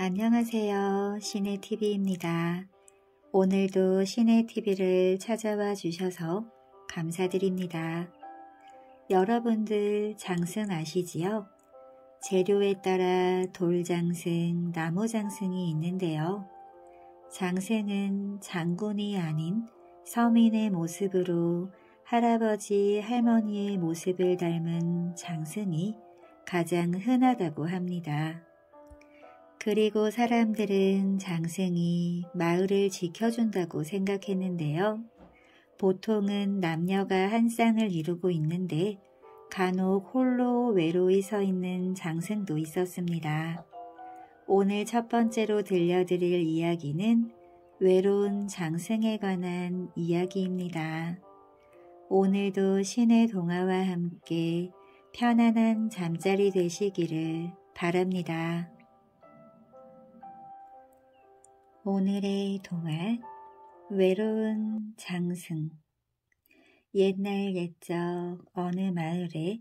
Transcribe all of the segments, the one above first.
안녕하세요. 시네TV입니다. 오늘도 시네TV를 찾아와 주셔서 감사드립니다. 여러분들 장승 아시지요? 재료에 따라 돌장승, 나무장승이 있는데요. 장승은 장군이 아닌 서민의 모습으로 할아버지, 할머니의 모습을 닮은 장승이 가장 흔하다고 합니다. 그리고 사람들은 장승이 마을을 지켜준다고 생각했는데요. 보통은 남녀가 한 쌍을 이루고 있는데 간혹 홀로 외로이 서 있는 장승도 있었습니다. 오늘 첫 번째로 들려드릴 이야기는 외로운 장승에 관한 이야기입니다. 오늘도 신의 동화와 함께 편안한 잠자리 되시기를 바랍니다. 오늘의 동화 외로운 장승 옛날 옛적 어느 마을에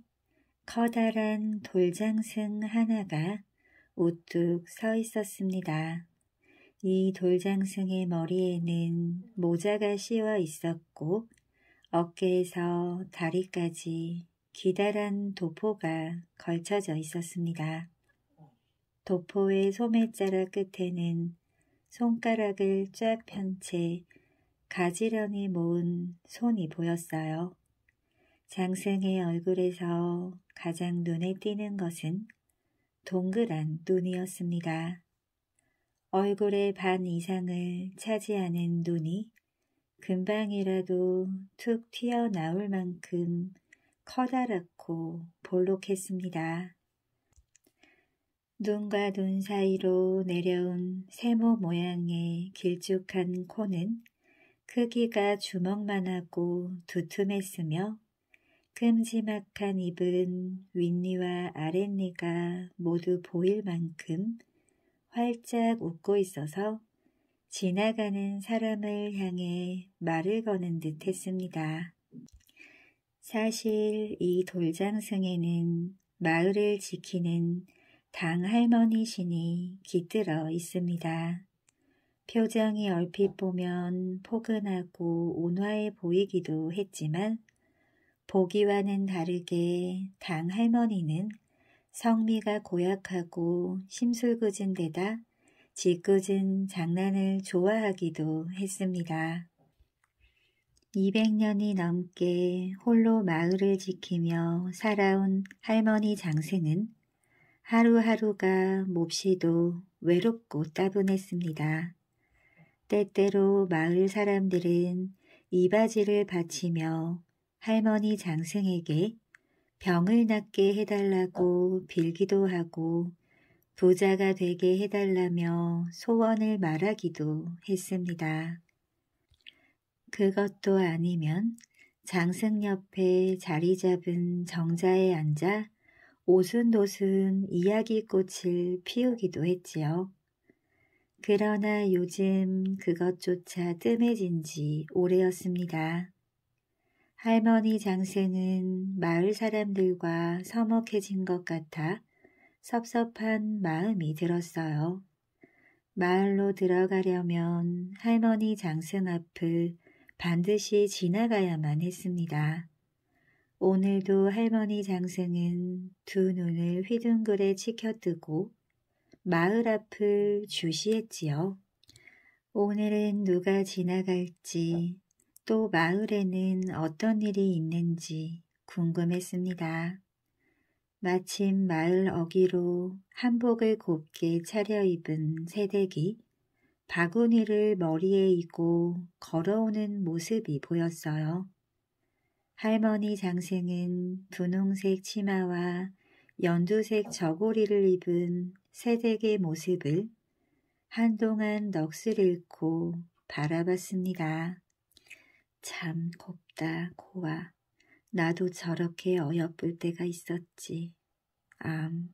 커다란 돌장승 하나가 우뚝 서 있었습니다. 이 돌장승의 머리에는 모자가 씌워 있었고 어깨에서 다리까지 기다란 도포가 걸쳐져 있었습니다. 도포의 소매자락 끝에는 손가락을 쫙 편 채 가지런히 모은 손이 보였어요. 장생의 얼굴에서 가장 눈에 띄는 것은 동그란 눈이었습니다. 얼굴의 반 이상을 차지하는 눈이 금방이라도 툭 튀어나올 만큼 커다랗고 볼록했습니다. 눈과 눈 사이로 내려온 세모 모양의 길쭉한 코는 크기가 주먹만하고 두툼했으며 큼지막한 입은 윗니와 아랫니가 모두 보일 만큼 활짝 웃고 있어서 지나가는 사람을 향해 말을 거는 듯 했습니다. 사실 이 돌장승에는 마을을 지키는 당 할머니신이 깃들어 있습니다. 표정이 얼핏 보면 포근하고 온화해 보이기도 했지만 보기와는 다르게 당 할머니는 성미가 고약하고 심술궂은 데다 짓궂은 장난을 좋아하기도 했습니다. 200년이 넘게 홀로 마을을 지키며 살아온 할머니 장생은 하루하루가 몹시도 외롭고 따분했습니다. 때때로 마을 사람들은 이바지를 바치며 할머니 장승에게 병을 낫게 해달라고 빌기도 하고 부자가 되게 해달라며 소원을 말하기도 했습니다. 그것도 아니면 장승 옆에 자리 잡은 정자에 앉아 오순도순 이야기꽃을 피우기도 했지요. 그러나 요즘 그것조차 뜸해진 지 오래였습니다. 할머니 장세는 마을 사람들과 서먹해진 것 같아 섭섭한 마음이 들었어요. 마을로 들어가려면 할머니 장승 앞을 반드시 지나가야만 했습니다. 오늘도 할머니 장승은 두 눈을 휘둥그레 치켜뜨고 마을 앞을 주시했지요. 오늘은 누가 지나갈지 또 마을에는 어떤 일이 있는지 궁금했습니다. 마침 마을 어귀로 한복을 곱게 차려입은 새댁이 바구니를 머리에 이고 걸어오는 모습이 보였어요. 할머니 장생은 분홍색 치마와 연두색 저고리를 입은 새댁의 모습을 한동안 넋을 잃고 바라봤습니다. 참 곱다 고와 나도 저렇게 어여쁠 때가 있었지. 암.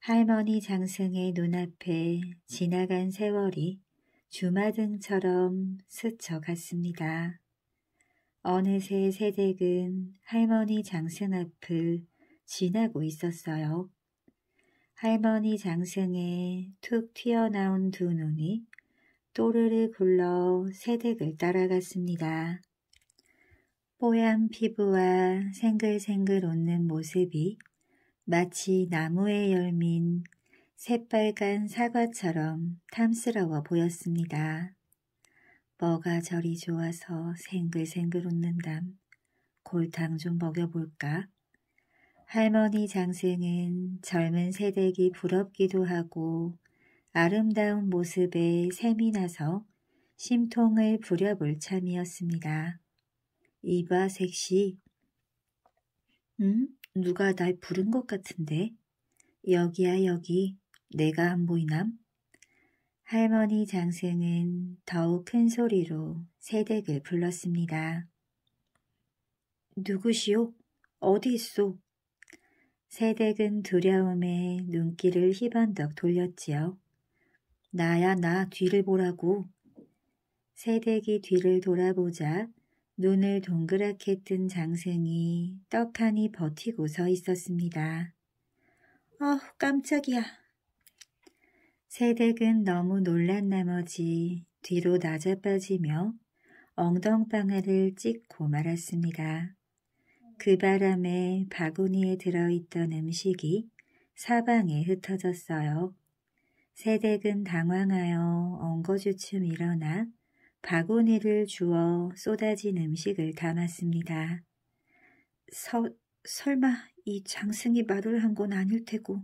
할머니 장승의 눈앞에 지나간 세월이 주마등처럼 스쳐갔습니다. 어느새 새댁은 할머니 장승 앞을 지나고 있었어요. 할머니 장승에 툭 튀어나온 두 눈이 또르르 굴러 새댁을 따라갔습니다. 뽀얀 피부와 생글생글 웃는 모습이 마치 나무에 열민 새빨간 사과처럼 탐스러워 보였습니다. 뭐가 저리 좋아서 생글생글 웃는담. 골탕 좀 먹여볼까? 할머니 장생은 젊은 세대기 부럽기도 하고 아름다운 모습에 샘이 나서 심통을 부려볼 참이었습니다. 이봐 색시. 음? 누가 날 부른 것 같은데? 여기야 여기. 내가 안 보이남? 할머니 장승은 더욱 큰 소리로 새댁을 불렀습니다. 누구시오? 어디 있소? 새댁은 두려움에 눈길을 희번덕 돌렸지요. 나야 나 뒤를 보라고. 새댁이 뒤를 돌아보자 눈을 동그랗게 뜬 장생이 떡하니 버티고 서 있었습니다. 아 깜짝이야. 새댁은 너무 놀란 나머지 뒤로 낮아 빠지며 엉덩방아를 찍고 말았습니다. 그 바람에 바구니에 들어있던 음식이 사방에 흩어졌어요. 새댁은 당황하여 엉거주춤 일어나 바구니를 주워 쏟아진 음식을 담았습니다. 서, 설마 이 장승이 말을 한 건 아닐 테고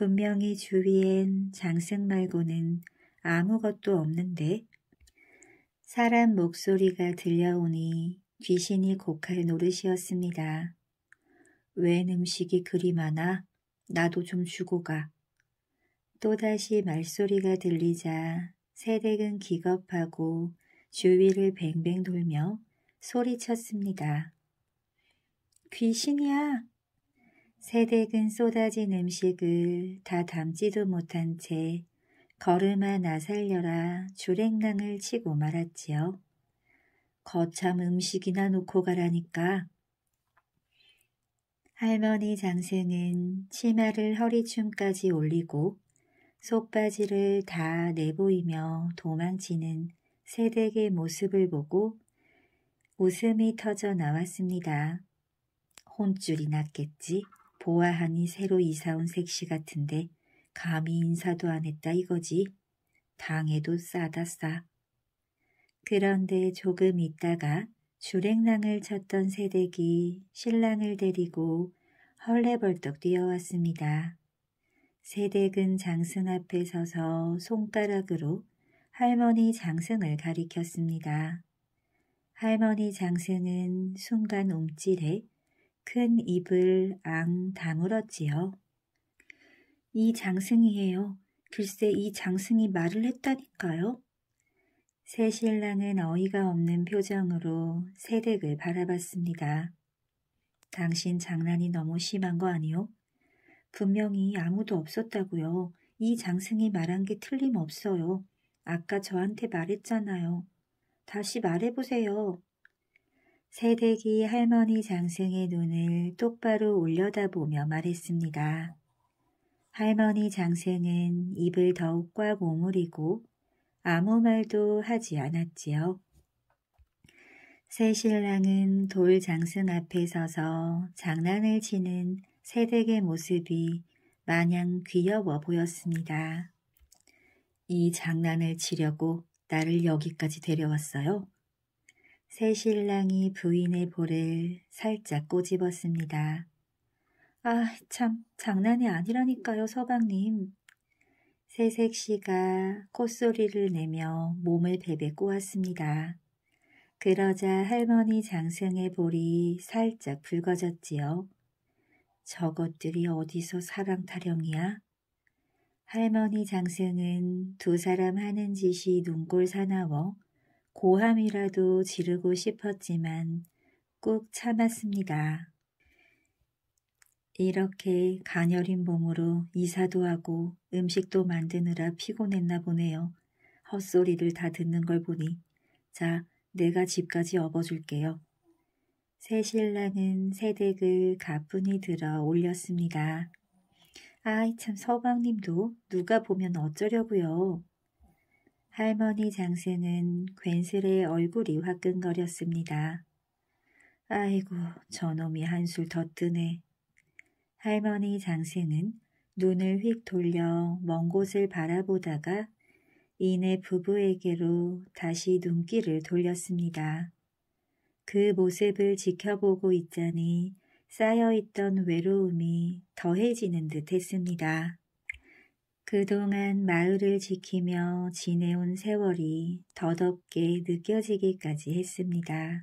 분명히 주위엔 장승 말고는 아무것도 없는데 사람 목소리가 들려오니 귀신이 곡할 노릇이었습니다. 웬 음식이 그리 많아? 나도 좀 주고 가. 또다시 말소리가 들리자 새댁은 기겁하고 주위를 뱅뱅 돌며 소리쳤습니다. 귀신이야! 세댁은 쏟아진 음식을 다 담지도 못한 채 걸음아 나살려라 주랭랑을 치고 말았지요. 거참 음식이나 놓고 가라니까. 할머니 장생은 치마를 허리춤까지 올리고 속바지를 다 내보이며 도망치는 세댁의 모습을 보고 웃음이 터져 나왔습니다. 혼쭐이 났겠지. 보아하니 새로 이사온 색시 같은데 감히 인사도 안 했다 이거지. 당해도 싸다 싸. 그런데 조금 있다가 주랭랑을 쳤던 새댁이 신랑을 데리고 헐레벌떡 뛰어왔습니다. 새댁은 장승 앞에 서서 손가락으로 할머니 장승을 가리켰습니다. 할머니 장승은 순간 움찔해 큰 입을 앙 다물었지요. 이 장승이에요. 글쎄 이 장승이 말을 했다니까요. 새 신랑은 어이가 없는 표정으로 새댁을 바라봤습니다. 당신 장난이 너무 심한 거 아니요? 분명히 아무도 없었다고요. 이 장승이 말한 게 틀림없어요. 아까 저한테 말했잖아요. 다시 말해보세요. 세대이 할머니 장승의 눈을 똑바로 올려다보며 말했습니다. 할머니 장승은 입을 더욱 꽉 오므리고 아무 말도 하지 않았지요. 새 신랑은 돌 장승 앞에 서서 장난을 치는 새댁의 모습이 마냥 귀여워 보였습니다. 이 장난을 치려고 나를 여기까지 데려왔어요. 새 신랑이 부인의 볼을 살짝 꼬집었습니다. 아, 참, 장난이 아니라니까요, 서방님. 새색 씨가 콧소리를 내며 몸을 베베 꼬았습니다. 그러자 할머니 장승의 볼이 살짝 붉어졌지요. 저것들이 어디서 사랑 타령이야? 할머니 장승은두 사람 하는 짓이 눈꼴 사나워 고함이라도 지르고 싶었지만 꾹 참았습니다. 이렇게 가녀린 몸으로 이사도 하고 음식도 만드느라 피곤했나 보네요. 헛소리를 다 듣는 걸 보니 자, 내가 집까지 업어줄게요. 새 신랑은 새댁을 가뿐히 들어 올렸습니다. 아이 참 서방님도 누가 보면 어쩌려고요. 할머니 장세는 괜스레 얼굴이 화끈거렸습니다. 아이고 저놈이 한술 더 뜨네. 할머니 장세는 눈을 휙 돌려 먼 곳을 바라보다가 이내 부부에게로 다시 눈길을 돌렸습니다. 그 모습을 지켜보고 있자니 쌓여있던 외로움이 더해지는 듯 했습니다. 그동안 마을을 지키며 지내온 세월이 더덥게 느껴지기까지 했습니다.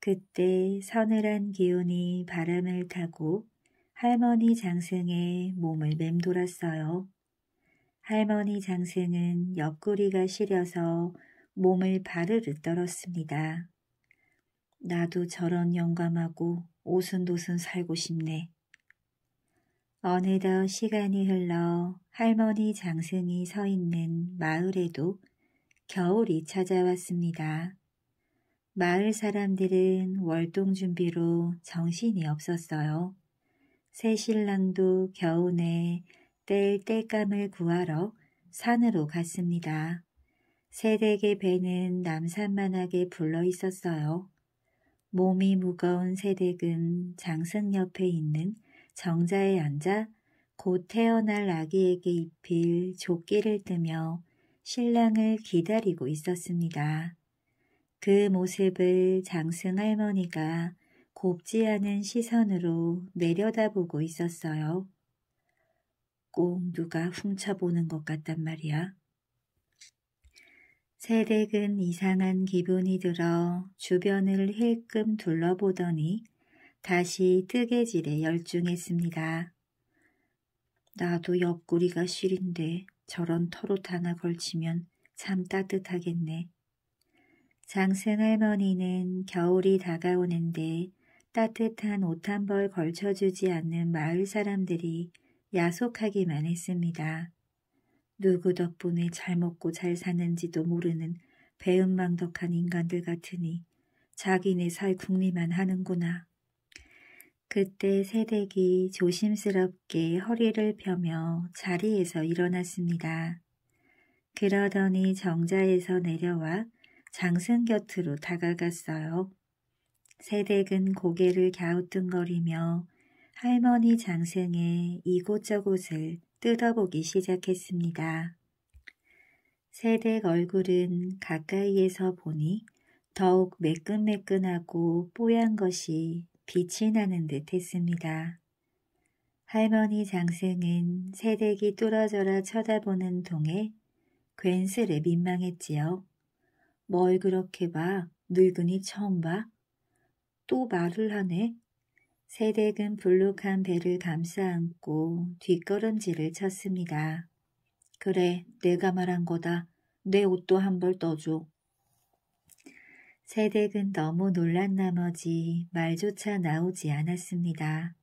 그때 서늘한 기운이 바람을 타고 할머니 장승의 몸을 맴돌았어요. 할머니 장승은 옆구리가 시려서 몸을 바르르 떨었습니다. 나도 저런 영감하고 오순도순 살고 싶네. 어느덧 시간이 흘러 할머니 장승이 서 있는 마을에도 겨울이 찾아왔습니다. 마을 사람들은 월동 준비로 정신이 없었어요. 새신랑도 겨우내 뗄 뗄감을 구하러 산으로 갔습니다. 새댁의 배는 남산만하게 불러 있었어요. 몸이 무거운 새댁은 장승 옆에 있는 정자에 앉아 곧 태어날 아기에게 입힐 조끼를 뜨며 신랑을 기다리고 있었습니다. 그 모습을 장승 할머니가 곱지 않은 시선으로 내려다보고 있었어요. 꼭 누가 훔쳐보는 것 같단 말이야. 세댁은 이상한 기분이 들어 주변을 힐끔 둘러보더니 다시 뜨개질에 열중했습니다. 나도 옆구리가 시린데 저런 털옷 하나 걸치면 참 따뜻하겠네. 장생할머니는 겨울이 다가오는데 따뜻한 옷 한 벌 걸쳐주지 않는 마을 사람들이 야속하기만 했습니다. 누구 덕분에 잘 먹고 잘 사는지도 모르는 배은망덕한 인간들 같으니 자기네 살 궁리만 하는구나. 그때 새댁이 조심스럽게 허리를 펴며 자리에서 일어났습니다. 그러더니 정자에서 내려와 장승 곁으로 다가갔어요. 새댁은 고개를 갸우뚱거리며 할머니 장승의 이곳저곳을 뜯어보기 시작했습니다. 새댁 얼굴은 가까이에서 보니 더욱 매끈매끈하고 뽀얀 것이 빛이 나는 듯 했습니다. 할머니 장생은 새댁이 뚫어져라 쳐다보는 동에 괜스레 민망했지요. 뭘 그렇게 봐. 늙은이 처음 봐. 또 말을 하네. 새댁은 불룩한 배를 감싸안고 뒷걸음질을 쳤습니다. 그래, 내가 말한 거다. 내 옷도 한 벌 떠줘. 세댁은 너무 놀란 나머지 말조차 나오지 않았습니다.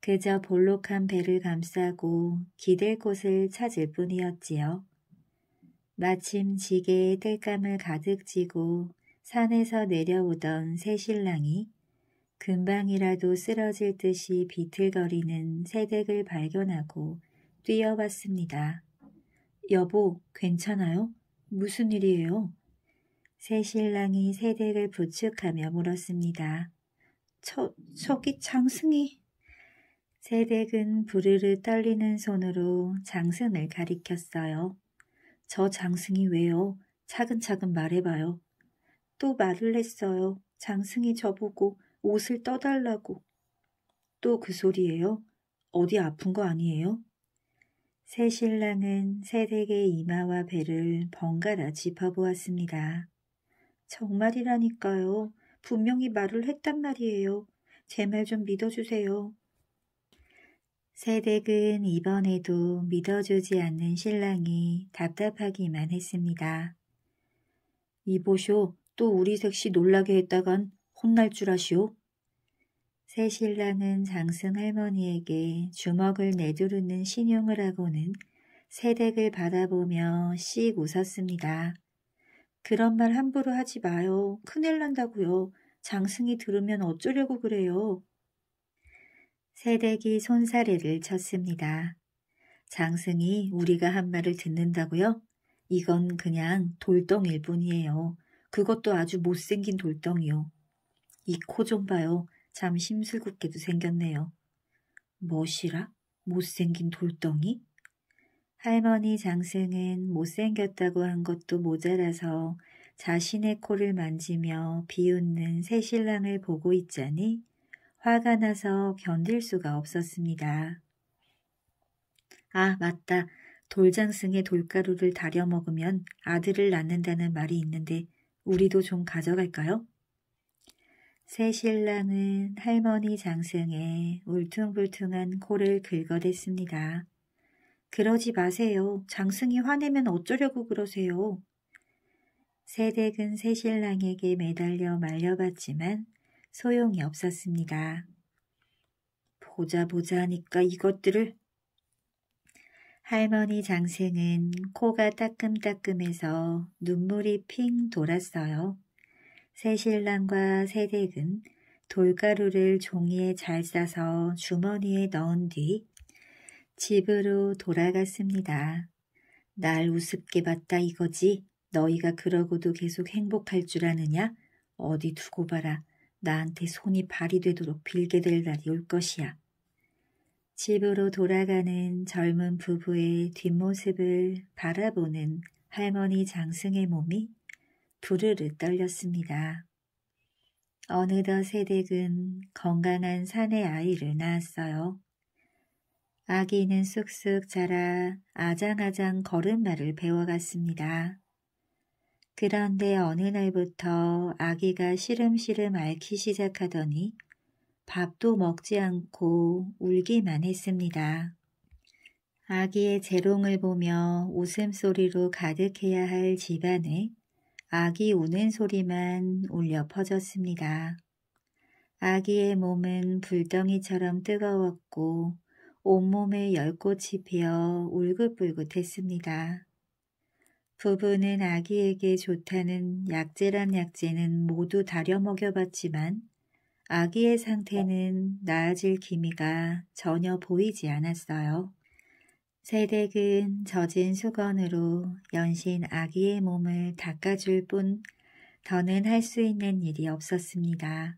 그저 볼록한 배를 감싸고 기댈 곳을 찾을 뿐이었지요. 마침 지게에 땔감을 가득 쥐고 산에서 내려오던 새 신랑이 금방이라도 쓰러질 듯이 비틀거리는 새댁을 발견하고 뛰어왔습니다. 여보, 괜찮아요? 무슨 일이에요? 새 신랑이 세대를 부축하며 물었습니다. 저, 저기 장승이. 세댁은 부르르 떨리는 손으로 장승을 가리켰어요. 저 장승이 왜요? 차근차근 말해봐요. 또 말을 했어요. 장승이 저보고 옷을 떠달라고. 또 그 소리예요? 어디 아픈 거 아니에요? 새 신랑은 세댁의 이마와 배를 번갈아 짚어보았습니다. 정말이라니까요. 분명히 말을 했단 말이에요. 제 말 좀 믿어주세요. 새댁은 이번에도 믿어주지 않는 신랑이 답답하기만 했습니다. 이보쇼, 또 우리 색시 놀라게 했다간 혼날 줄 아시오. 새 신랑은 장승 할머니에게 주먹을 내두르는 신용을 하고는 새댁을 바라보며 씩 웃었습니다. 그런 말 함부로 하지 마요. 큰일 난다고요. 장승이 들으면 어쩌려고 그래요. 새댁이 손사래를 쳤습니다. 장승이 우리가 한 말을 듣는다고요? 이건 그냥 돌덩일 뿐이에요. 그것도 아주 못생긴 돌덩이요. 이 코 좀 봐요. 참 심술궂게도 생겼네요. 멋이라? 못생긴 돌덩이? 할머니 장승은 못생겼다고 한 것도 모자라서 자신의 코를 만지며 비웃는 새 신랑을 보고 있자니 화가 나서 견딜 수가 없었습니다. 아 맞다. 돌장승의 돌가루를 다려 먹으면 아들을 낳는다는 말이 있는데 우리도 좀 가져갈까요? 새 신랑은 할머니 장승의 울퉁불퉁한 코를 긁어댔습니다. 그러지 마세요. 장승이 화내면 어쩌려고 그러세요. 세댁은 새신랑에게 매달려 말려봤지만 소용이 없었습니다. 보자 보자 하니까 이것들을 할머니 장승은 코가 따끔따끔해서 눈물이 핑 돌았어요. 새신랑과 새댁은 돌가루를 종이에 잘 싸서 주머니에 넣은 뒤 집으로 돌아갔습니다. 날 우습게 봤다 이거지. 너희가 그러고도 계속 행복할 줄 아느냐? 어디 두고 봐라. 나한테 손이 발이 되도록 빌게 될 날이 올 것이야. 집으로 돌아가는 젊은 부부의 뒷모습을 바라보는 할머니 장승의 몸이 부르르 떨렸습니다. 어느덧 세댁은 건강한 사내 아이를 낳았어요. 아기는 쑥쑥 자라 아장아장 걸음마를 배워갔습니다. 그런데 어느 날부터 아기가 시름시름 앓기 시작하더니 밥도 먹지 않고 울기만 했습니다. 아기의 재롱을 보며 웃음소리로 가득해야 할 집안에 아기 우는 소리만 울려 퍼졌습니다. 아기의 몸은 불덩이처럼 뜨거웠고 온몸에 열꽃이 피어 울긋불긋했습니다. 부부는 아기에게 좋다는 약재란 약재는 모두 다려 먹여봤지만 아기의 상태는 나아질 기미가 전혀 보이지 않았어요. 세댁은 젖은 수건으로 연신 아기의 몸을 닦아줄 뿐 더는 할 수 있는 일이 없었습니다.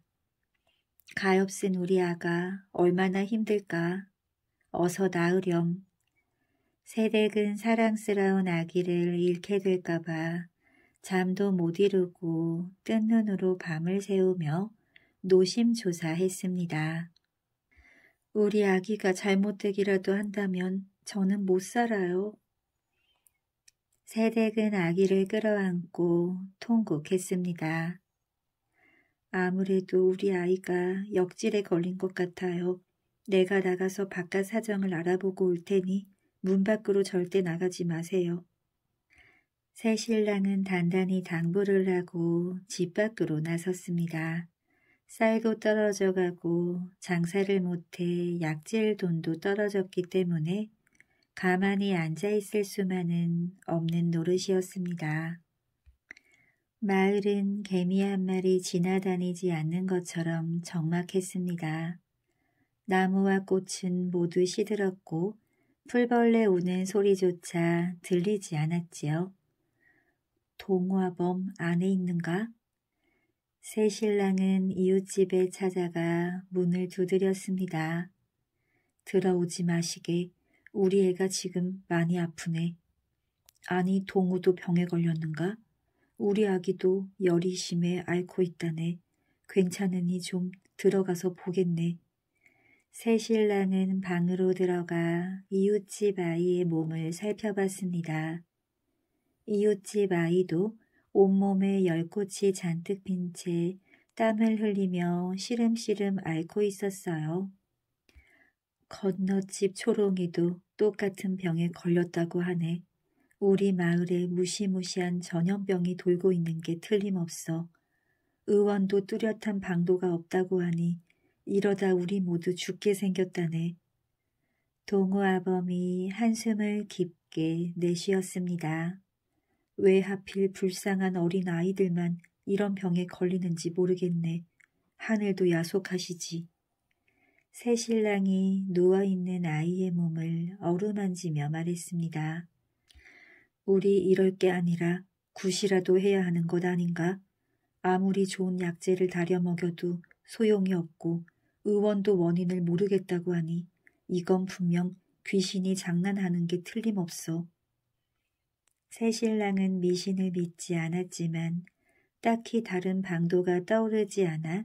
가엾은 우리 아가 얼마나 힘들까 어서 낳으렴 새댁은 사랑스러운 아기를 잃게 될까봐 잠도 못 이루고 뜬 눈으로 밤을 새우며 노심조사했습니다. 우리 아기가 잘못되기라도 한다면 저는 못 살아요. 새댁은 아기를 끌어안고 통곡했습니다. 아무래도 우리 아이가 역질에 걸린 것 같아요. 내가 나가서 바깥 사정을 알아보고 올 테니 문 밖으로 절대 나가지 마세요. 새 신랑은 단단히 당부를 하고 집 밖으로 나섰습니다. 쌀도 떨어져 가고 장사를 못해 약질 돈도 떨어졌기 때문에 가만히 앉아있을 수만은 없는 노릇이었습니다. 마을은 개미 한 마리 지나다니지 않는 것처럼 적막했습니다. 나무와 꽃은 모두 시들었고 풀벌레 우는 소리조차 들리지 않았지요. 동화범 안에 있는가? 새 신랑은 이웃집에 찾아가 문을 두드렸습니다. 들어오지 마시게. 우리 애가 지금 많이 아프네. 아니 동우도 병에 걸렸는가? 우리 아기도 열이 심해 앓고 있다네. 괜찮으니 좀 들어가서 보겠네. 세신랑은 방으로 들어가 이웃집 아이의 몸을 살펴봤습니다. 이웃집 아이도 온몸에 열꽃이 잔뜩 핀 채 땀을 흘리며 시름시름 앓고 있었어요. 건너집 초롱이도 똑같은 병에 걸렸다고 하네. 우리 마을에 무시무시한 전염병이 돌고 있는 게 틀림없어. 의원도 뚜렷한 방도가 없다고 하니 이러다 우리 모두 죽게 생겼다네. 동우아범이 한숨을 깊게 내쉬었습니다. 왜 하필 불쌍한 어린 아이들만 이런 병에 걸리는지 모르겠네. 하늘도 야속하시지. 새신랑이 누워있는 아이의 몸을 어루만지며 말했습니다. 우리 이럴 게 아니라 굿이라도 해야 하는 것 아닌가? 아무리 좋은 약재를 다려 먹여도 소용이 없고 의원도 원인을 모르겠다고 하니 이건 분명 귀신이 장난하는 게 틀림없어. 새신랑은 미신을 믿지 않았지만 딱히 다른 방도가 떠오르지 않아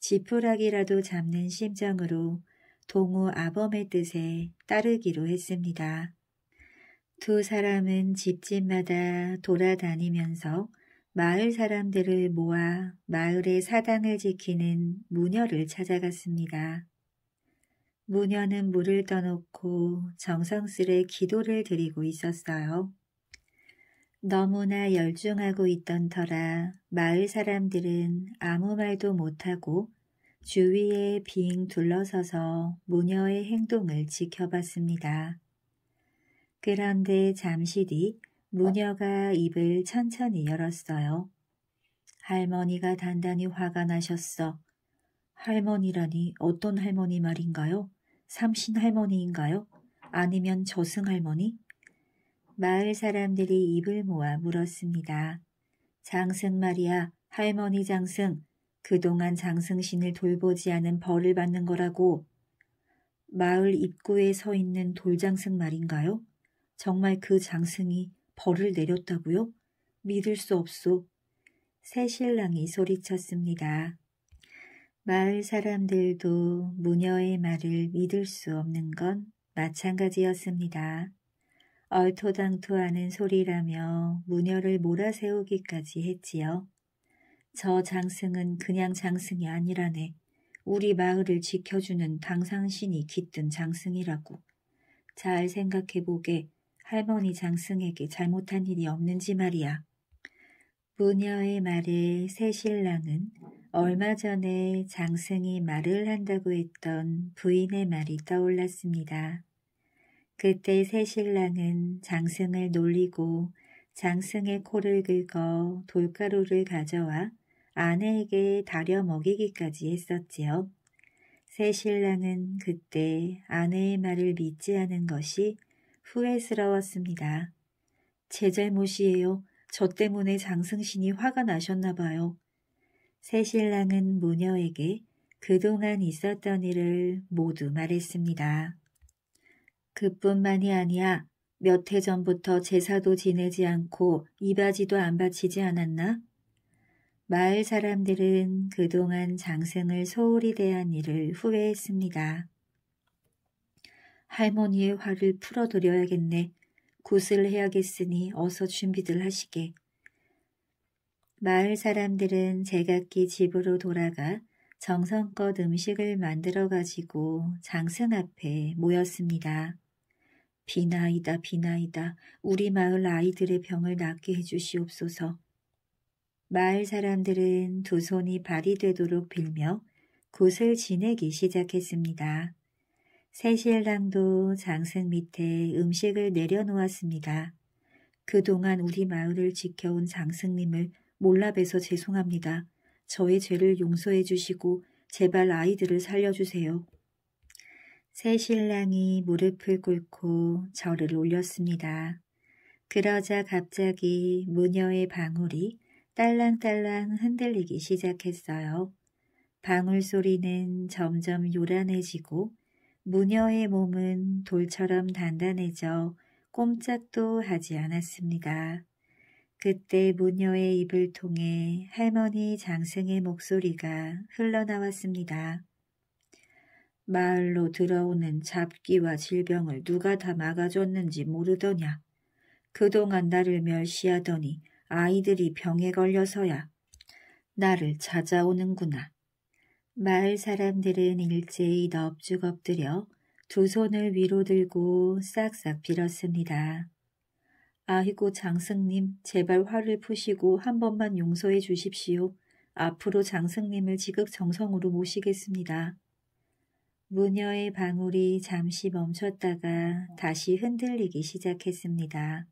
지푸라기라도 잡는 심정으로 동우 아범의 뜻에 따르기로 했습니다. 두 사람은 집집마다 돌아다니면서 마을 사람들을 모아 마을의 사당을 지키는 무녀를 찾아갔습니다. 무녀는 물을 떠놓고 정성스레 기도를 드리고 있었어요. 너무나 열중하고 있던 터라 마을 사람들은 아무 말도 못하고 주위에 빙 둘러서서 무녀의 행동을 지켜봤습니다. 그런데 잠시 뒤 무녀가 입을 천천히 열었어요. 할머니가 단단히 화가 나셨어. 할머니라니 어떤 할머니 말인가요? 삼신 할머니인가요? 아니면 저승 할머니? 마을 사람들이 입을 모아 물었습니다. 장승 말이야, 할머니 장승. 그동안 장승신을 돌보지 않은 벌을 받는 거라고. 마을 입구에 서 있는 돌장승 말인가요? 정말 그 장승이 벌을 내렸다고요? 믿을 수 없소. 새 신랑이 소리쳤습니다. 마을 사람들도 무녀의 말을 믿을 수 없는 건 마찬가지였습니다. 얼토당토하는 소리라며 무녀를 몰아세우기까지 했지요. 저 장승은 그냥 장승이 아니라네. 우리 마을을 지켜주는 당상신이 깃든 장승이라고. 잘 생각해보게 할머니 장승에게 잘못한 일이 없는지 말이야. 부녀의 말에 새 신랑은 얼마 전에 장승이 말을 한다고 했던 부인의 말이 떠올랐습니다. 그때 새 신랑은 장승을 놀리고 장승의 코를 긁어 돌가루를 가져와 아내에게 다려 먹이기까지 했었지요. 새 신랑은 그때 아내의 말을 믿지 않은 것이 후회스러웠습니다. 제 잘못이에요. 저 때문에 장승신이 화가 나셨나 봐요. 새신랑은 무녀에게 그동안 있었던 일을 모두 말했습니다. 그뿐만이 아니야. 몇 해 전부터 제사도 지내지 않고 이바지도 안 바치지 않았나? 마을 사람들은 그동안 장승을 소홀히 대한 일을 후회했습니다. 할머니의 화를 풀어드려야겠네. 굿을 해야겠으니 어서 준비들 하시게. 마을 사람들은 제각기 집으로 돌아가 정성껏 음식을 만들어 가지고 장승 앞에 모였습니다. 비나이다 비나이다 우리 마을 아이들의 병을 낫게 해주시옵소서. 마을 사람들은 두 손이 발이 되도록 빌며 굿을 지내기 시작했습니다. 세실당도 장승 밑에 음식을 내려놓았습니다. 그동안 우리 마을을 지켜온 장승님을 몰라뵈서 죄송합니다. 저의 죄를 용서해 주시고 제발 아이들을 살려주세요. 세 신랑이 무릎을 꿇고 절을 올렸습니다. 그러자 갑자기 무녀의 방울이 딸랑딸랑 흔들리기 시작했어요. 방울 소리는 점점 요란해지고 무녀의 몸은 돌처럼 단단해져 꼼짝도 하지 않았습니다. 그때 무녀의 입을 통해 할머니 장승의 목소리가 흘러나왔습니다. 마을로 들어오는 잡기와 질병을 누가 다 막아줬는지 모르더냐. 그동안 나를 멸시하더니 아이들이 병에 걸려서야 나를 찾아오는구나. 마을 사람들은 일제히 넙죽 엎드려 두 손을 위로 들고 싹싹 빌었습니다. 아이고 장승님 제발 화를 푸시고 한 번만 용서해 주십시오. 앞으로 장승님을 지극정성으로 모시겠습니다. 무녀의 방울이 잠시 멈췄다가 다시 흔들리기 시작했습니다.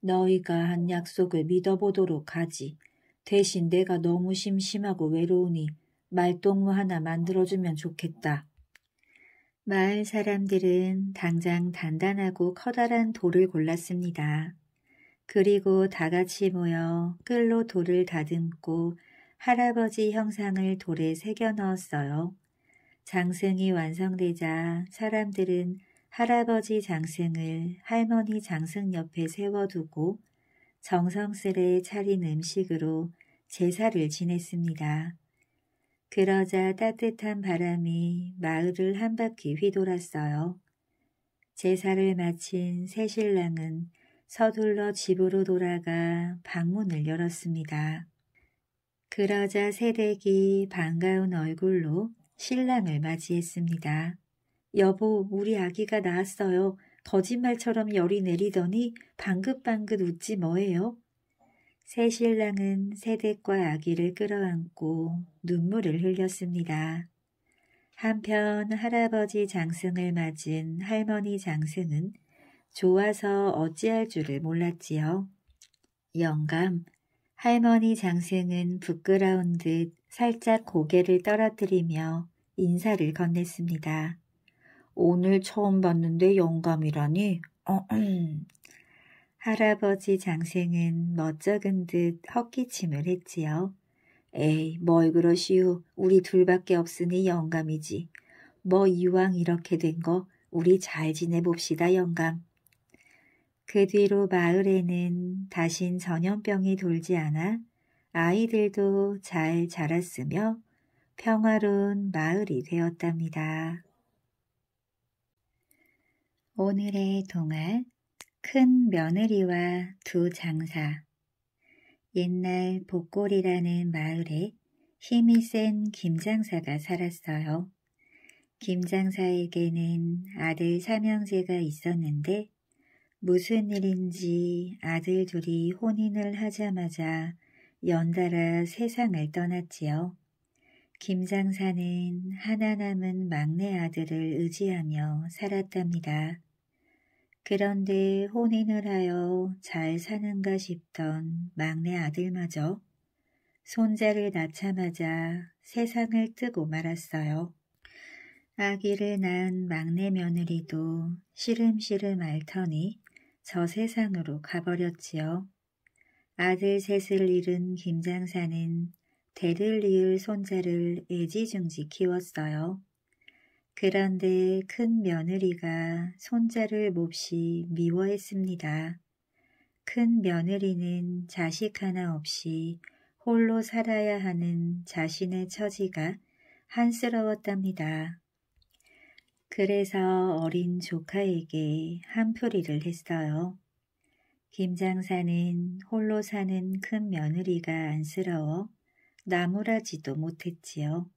너희가 한 약속을 믿어보도록 하지. 대신 내가 너무 심심하고 외로우니 말동무 하나 만들어주면 좋겠다. 마을 사람들은 당장 단단하고 커다란 돌을 골랐습니다. 그리고 다 같이 모여 끌로 돌을 다듬고 할아버지 형상을 돌에 새겨 넣었어요. 장승이 완성되자 사람들은 할아버지 장승을 할머니 장승 옆에 세워두고 정성스레 차린 음식으로 제사를 지냈습니다. 그러자 따뜻한 바람이 마을을 한 바퀴 휘돌았어요. 제사를 마친 새 신랑은 서둘러 집으로 돌아가 방문을 열었습니다. 그러자 새댁이 반가운 얼굴로 신랑을 맞이했습니다. 여보, 우리 아기가 낳았어요. 거짓말처럼 열이 내리더니 방긋방긋 웃지 뭐예요? 새 신랑은 새댁과 아기를 끌어안고 눈물을 흘렸습니다. 한편 할아버지 장승을 맞은 할머니 장승은 좋아서 어찌할 줄을 몰랐지요. 영감, 할머니 장승은 부끄러운 듯 살짝 고개를 떨어뜨리며 인사를 건넸습니다. 오늘 처음 봤는데 영감이라니? 할아버지 장생은 멋쩍은 듯 헛기침을 했지요. 에이, 뭘 그러시오. 우리 둘밖에 없으니 영감이지. 뭐 이왕 이렇게 된 거 우리 잘 지내봅시다, 영감. 그 뒤로 마을에는 다신 전염병이 돌지 않아 아이들도 잘 자랐으며 평화로운 마을이 되었답니다. 오늘의 동안 큰 며느리와 두 장사 옛날 복골이라는 마을에 힘이 센 김장사가 살았어요. 김장사에게는 아들 삼형제가 있었는데 무슨 일인지 아들 둘이 혼인을 하자마자 연달아 세상을 떠났지요. 김장사는 하나 남은 막내 아들을 의지하며 살았답니다. 그런데 혼인을 하여 잘 사는가 싶던 막내 아들마저 손자를 낳자마자 세상을 뜨고 말았어요. 아기를 낳은 막내 며느리도 시름시름 앓더니 저 세상으로 가버렸지요. 아들 셋을 잃은 김장사는 대를 이을 손자를 애지중지 키웠어요. 그런데 큰 며느리가 손자를 몹시 미워했습니다. 큰 며느리는 자식 하나 없이 홀로 살아야 하는 자신의 처지가 한스러웠답니다. 그래서 어린 조카에게 한풀이를 했어요. 김장사는 홀로 사는 큰 며느리가 안쓰러워 나무라지도 못했지요.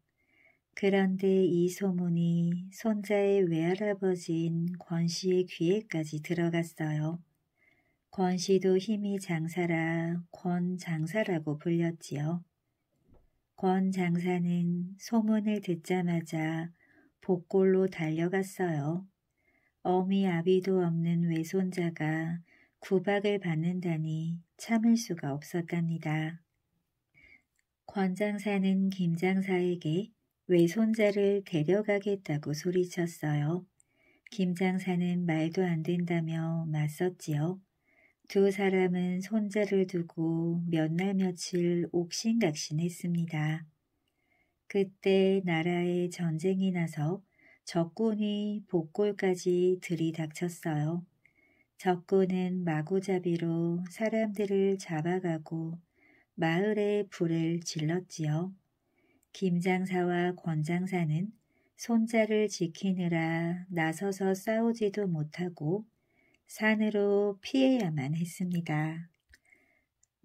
그런데 이 소문이 손자의 외할아버지인 권 씨의 귀에까지 들어갔어요. 권 씨도 힘이 장사라 권 장사라고 불렸지요. 권 장사는 소문을 듣자마자 복골로 달려갔어요. 어미 아비도 없는 외손자가 구박을 받는다니 참을 수가 없었답니다. 권장사는 김장사에게 외손자를 데려가겠다고 소리쳤어요. 김 장사는 말도 안 된다며 맞섰지요. 두 사람은 손자를 두고 몇 날 며칠 옥신각신했습니다. 그때 나라에 전쟁이 나서 적군이 복골까지 들이닥쳤어요. 적군은 마구잡이로 사람들을 잡아가고 마을에 불을 질렀지요. 김장사와 권장사는 손자를 지키느라 나서서 싸우지도 못하고 산으로 피해야만 했습니다.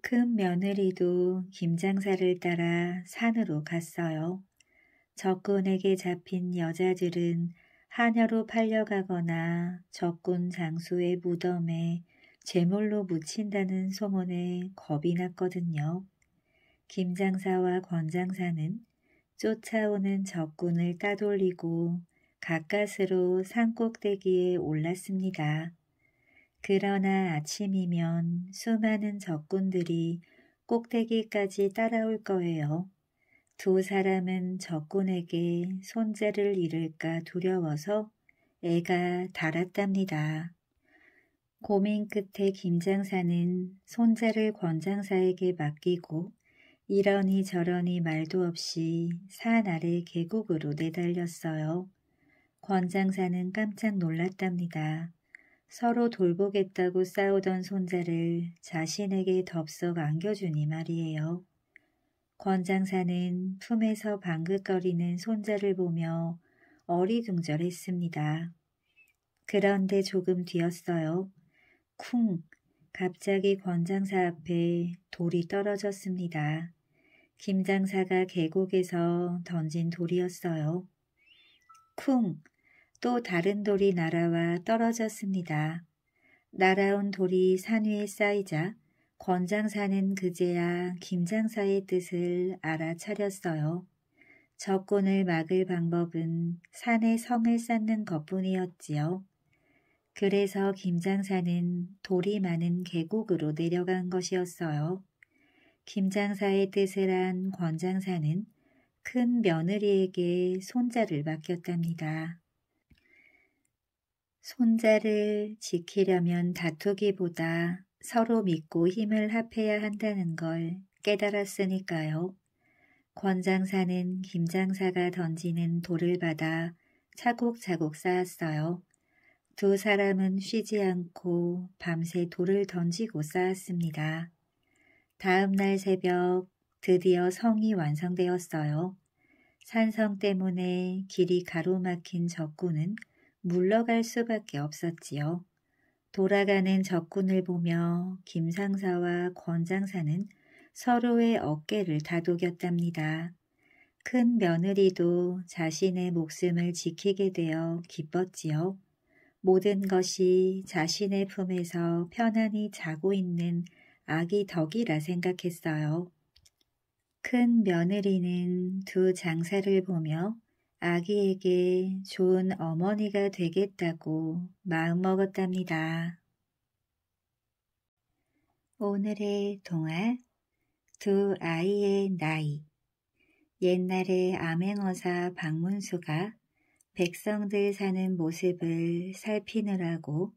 큰 며느리도 김장사를 따라 산으로 갔어요. 적군에게 잡힌 여자들은 한녀로 팔려가거나 적군 장수의 무덤에 제물로 묻힌다는 소문에 겁이 났거든요. 김장사와 권장사는 쫓아오는 적군을 따돌리고 가까스로 산꼭대기에 올랐습니다. 그러나 아침이면 수많은 적군들이 꼭대기까지 따라올 거예요. 두 사람은 적군에게 손재를 잃을까 두려워서 애가 달았답니다. 고민 끝에 김장사는 손자를 권장사에게 맡기고 이러니 저러니 말도 없이 산 아래 계곡으로 내달렸어요. 권장사는 깜짝 놀랐답니다. 서로 돌보겠다고 싸우던 손자를 자신에게 덥석 안겨주니 말이에요. 권장사는 품에서 방긋거리는 손자를 보며 어리둥절했습니다. 그런데 조금 뒤였어요. 쿵! 갑자기 권장사 앞에 돌이 떨어졌습니다. 김 장사가 계곡에서 던진 돌이었어요. 쿵! 또 다른 돌이 날아와 떨어졌습니다. 날아온 돌이 산 위에 쌓이자 권장사는 그제야 김장사의 뜻을 알아차렸어요. 적군을 막을 방법은 산에 성을 쌓는 것뿐이었지요. 그래서 김장사는 돌이 많은 계곡으로 내려간 것이었어요. 김장사의 뜻을 한 권장사는 큰 며느리에게 손자를 맡겼답니다. 손자를 지키려면 다투기보다 서로 믿고 힘을 합해야 한다는 걸 깨달았으니까요. 권장사는 김장사가 던지는 돌을 받아 차곡차곡 쌓았어요. 두 사람은 쉬지 않고 밤새 돌을 던지고 쌓았습니다. 다음 날 새벽 드디어 성이 완성되었어요. 산성 때문에 길이 가로막힌 적군은 물러갈 수밖에 없었지요. 돌아가는 적군을 보며 김상사와 권장사는 서로의 어깨를 다독였답니다. 큰 며느리도 자신의 목숨을 지키게 되어 기뻤지요. 모든 것이 자신의 품에서 편안히 자고 있는 아기 덕이라 생각했어요. 큰 며느리는 두 장사를 보며 아기에게 좋은 어머니가 되겠다고 마음먹었답니다. 오늘의 동화 두 아이의 나이 옛날에 암행어사 박문수가 백성들 사는 모습을 살피느라고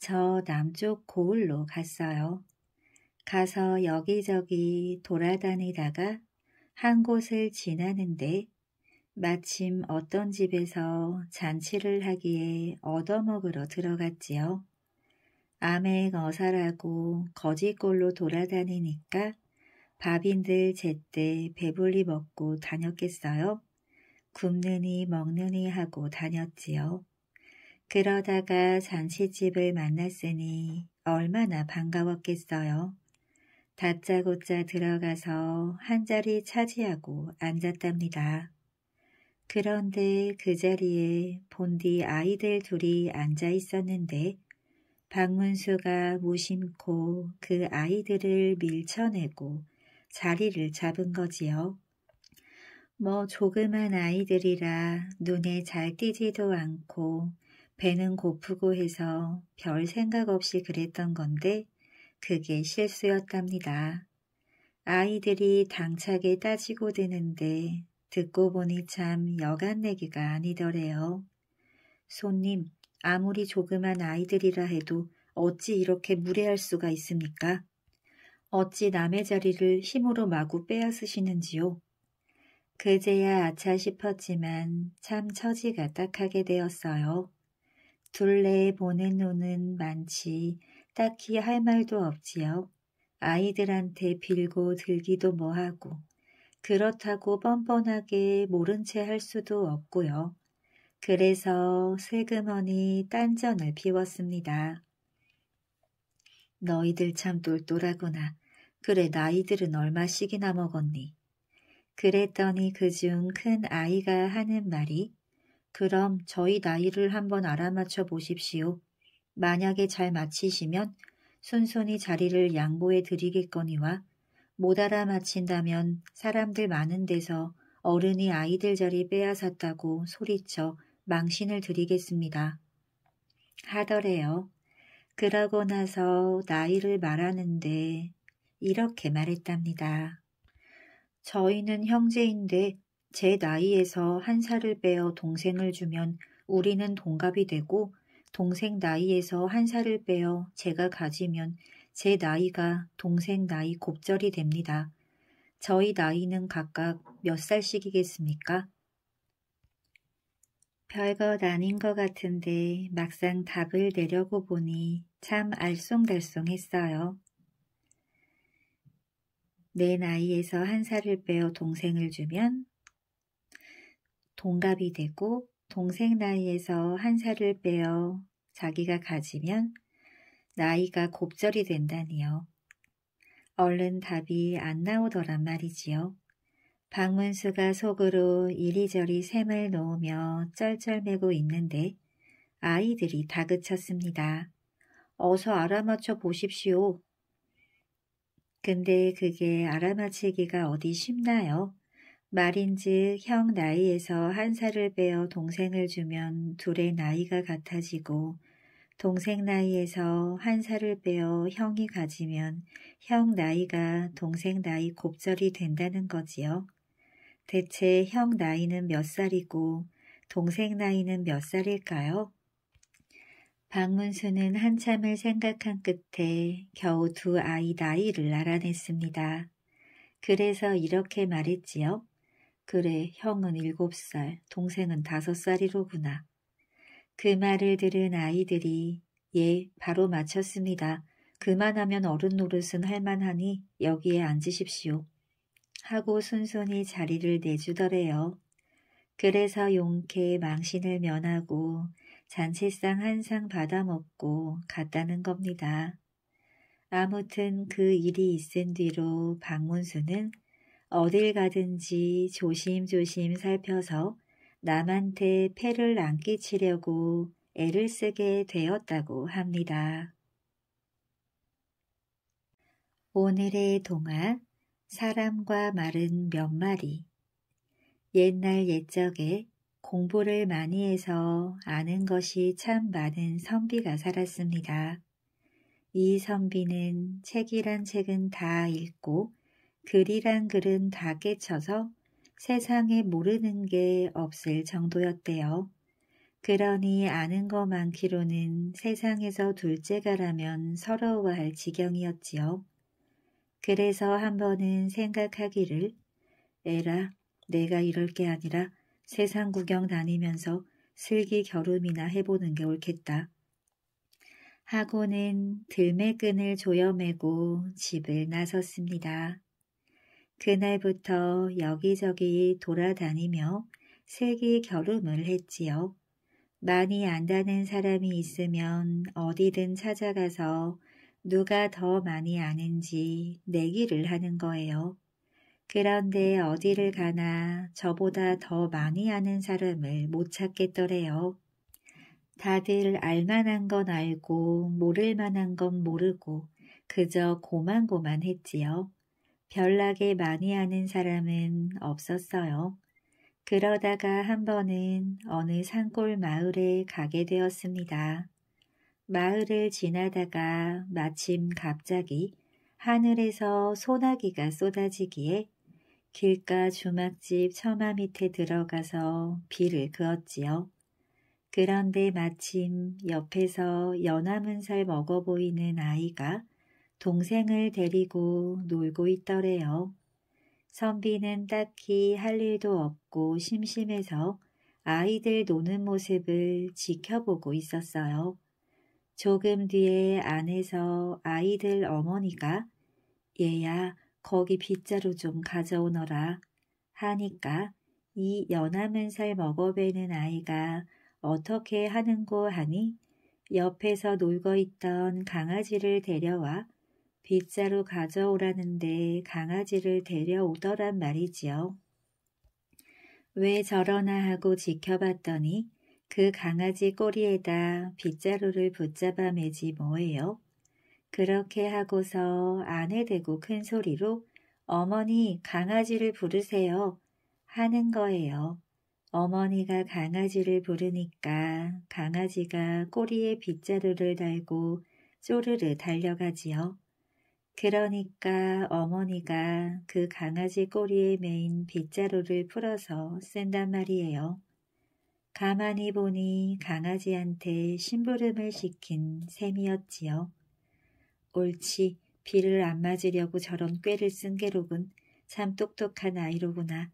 저 남쪽 고을로 갔어요. 가서 여기저기 돌아다니다가 한 곳을 지나는데 마침 어떤 집에서 잔치를 하기에 얻어먹으러 들어갔지요. 아행 어사라고 거짓골로 돌아다니니까 밥인들 제때 배불리 먹고 다녔겠어요. 굶느니 먹느니 하고 다녔지요. 그러다가 잔치집을 만났으니 얼마나 반가웠겠어요. 다짜고짜 들어가서 한 자리 차지하고 앉았답니다. 그런데 그 자리에 본디 아이들 둘이 앉아 있었는데 박문수가 무심코 그 아이들을 밀쳐내고 자리를 잡은 거지요. 뭐 조그만 아이들이라 눈에 잘 띄지도 않고 배는 고프고 해서 별 생각 없이 그랬던 건데 그게 실수였답니다. 아이들이 당차게 따지고 드는데 듣고 보니 참 여간내기가 아니더래요. 손님, 아무리 조그만 아이들이라 해도 어찌 이렇게 무례할 수가 있습니까? 어찌 남의 자리를 힘으로 마구 빼앗으시는지요? 그제야 아차 싶었지만 참 처지가 딱하게 되었어요. 둘레에 보는 눈은 많지 딱히 할 말도 없지요. 아이들한테 빌고 들기도 뭐하고 그렇다고 뻔뻔하게 모른 채 할 수도 없고요. 그래서 세금머니 딴전을 피웠습니다. 너희들 참 똘똘하구나. 그래 나이들은 얼마씩이나 먹었니? 그랬더니 그중 큰 아이가 하는 말이 그럼 저희 나이를 한번 알아맞혀 보십시오. 만약에 잘 마치시면 순순히 자리를 양보해 드리겠거니와 못 알아 마친다면 사람들 많은 데서 어른이 아이들 자리 빼앗았다고 소리쳐 망신을 드리겠습니다. 하더래요. 그러고 나서 나이를 말하는데 이렇게 말했답니다. 저희는 형제인데 제 나이에서 한 살을 빼어 동생을 주면 우리는 동갑이 되고 동생 나이에서 한 살을 빼어 제가 가지면 제 나이가 동생 나이 곱절이 됩니다. 저희 나이는 각각 몇 살씩이겠습니까? 별 것 아닌 것 같은데 막상 답을 내려고 보니 참 알쏭달쏭했어요. 내 나이에서 한 살을 빼어 동생을 주면 동갑이 되고 동생 나이에서 한 살을 빼어 자기가 가지면 나이가 곱절이 된다니요. 얼른 답이 안 나오더란 말이지요. 박문수가 속으로 이리저리 샘을 놓으며 쩔쩔매고 있는데 아이들이 다그쳤습니다. 어서 알아맞혀 보십시오. 근데 그게 알아맞히기가 어디 쉽나요? 말인즉 형 나이에서 한 살을 빼어 동생을 주면 둘의 나이가 같아지고 동생 나이에서 한 살을 빼어 형이 가지면 형 나이가 동생 나이 곱절이 된다는 거지요. 대체 형 나이는 몇 살이고 동생 나이는 몇 살일까요? 박문수는 한참을 생각한 끝에 겨우 두 아이 나이를 알아냈습니다. 그래서 이렇게 말했지요. 그래 형은 일곱 살 동생은 다섯 살이로구나. 그 말을 들은 아이들이 예 바로 마쳤습니다 그만하면 어른 노릇은 할만하니 여기에 앉으십시오. 하고 순순히 자리를 내주더래요. 그래서 용케 망신을 면하고 잔치상 한 상 받아먹고 갔다는 겁니다. 아무튼 그 일이 있은 뒤로 박문수는 어딜 가든지 조심조심 살펴서 남한테 폐를 안 끼치려고 애를 쓰게 되었다고 합니다. 오늘의 동화 사람과 말은 몇 마리 옛날 옛적에 공부를 많이 해서 아는 것이 참 많은 선비가 살았습니다. 이 선비는 책이란 책은 다 읽고 글이란 글은 다 깨쳐서 세상에 모르는 게 없을 정도였대요. 그러니 아는 거 많기로는 세상에서 둘째가라면 서러워할 지경이었지요. 그래서 한 번은 생각하기를 에라 내가 이럴 게 아니라 세상 구경 다니면서 슬기 겨름이나 해보는 게 옳겠다. 하고는 들매끈을 조여매고 집을 나섰습니다. 그날부터 여기저기 돌아다니며 색이 결음을 했지요. 많이 안다는 사람이 있으면 어디든 찾아가서 누가 더 많이 아는지 내기를 하는 거예요. 그런데 어디를 가나 저보다 더 많이 아는 사람을 못 찾겠더래요. 다들 알만한 건 알고 모를 만한 건 모르고 그저 고만고만했지요. 별나게 많이 하는 사람은 없었어요. 그러다가 한 번은 어느 산골 마을에 가게 되었습니다. 마을을 지나다가 마침 갑자기 하늘에서 소나기가 쏟아지기에 길가 주막집 처마 밑에 들어가서 비를 그었지요. 그런데 마침 옆에서 연화문살 먹어 보이는 아이가 동생을 데리고 놀고 있더래요. 선비는 딱히 할 일도 없고 심심해서 아이들 노는 모습을 지켜보고 있었어요. 조금 뒤에 안에서 아이들 어머니가 얘야 거기 빗자루 좀 가져오너라 하니까 이연하은살 먹어배는 아이가 어떻게 하는고 하니 옆에서 놀고 있던 강아지를 데려와 빗자루 가져오라는데 강아지를 데려오더란 말이지요. 왜 저러나 하고 지켜봤더니 그 강아지 꼬리에다 빗자루를 붙잡아 매지 뭐예요. 그렇게 하고서 아내 대고 큰 소리로 어머니 강아지를 부르세요 하는 거예요. 어머니가 강아지를 부르니까 강아지가 꼬리에 빗자루를 달고 쪼르르 달려가지요. 그러니까 어머니가 그 강아지 꼬리에 메인 빗자루를 풀어서 쓴단 말이에요. 가만히 보니 강아지한테 심부름을 시킨 셈이었지요. 옳지, 비를 안 맞으려고 저런 꾀를 쓴게로은참 똑똑한 아이로구나.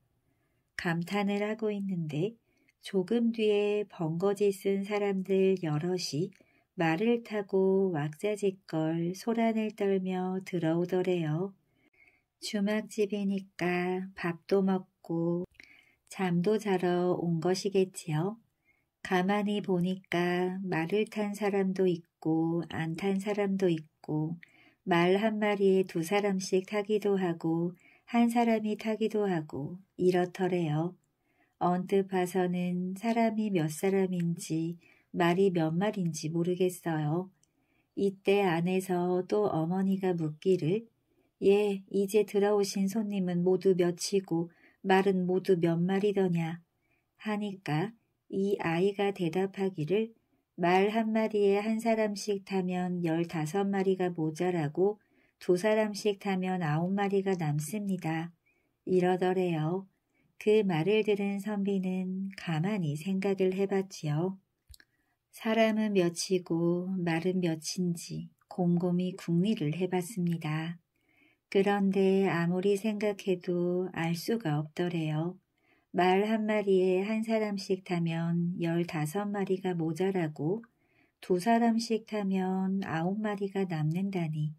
감탄을 하고 있는데 조금 뒤에 번거지 쓴 사람들 여럿이 말을 타고 왁자지껄 소란을 떨며 들어오더래요. 주막집이니까 밥도 먹고 잠도 자러 온 것이겠지요. 가만히 보니까 말을 탄 사람도 있고 안 탄 사람도 있고 말 한마리에 두 사람씩 타기도 하고 한 사람이 타기도 하고 이렇더래요. 언뜻 봐서는 사람이 몇 사람인지 말이 몇 말인지 모르겠어요. 이때 안에서 또 어머니가 묻기를 예, 이제 들어오신 손님은 모두 몇이고 말은 모두 몇 마리더냐 하니까 이 아이가 대답하기를 말 한마리에 한 사람씩 타면 열다섯 마리가 모자라고 두 사람씩 타면 아홉 마리가 남습니다. 이러더래요. 그 말을 들은 선비는 가만히 생각을 해봤지요. 사람은 몇이고 말은 몇인지 곰곰이 궁리를 해봤습니다. 그런데 아무리 생각해도 알 수가 없더래요. 말 한마리에 한 사람씩 타면 15마리가 모자라고 두 사람씩 타면 9마리가 남는다니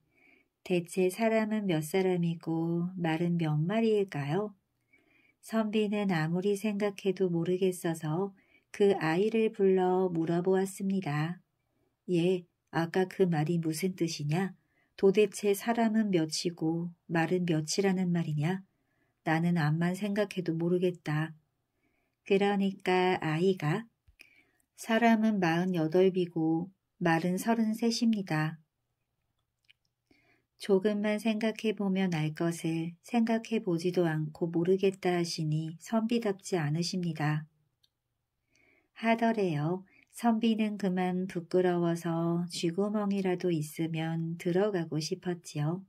대체 사람은 몇 사람이고 말은 몇 마리일까요? 선비는 아무리 생각해도 모르겠어서 그 아이를 불러 물어보았습니다. 예, 아까 그 말이 무슨 뜻이냐? 도대체 사람은 몇이고 말은 몇이라는 말이냐? 나는 암만 생각해도 모르겠다. 그러니까 아이가 사람은 마흔여덟이고 말은 서른셋입니다 조금만 생각해보면 알 것을 생각해보지도 않고 모르겠다 하시니 선비답지 않으십니다. 하더래요. 선비는 그만 부끄러워서 쥐구멍이라도 있으면 들어가고 싶었지요.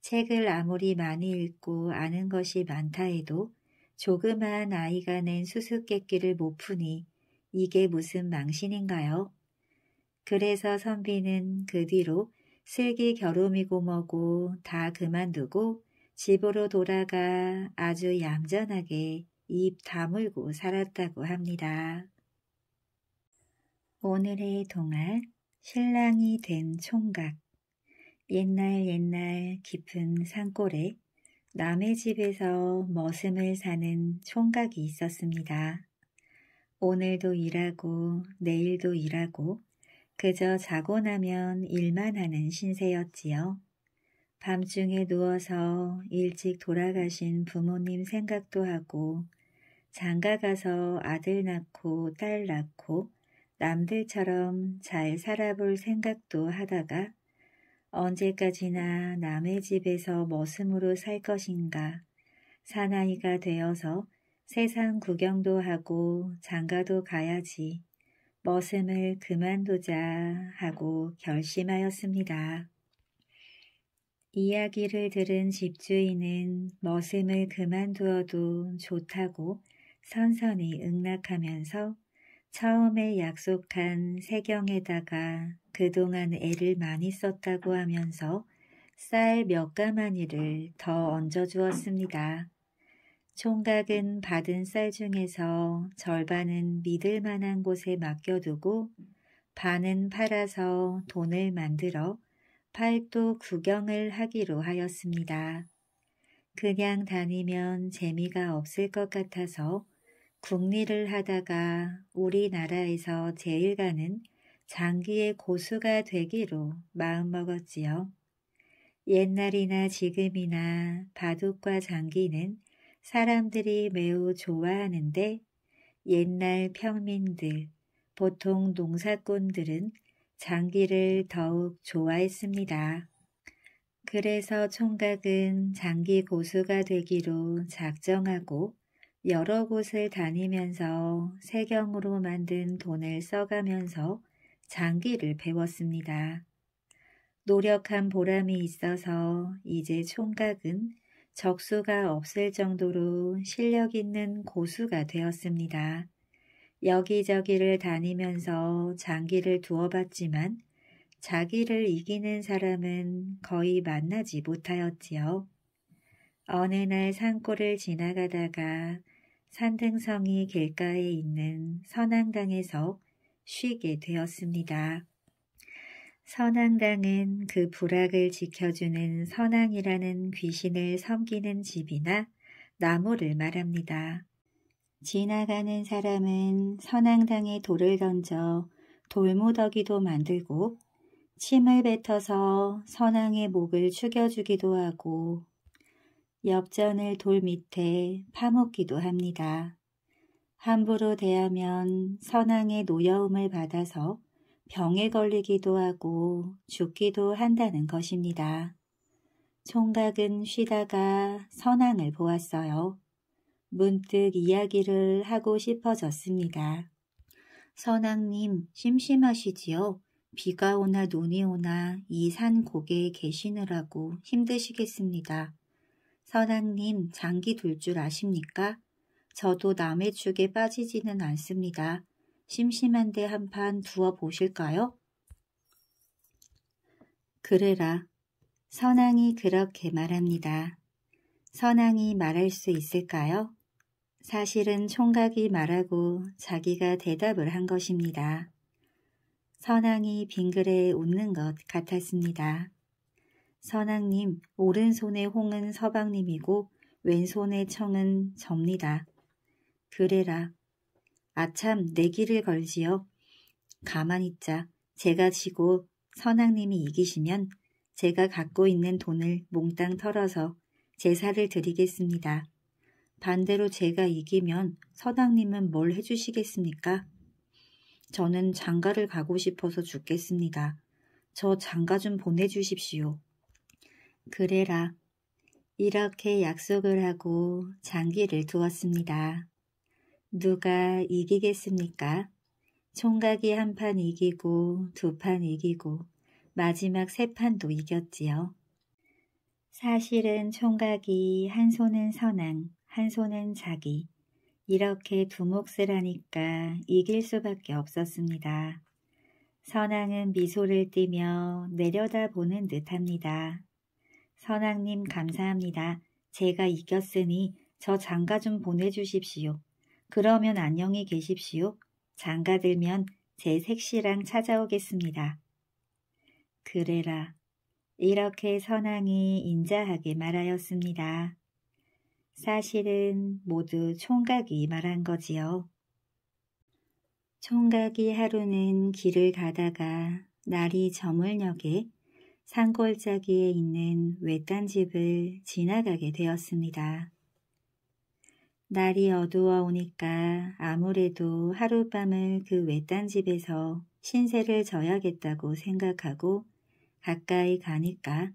책을 아무리 많이 읽고 아는 것이 많다 해도 조그만 아이가 낸 수수께끼를 못 푸니 이게 무슨 망신인가요? 그래서 선비는 그 뒤로 슬기 결혼이고 뭐고 다 그만두고 집으로 돌아가 아주 얌전하게 입 다물고 살았다고 합니다. 오늘의 동안 신랑이 된 총각 옛날 옛날 깊은 산골에 남의 집에서 머슴을 사는 총각이 있었습니다. 오늘도 일하고 내일도 일하고 그저 자고 나면 일만 하는 신세였지요. 밤중에 누워서 일찍 돌아가신 부모님 생각도 하고 장가가서 아들 낳고 딸 낳고 남들처럼 잘 살아볼 생각도 하다가 언제까지나 남의 집에서 머슴으로 살 것인가 사나이가 되어서 세상 구경도 하고 장가도 가야지 머슴을 그만두자 하고 결심하였습니다. 이야기를 들은 집주인은 머슴을 그만두어도 좋다고 선선히 응낙하면서 처음에 약속한 세경에다가 그동안 애를 많이 썼다고 하면서 쌀 몇 가마니를 더 얹어주었습니다. 총각은 받은 쌀 중에서 절반은 믿을 만한 곳에 맡겨두고 반은 팔아서 돈을 만들어 팔도 구경을 하기로 하였습니다. 그냥 다니면 재미가 없을 것 같아서 국리를 하다가 우리나라에서 제일 가는 장기의 고수가 되기로 마음먹었지요. 옛날이나 지금이나 바둑과 장기는 사람들이 매우 좋아하는데 옛날 평민들, 보통 농사꾼들은 장기를 더욱 좋아했습니다. 그래서 총각은 장기 고수가 되기로 작정하고 여러 곳을 다니면서 세경으로 만든 돈을 써가면서 장기를 배웠습니다. 노력한 보람이 있어서 이제 총각은 적수가 없을 정도로 실력 있는 고수가 되었습니다. 여기저기를 다니면서 장기를 두어봤지만 자기를 이기는 사람은 거의 만나지 못하였지요. 어느 날 산골을 지나가다가 산등성이 길가에 있는 선앙당에서 쉬게 되었습니다. 선앙당은 그불악을 지켜주는 선앙이라는 귀신을 섬기는 집이나 나무를 말합니다. 지나가는 사람은 선앙당에 돌을 던져 돌무더기도 만들고 침을 뱉어서 선앙의 목을 축여주기도 하고 엽전을 돌 밑에 파묻기도 합니다. 함부로 대하면 선왕의 노여움을 받아서 병에 걸리기도 하고 죽기도 한다는 것입니다. 총각은 쉬다가 선왕을 보았어요. 문득 이야기를 하고 싶어졌습니다. 선왕님 심심하시지요? 비가 오나 눈이 오나 이 산 고개에 계시느라고 힘드시겠습니다. 선왕님 장기 둘 줄 아십니까? 저도 남의 축에 빠지지는 않습니다. 심심한데 한 판 두어 보실까요? 그래라. 선왕이 그렇게 말합니다. 선왕이 말할 수 있을까요? 사실은 총각이 말하고 자기가 대답을 한 것입니다. 선왕이 빙그레 웃는 것 같았습니다. 선왕님, 오른손의 홍은 서방님이고 왼손의 청은 접니다. 그래라. 아참 내기를 걸지요. 가만 있자. 제가 지고 선왕님이 이기시면 제가 갖고 있는 돈을 몽땅 털어서 제사를 드리겠습니다. 반대로 제가 이기면 서당님은 뭘 해주시겠습니까? 저는 장가를 가고 싶어서 죽겠습니다. 저 장가 좀 보내주십시오. 그래라. 이렇게 약속을 하고 장기를 두었습니다. 누가 이기겠습니까? 총각이 한 판 이기고 두 판 이기고 마지막 세 판도 이겼지요. 사실은 총각이 한 손은 선왕, 한 손은 자기. 이렇게 두 몫을 하니까 이길 수밖에 없었습니다. 선왕은 미소를 띠며 내려다보는 듯합니다. 선왕님 감사합니다. 제가 이겼으니 저 장가 좀 보내주십시오. 그러면 안녕히 계십시오. 장가 들면 제 색시랑 찾아오겠습니다. 그래라. 이렇게 선왕이 인자하게 말하였습니다. 사실은 모두 총각이 말한 거지요. 총각이 하루는 길을 가다가 날이 저물녘에 산골짜기에 있는 외딴 집을 지나가게 되었습니다. 날이 어두워오니까 아무래도 하룻밤을 그 외딴 집에서 신세를 져야겠다고 생각하고 가까이 가니까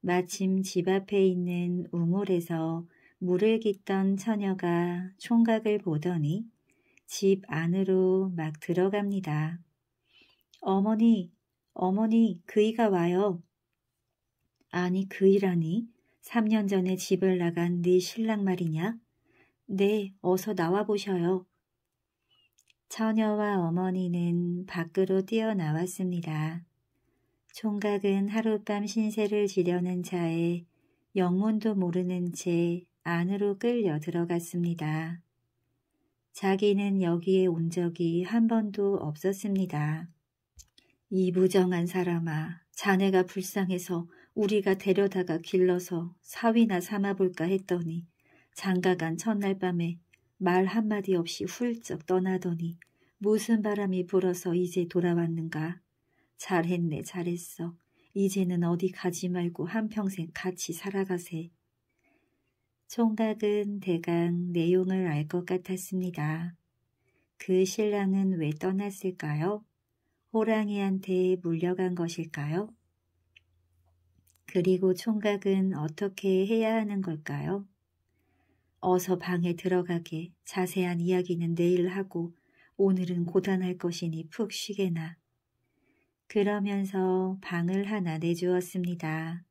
마침 집 앞에 있는 우물에서 물을 깃던 처녀가 총각을 보더니 집 안으로 막 들어갑니다. 어머니, 어머니 그이가 와요. 아니 그이라니 3년 전에 집을 나간 네 신랑 말이냐? 네 어서 나와보셔요. 처녀와 어머니는 밖으로 뛰어나왔습니다. 총각은 하룻밤 신세를 지려는 자에 영문도 모르는 채 안으로 끌려 들어갔습니다. 자기는 여기에 온 적이 한 번도 없었습니다. 이 무정한 사람아 자네가 불쌍해서 우리가 데려다가 길러서 사위나 삼아볼까 했더니 장가간 첫날 밤에 말 한마디 없이 훌쩍 떠나더니 무슨 바람이 불어서 이제 돌아왔는가. 잘했네 잘했어. 이제는 어디 가지 말고 한평생 같이 살아가세. 총각은 대강 내용을 알 것 같았습니다. 그 신랑은 왜 떠났을까요? 호랑이한테 물려간 것일까요? 그리고 총각은 어떻게 해야 하는 걸까요? 어서 방에 들어가게 자세한 이야기는 내일 하고 오늘은 고단할 것이니 푹 쉬게나. 그러면서 방을 하나 내주었습니다.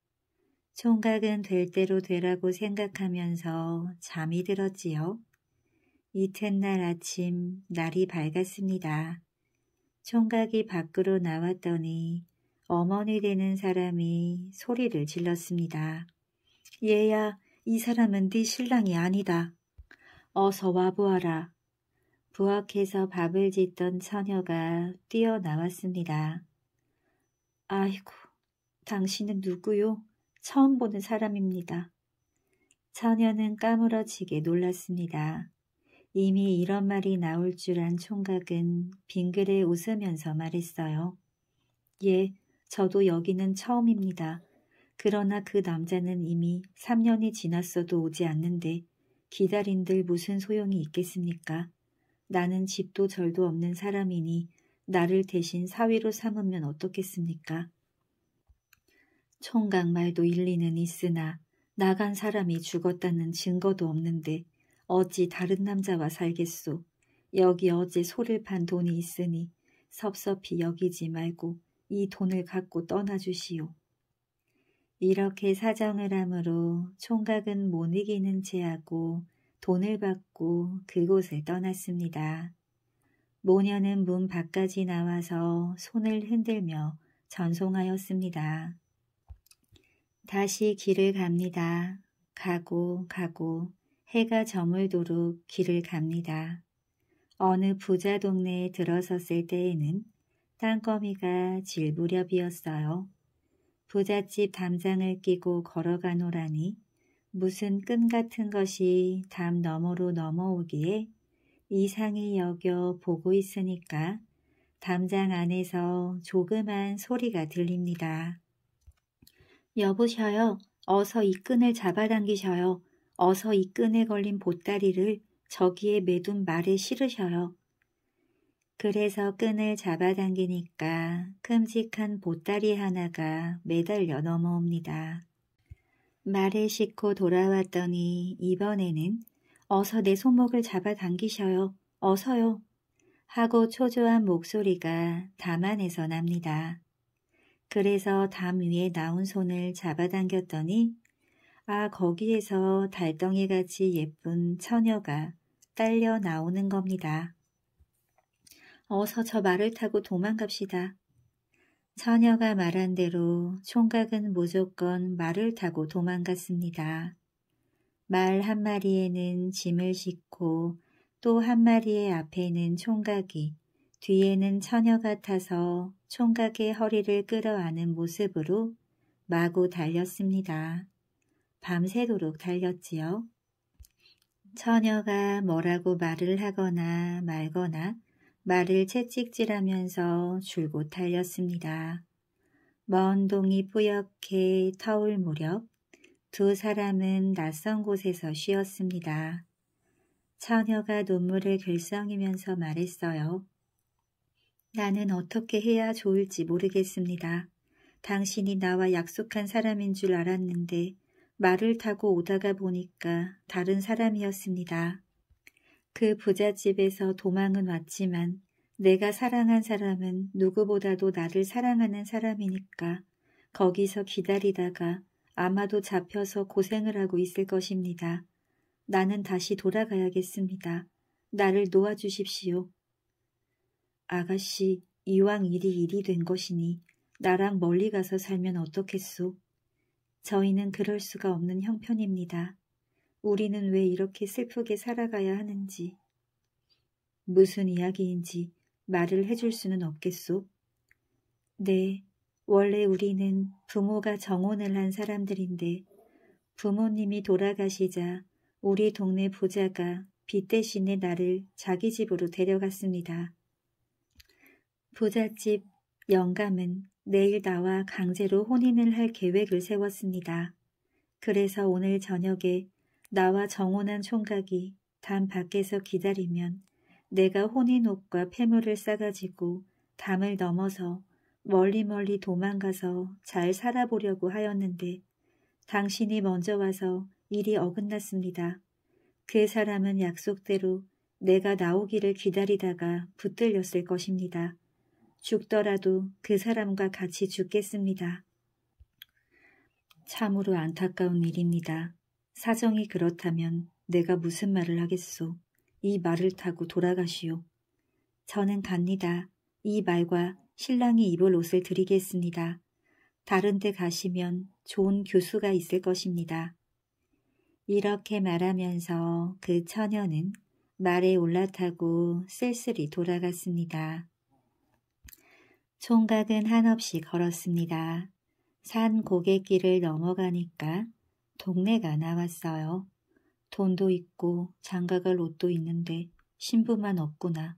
총각은 될 대로 되라고 생각하면서 잠이 들었지요. 이튿날 아침 날이 밝았습니다. 총각이 밖으로 나왔더니 어머니 되는 사람이 소리를 질렀습니다. 얘야, 이 사람은 네 신랑이 아니다. 어서 와보아라. 부엌에서 밥을 짓던 처녀가 뛰어나왔습니다. 아이고, 당신은 누구요? 처음 보는 사람입니다. 처녀는 까무러지게 놀랐습니다. 이미 이런 말이 나올 줄 안 총각은 빙그레 웃으면서 말했어요. 예, 저도 여기는 처음입니다. 그러나 그 남자는 이미 3년이 지났어도 오지 않는데 기다린들 무슨 소용이 있겠습니까? 나는 집도 절도 없는 사람이니 나를 대신 사위로 삼으면 어떻겠습니까? 총각 말도 일리는 있으나 나간 사람이 죽었다는 증거도 없는데 어찌 다른 남자와 살겠소. 여기 어제 소를 판 돈이 있으니 섭섭히 여기지 말고 이 돈을 갖고 떠나주시오. 이렇게 사정을 하므로 총각은 못 이기는 채하고 돈을 받고 그곳을 떠났습니다. 모녀는 문 밖까지 나와서 손을 흔들며 전송하였습니다. 다시 길을 갑니다. 가고 가고 해가 저물도록 길을 갑니다. 어느 부자 동네에 들어섰을 때에는 땅거미가 질 무렵이었어요. 부잣집 담장을 끼고 걸어가노라니 무슨 끈 같은 것이 담 너머로 넘어오기에 이상히 여겨 보고 있으니까 담장 안에서 조그만 소리가 들립니다. 여보셔요. 어서 이 끈을 잡아당기셔요. 어서 이 끈에 걸린 보따리를 저기에 매둔 말에 실으셔요. 그래서 끈을 잡아당기니까 큼직한 보따리 하나가 매달려 넘어옵니다. 말에 싣고 돌아왔더니 이번에는 어서 내 손목을 잡아당기셔요. 어서요. 하고 초조한 목소리가 담 안에서 납니다. 그래서 담 위에 나온 손을 잡아당겼더니 아, 거기에서 달덩이같이 예쁜 처녀가 딸려 나오는 겁니다. 어서 저 말을 타고 도망갑시다. 처녀가 말한 대로 총각은 무조건 말을 타고 도망갔습니다. 말 한 마리에는 짐을 싣고 또 한 마리의 앞에는 총각이 뒤에는 처녀가 타서 총각의 허리를 끌어안은 모습으로 마구 달렸습니다. 밤새도록 달렸지요. 처녀가 뭐라고 말을 하거나 말거나 말을 채찍질하면서 줄곧 달렸습니다. 먼 동이 뿌옇게 터울 무렵 두 사람은 낯선 곳에서 쉬었습니다. 처녀가 눈물을 글썽이면서 말했어요. 나는 어떻게 해야 좋을지 모르겠습니다. 당신이 나와 약속한 사람인 줄 알았는데 말을 타고 오다가 보니까 다른 사람이었습니다. 그 부잣집에서 도망은 왔지만 내가 사랑한 사람은 누구보다도 나를 사랑하는 사람이니까 거기서 기다리다가 아마도 잡혀서 고생을 하고 있을 것입니다. 나는 다시 돌아가야겠습니다. 나를 놓아주십시오. 아가씨, 이왕 일이 일이 된 것이니 나랑 멀리 가서 살면 어떻겠소? 저희는 그럴 수가 없는 형편입니다. 우리는 왜 이렇게 슬프게 살아가야 하는지. 무슨 이야기인지 말을 해줄 수는 없겠소? 네, 원래 우리는 부모가 정혼을 한 사람들인데 부모님이 돌아가시자 우리 동네 부자가빚 대신에 나를 자기 집으로 데려갔습니다. 부잣집 영감은 내일 나와 강제로 혼인을 할 계획을 세웠습니다. 그래서 오늘 저녁에 나와 정혼한 총각이 담 밖에서 기다리면 내가 혼인옷과 폐물을 싸가지고 담을 넘어서 멀리 멀리 도망가서 잘 살아보려고 하였는데 당신이 먼저 와서 일이 어긋났습니다. 그 사람은 약속대로 내가 나오기를 기다리다가 붙들렸을 것입니다. 죽더라도 그 사람과 같이 죽겠습니다. 참으로 안타까운 일입니다. 사정이 그렇다면 내가 무슨 말을 하겠소. 이 말을 타고 돌아가시오. 저는 갑니다. 이 말과 신랑이 입을 옷을 드리겠습니다. 다른 데 가시면 좋은 교수가 있을 것입니다. 이렇게 말하면서 그 처녀는 말에 올라타고 쓸쓸히 돌아갔습니다. 총각은 한없이 걸었습니다. 산 고갯길을 넘어가니까 동네가 나왔어요. 돈도 있고 장가갈 옷도 있는데 신부만 없구나.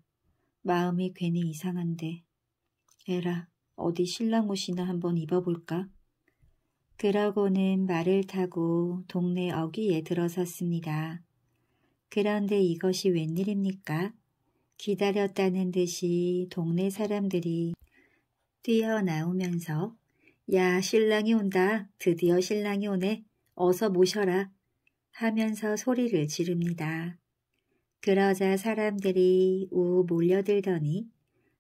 마음이 괜히 이상한데. 에라 어디 신랑 옷이나 한번 입어볼까? 그러고는 말을 타고 동네 어귀에 들어섰습니다. 그런데 이것이 웬일입니까? 기다렸다는 듯이 동네 사람들이 뛰어나오면서 야 신랑이 온다 드디어 신랑이 오네 어서 모셔라 하면서 소리를 지릅니다. 그러자 사람들이 우 몰려들더니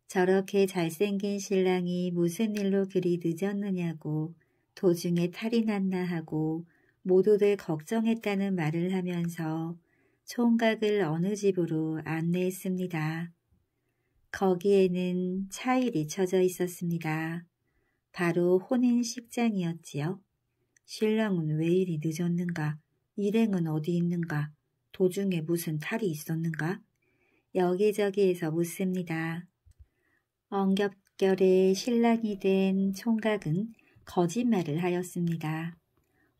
저렇게 잘생긴 신랑이 무슨 일로 그리 늦었느냐고 도중에 탈이 났나 하고 모두들 걱정했다는 말을 하면서 총각을 어느 집으로 안내했습니다. 거기에는 차일이 쳐져 있었습니다. 바로 혼인식장이었지요. 신랑은 왜 이리 늦었는가? 일행은 어디 있는가? 도중에 무슨 탈이 있었는가? 여기저기에서 묻습니다. 엉겹결에 신랑이 된 총각은 거짓말을 하였습니다.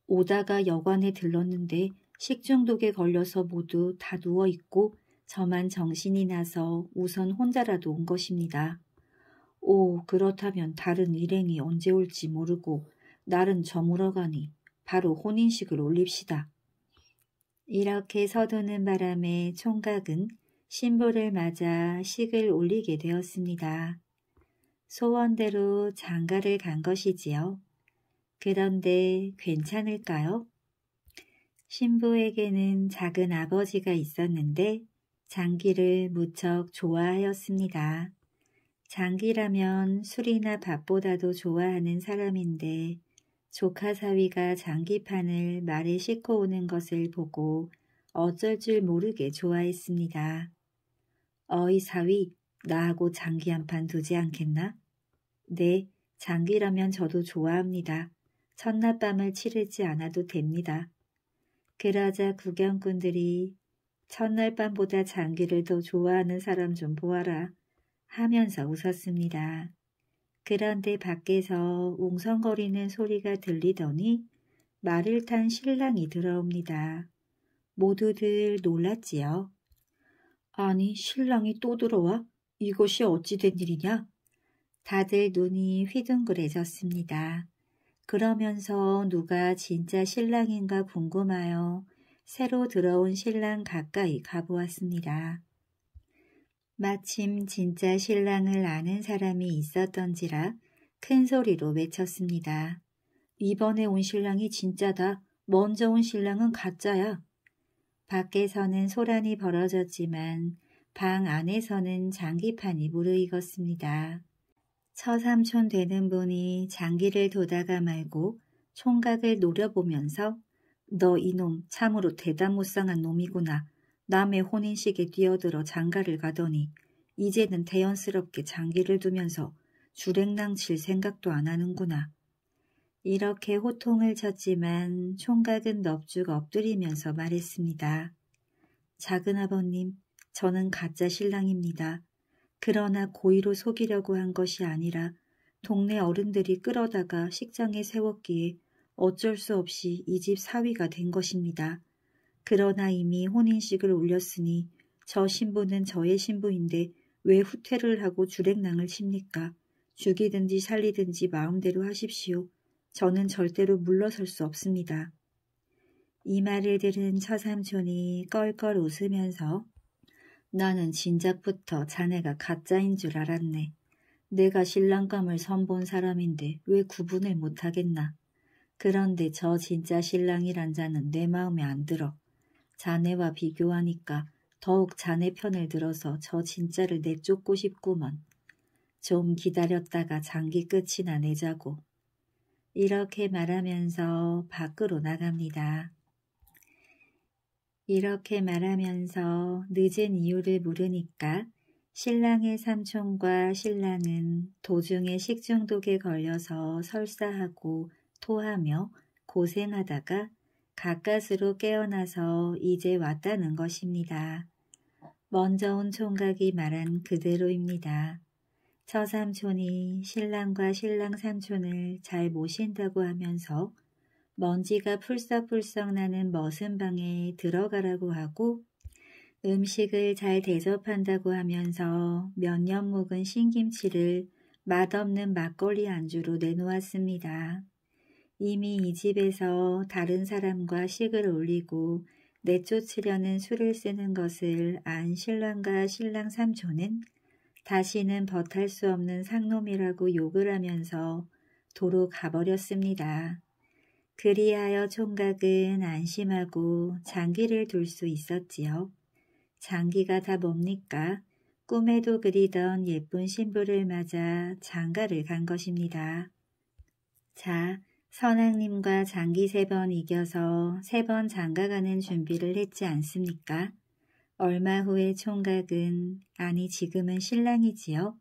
오다가 여관에 들렀는데 식중독에 걸려서 모두 다 누워있고 저만 정신이 나서 우선 혼자라도 온 것입니다. 오, 그렇다면 다른 일행이 언제 올지 모르고 날은 저물어가니 바로 혼인식을 올립시다. 이렇게 서두는 바람에 총각은 신부를 맞아 식을 올리게 되었습니다. 소원대로 장가를 간 것이지요. 그런데 괜찮을까요? 신부에게는 작은 아버지가 있었는데 장기를 무척 좋아하였습니다. 장기라면 술이나 밥보다도 좋아하는 사람인데 조카 사위가 장기판을 말에 싣고 오는 것을 보고 어쩔 줄 모르게 좋아했습니다. 어이 사위, 나하고 장기 한 판 두지 않겠나? 네, 장기라면 저도 좋아합니다. 첫낮밤을 치르지 않아도 됩니다. 그러자 구경꾼들이 첫날 밤보다 장기를 더 좋아하는 사람 좀 보아라 하면서 웃었습니다. 그런데 밖에서 웅성거리는 소리가 들리더니 말을 탄 신랑이 들어옵니다. 모두들 놀랐지요. 아니 신랑이 또 들어와? 이것이 어찌 된 일이냐? 다들 눈이 휘둥그레졌습니다. 그러면서 누가 진짜 신랑인가 궁금하여 새로 들어온 신랑 가까이 가보았습니다. 마침 진짜 신랑을 아는 사람이 있었던지라 큰 소리로 외쳤습니다. 이번에 온 신랑이 진짜다. 먼저 온 신랑은 가짜야. 밖에서는 소란이 벌어졌지만 방 안에서는 장기판이 무르익었습니다. 처삼촌 되는 분이 장기를 도다가 말고 총각을 노려보면서 너 이놈 참으로 대단무쌍한 놈이구나. 남의 혼인식에 뛰어들어 장가를 가더니 이제는 대연스럽게 장기를 두면서 주랭낭칠 생각도 안 하는구나. 이렇게 호통을 쳤지만 총각은 넙죽 엎드리면서 말했습니다. 작은 아버님, 저는 가짜 신랑입니다. 그러나 고의로 속이려고 한 것이 아니라 동네 어른들이 끌어다가 식장에 세웠기에 어쩔 수 없이 이 집 사위가 된 것입니다. 그러나 이미 혼인식을 올렸으니 저 신부는 저의 신부인데 왜 후퇴를 하고 주랭낭을 칩니까? 죽이든지 살리든지 마음대로 하십시오. 저는 절대로 물러설 수 없습니다. 이 말을 들은 처삼촌이 껄껄 웃으면서 나는 진작부터 자네가 가짜인 줄 알았네. 내가 신랑감을 선본 사람인데 왜 구분을 못하겠나. 그런데 저 진짜 신랑이란 자는 내 마음에 안 들어. 자네와 비교하니까 더욱 자네 편을 들어서 저 진짜를 내쫓고 싶구먼. 좀 기다렸다가 장기 끝이나 내자고. 이렇게 말하면서 밖으로 나갑니다. 이렇게 말하면서 늦은 이유를 물으니까 신랑의 삼촌과 신랑은 도중에 식중독에 걸려서 설사하고 토하며 고생하다가 가까스로 깨어나서 이제 왔다는 것입니다. 먼저 온 총각이 말한 그대로입니다. 처삼촌이 신랑과 신랑 삼촌을 잘 모신다고 하면서 먼지가 풀썩풀썩 나는 머슴 방에 들어가라고 하고 음식을 잘 대접한다고 하면서 몇 년 묵은 신김치를 맛없는 막걸리 안주로 내놓았습니다. 이미 이 집에서 다른 사람과 식을 올리고 내쫓으려는 술을 쓰는 것을 안 신랑과 신랑 삼촌은 다시는 버탈 수 없는 상놈이라고 욕을 하면서 도로 가버렸습니다. 그리하여 총각은 안심하고 장기를 둘 수 있었지요. 장기가 다 뭡니까? 꿈에도 그리던 예쁜 신부를 맞아 장가를 간 것입니다. 자, 선왕님과 장기 세 번 이겨서 세 번 장가가는 준비를 했지 않습니까? 얼마 후에 총각은 아니 지금은 신랑이지요.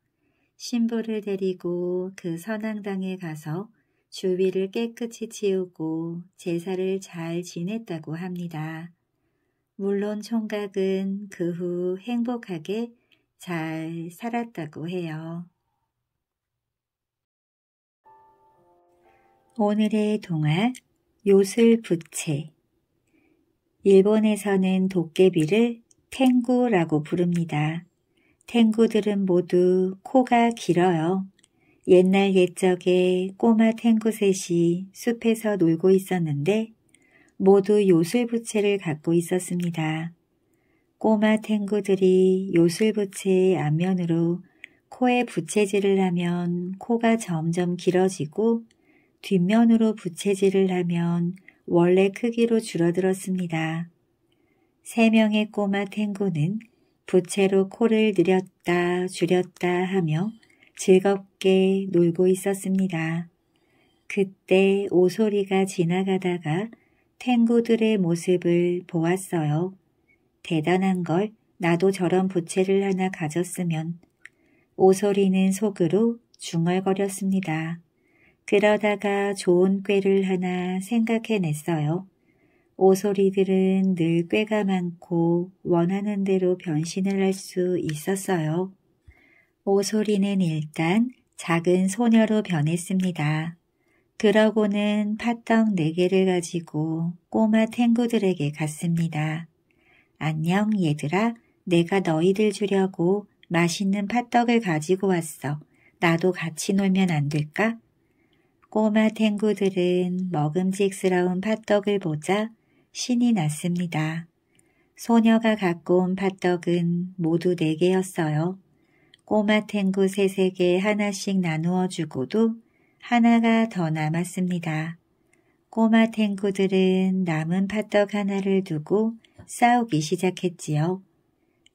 신부를 데리고 그 선왕당에 가서 주위를 깨끗이 치우고 제사를 잘 지냈다고 합니다. 물론 총각은 그 후 행복하게 잘 살았다고 해요. 오늘의 동화 요술부채 일본에서는 도깨비를 탱구라고 부릅니다. 탱구들은 모두 코가 길어요. 옛날 옛적에 꼬마 탱구셋이 숲에서 놀고 있었는데 모두 요술부채를 갖고 있었습니다. 꼬마 탱구들이 요술부채의 앞면으로 코에 부채질을 하면 코가 점점 길어지고 뒷면으로 부채질을 하면 원래 크기로 줄어들었습니다. 세 명의 꼬마 탱구는 부채로 코를 늘렸다 줄였다 하며 즐겁게 놀고 있었습니다. 그때 오소리가 지나가다가 탱구들의 모습을 보았어요. 대단한 걸 나도 저런 부채를 하나 가졌으면 오소리는 속으로 중얼거렸습니다. 그러다가 좋은 꾀를 하나 생각해냈어요. 오소리들은 늘 꾀가 많고 원하는 대로 변신을 할 수 있었어요. 오소리는 일단 작은 소녀로 변했습니다. 그러고는 팥떡 4개를 가지고 꼬마 탱구들에게 갔습니다. 안녕 얘들아 내가 너희들 주려고 맛있는 팥떡을 가지고 왔어. 나도 같이 놀면 안 될까? 꼬마 탱구들은 먹음직스러운 팥떡을 보자 신이 났습니다. 소녀가 갖고 온 팥떡은 모두 네개였어요 꼬마 탱구 셋에게 하나씩 나누어 주고도 하나가 더 남았습니다. 꼬마 탱구들은 남은 팥떡 하나를 두고 싸우기 시작했지요.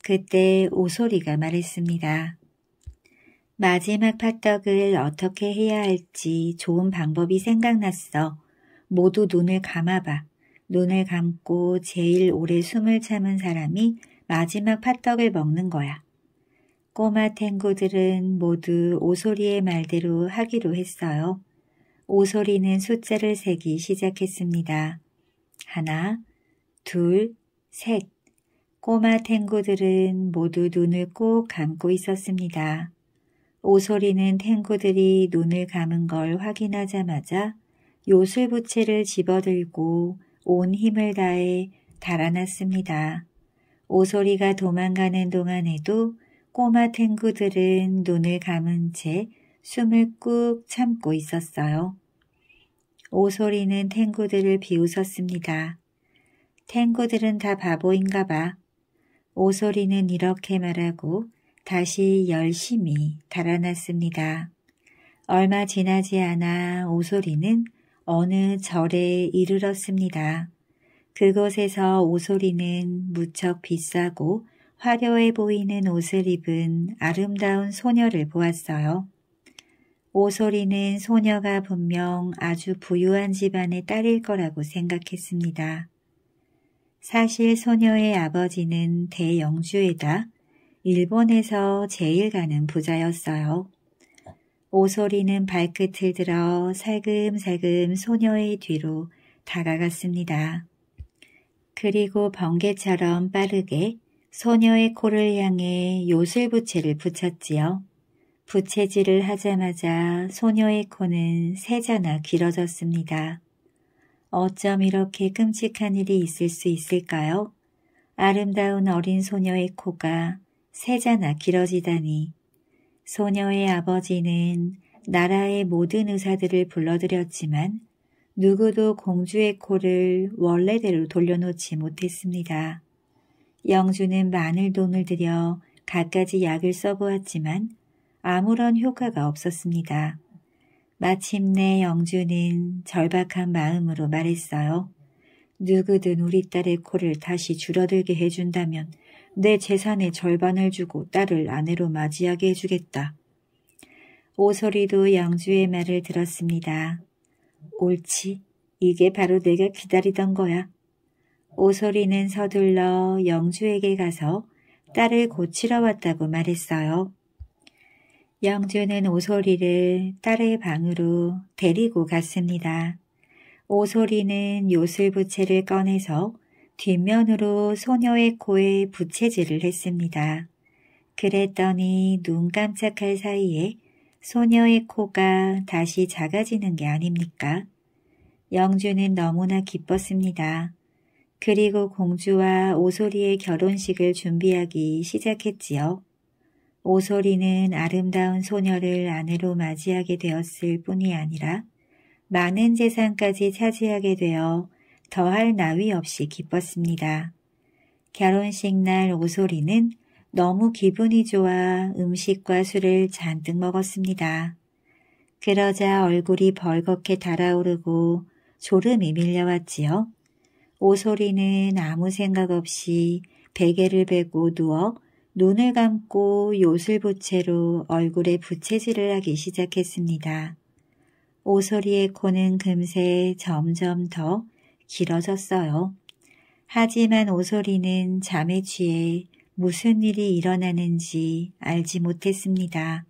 그때 오소리가 말했습니다. 마지막 팥떡을 어떻게 해야 할지 좋은 방법이 생각났어. 모두 눈을 감아봐. 눈을 감고 제일 오래 숨을 참은 사람이 마지막 팥떡을 먹는 거야. 꼬마 탱구들은 모두 오소리의 말대로 하기로 했어요. 오소리는 숫자를 세기 시작했습니다. 하나, 둘, 셋. 꼬마 탱구들은 모두 눈을 꼭 감고 있었습니다. 오소리는 탱구들이 눈을 감은 걸 확인하자마자 요술부채를 집어들고 온 힘을 다해 달아났습니다. 오소리가 도망가는 동안에도 꼬마 탱구들은 눈을 감은 채 숨을 꾹 참고 있었어요. 오소리는 탱구들을 비웃었습니다. 탱구들은 다 바보인가 봐. 오소리는 이렇게 말하고 다시 열심히 달아났습니다. 얼마 지나지 않아 오소리는 어느 절에 이르렀습니다. 그곳에서 오소리는 무척 비싸고 화려해 보이는 옷을 입은 아름다운 소녀를 보았어요. 오소리는 소녀가 분명 아주 부유한 집안의 딸일 거라고 생각했습니다. 사실 소녀의 아버지는 대영주에다 일본에서 제일 가는 부자였어요. 오소리는 발끝을 들어 살금살금 소녀의 뒤로 다가갔습니다. 그리고 번개처럼 빠르게 소녀의 코를 향해 요술부채를 붙였지요. 부채질을 하자마자 소녀의 코는 세자나 길어졌습니다. 어쩜 이렇게 끔찍한 일이 있을 수 있을까요? 아름다운 어린 소녀의 코가 세자나 길어지다니 소녀의 아버지는 나라의 모든 의사들을 불러들였지만 누구도 공주의 코를 원래대로 돌려놓지 못했습니다. 영주는 많은 돈을 들여 갖가지 약을 써보았지만 아무런 효과가 없었습니다. 마침내 영주는 절박한 마음으로 말했어요. 누구든 우리 딸의 코를 다시 줄어들게 해준다면 내 재산의 절반을 주고 딸을 아내로 맞이하게 해주겠다. 오소리도 영주의 말을 들었습니다. 옳지. 이게 바로 내가 기다리던 거야. 오소리는 서둘러 영주에게 가서 딸을 고치러 왔다고 말했어요. 영주는 오소리를 딸의 방으로 데리고 갔습니다. 오소리는 요술부채를 꺼내서 뒷면으로 소녀의 코에 부채질을 했습니다. 그랬더니 눈 깜짝할 사이에 소녀의 코가 다시 작아지는 게 아닙니까? 영주는 너무나 기뻤습니다. 그리고 공주와 오소리의 결혼식을 준비하기 시작했지요. 오소리는 아름다운 소녀를 아내로 맞이하게 되었을 뿐이 아니라 많은 재산까지 차지하게 되어 더할 나위 없이 기뻤습니다. 결혼식 날 오소리는 너무 기분이 좋아 음식과 술을 잔뜩 먹었습니다. 그러자 얼굴이 벌겋게 달아오르고 졸음이 밀려왔지요. 오소리는 아무 생각 없이 베개를 베고 누워 눈을 감고 요술부채로 얼굴에 부채질을 하기 시작했습니다. 오소리의 코는 금세 점점 더 길어졌어요. 하지만 오소리는 잠에 취해 무슨 일이 일어나는지 알지 못했습니다.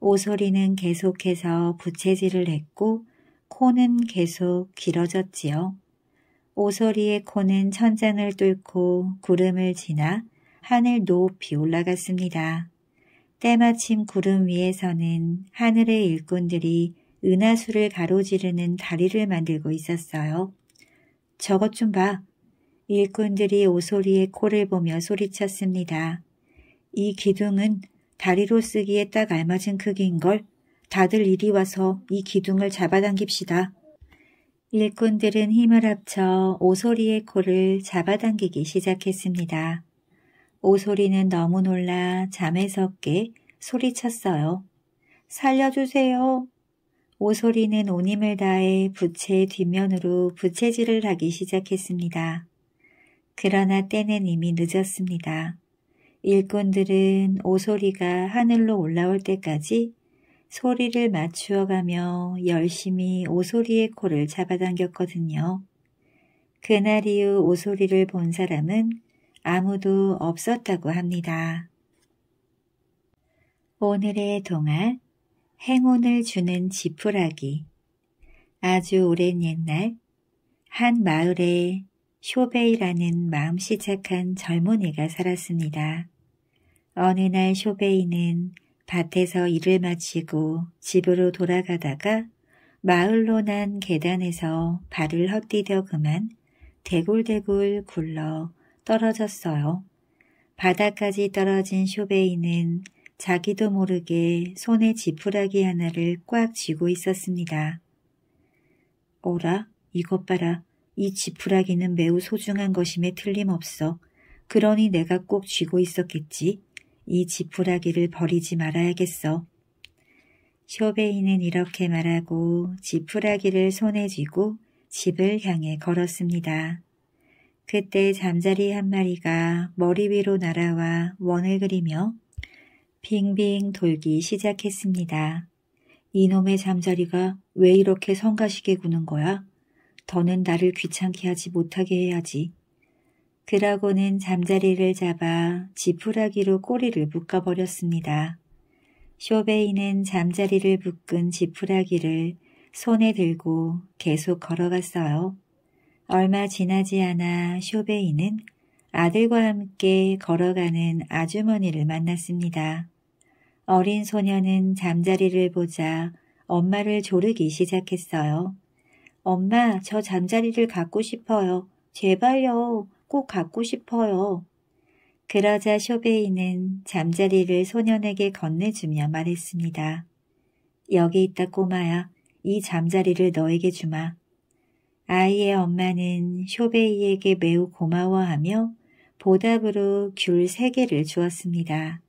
오소리는 계속해서 부채질을 했고 코는 계속 길어졌지요. 오소리의 코는 천장을 뚫고 구름을 지나 하늘 높이 올라갔습니다. 때마침 구름 위에서는 하늘의 일꾼들이 은하수를 가로지르는 다리를 만들고 있었어요. 저것 좀 봐. 일꾼들이 오소리의 코를 보며 소리쳤습니다. 이 기둥은 다리로 쓰기에 딱 알맞은 크기인걸. 다들 이리 와서 이 기둥을 잡아당깁시다. 일꾼들은 힘을 합쳐 오소리의 코를 잡아당기기 시작했습니다. 오소리는 너무 놀라 잠에서 깨 소리쳤어요. 살려주세요. 오소리는 온 힘을 다해 부채 뒷면으로 부채질을 하기 시작했습니다. 그러나 때는 이미 늦었습니다. 일꾼들은 오소리가 하늘로 올라올 때까지 소리를 맞추어가며 열심히 오소리의 코를 잡아당겼거든요. 그날 이후 오소리를 본 사람은 아무도 없었다고 합니다. 오늘의 동안 행운을 주는 지푸라기 아주 오랜 옛날 한 마을에 쇼베이라는 마음 시작한 젊은이가 살았습니다. 어느 날 쇼베이는 밭에서 일을 마치고 집으로 돌아가다가 마을로 난 계단에서 발을 헛디뎌 그만 대굴대굴 굴러 떨어졌어요. 바닥까지 떨어진 쇼베이는 자기도 모르게 손에 지푸라기 하나를 꽉 쥐고 있었습니다. 오라, 이것 봐라. 이 지푸라기는 매우 소중한 것임에 틀림없어. 그러니 내가 꼭 쥐고 있었겠지. 이 지푸라기를 버리지 말아야겠어. 쇼베이는 이렇게 말하고 지푸라기를 손에 쥐고 집을 향해 걸었습니다. 그때 잠자리 한 마리가 머리 위로 날아와 원을 그리며 빙빙 돌기 시작했습니다. 이놈의 잠자리가 왜 이렇게 성가시게 구는 거야? 더는 나를 귀찮게 하지 못하게 해야지. 그러고는 잠자리를 잡아 지푸라기로 꼬리를 묶어버렸습니다. 쇼베이는 잠자리를 묶은 지푸라기를 손에 들고 계속 걸어갔어요. 얼마 지나지 않아 쇼베이는 아들과 함께 걸어가는 아주머니를 만났습니다. 어린 소녀는 잠자리를 보자 엄마를 조르기 시작했어요. 엄마, 저 잠자리를 갖고 싶어요. 제발요. 꼭 갖고 싶어요. 그러자 쇼베이는 잠자리를 소년에게 건네주며 말했습니다. 여기 있다 꼬마야. 이 잠자리를 너에게 주마. 아이의 엄마는 쇼베이에게 매우 고마워하며 보답으로 귤 세개를 주었습니다.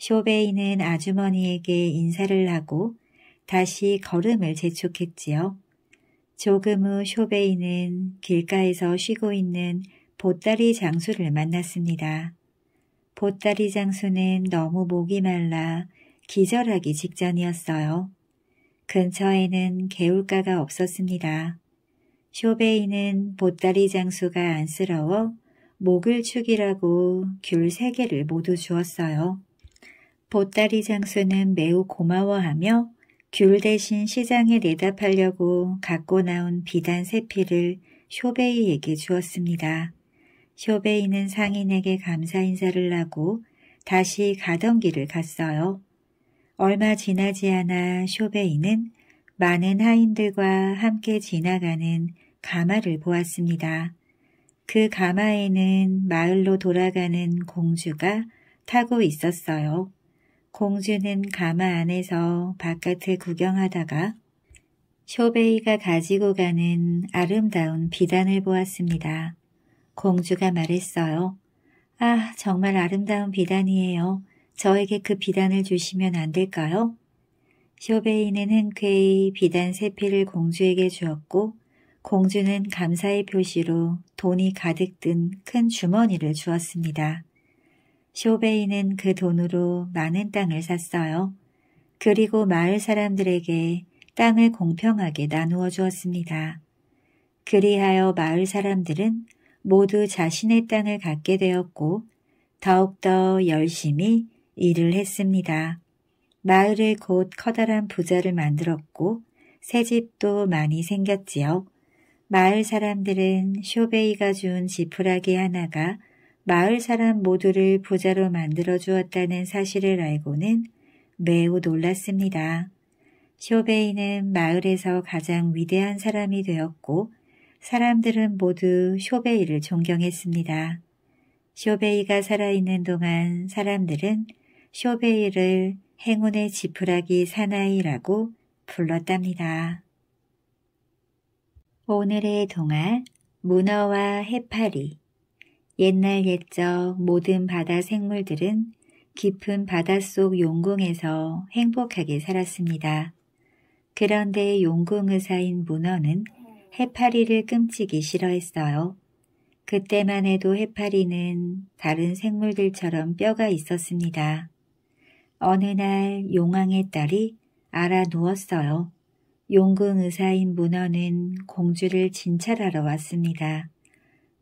쇼베이는 아주머니에게 인사를 하고 다시 걸음을 재촉했지요. 조금 후 쇼베이는 길가에서 쉬고 있는 보따리 장수를 만났습니다. 보따리 장수는 너무 목이 말라 기절하기 직전이었어요. 근처에는 개울가가 없었습니다. 쇼베이는 보따리 장수가 안쓰러워 목을 축이라고 귤 세 개를 모두 주었어요. 보따리 장수는 매우 고마워하며 귤 대신 시장에 내답하려고 갖고 나온 비단 세피를 쇼베이에게 주었습니다. 쇼베이는 상인에게 감사 인사를 하고 다시 가던 길을 갔어요. 얼마 지나지 않아 쇼베이는 많은 하인들과 함께 지나가는 가마를 보았습니다. 그 가마에는 마을로 돌아가는 공주가 타고 있었어요. 공주는 가마 안에서 바깥을 구경하다가 쇼베이가 가지고 가는 아름다운 비단을 보았습니다. 공주가 말했어요. 아, 정말 아름다운 비단이에요. 저에게 그 비단을 주시면 안 될까요? 쇼베이는 흔쾌히 비단 세 피를 공주에게 주었고 공주는 감사의 표시로 돈이 가득 든 큰 주머니를 주었습니다. 쇼베이는 그 돈으로 많은 땅을 샀어요. 그리고 마을 사람들에게 땅을 공평하게 나누어 주었습니다. 그리하여 마을 사람들은 모두 자신의 땅을 갖게 되었고 더욱더 열심히 일을 했습니다. 마을을 곧 커다란 부자를 만들었고 새 집도 많이 생겼지요. 마을 사람들은 쇼베이가 준 지푸라기 하나가 마을 사람 모두를 부자로 만들어 주었다는 사실을 알고는 매우 놀랐습니다. 쇼베이는 마을에서 가장 위대한 사람이 되었고 사람들은 모두 쇼베이를 존경했습니다. 쇼베이가 살아있는 동안 사람들은 쇼베이를 행운의 지푸라기 사나이라고 불렀답니다. 오늘의 동화 문어와 해파리 옛날 옛적 모든 바다 생물들은 깊은 바닷속 용궁에서 행복하게 살았습니다. 그런데 용궁 의사인 문어는 해파리를 끔찍이 싫어했어요. 그때만 해도 해파리는 다른 생물들처럼 뼈가 있었습니다. 어느 날 용왕의 딸이 알아 누웠어요. 용궁 의사인 문어는 공주를 진찰하러 왔습니다.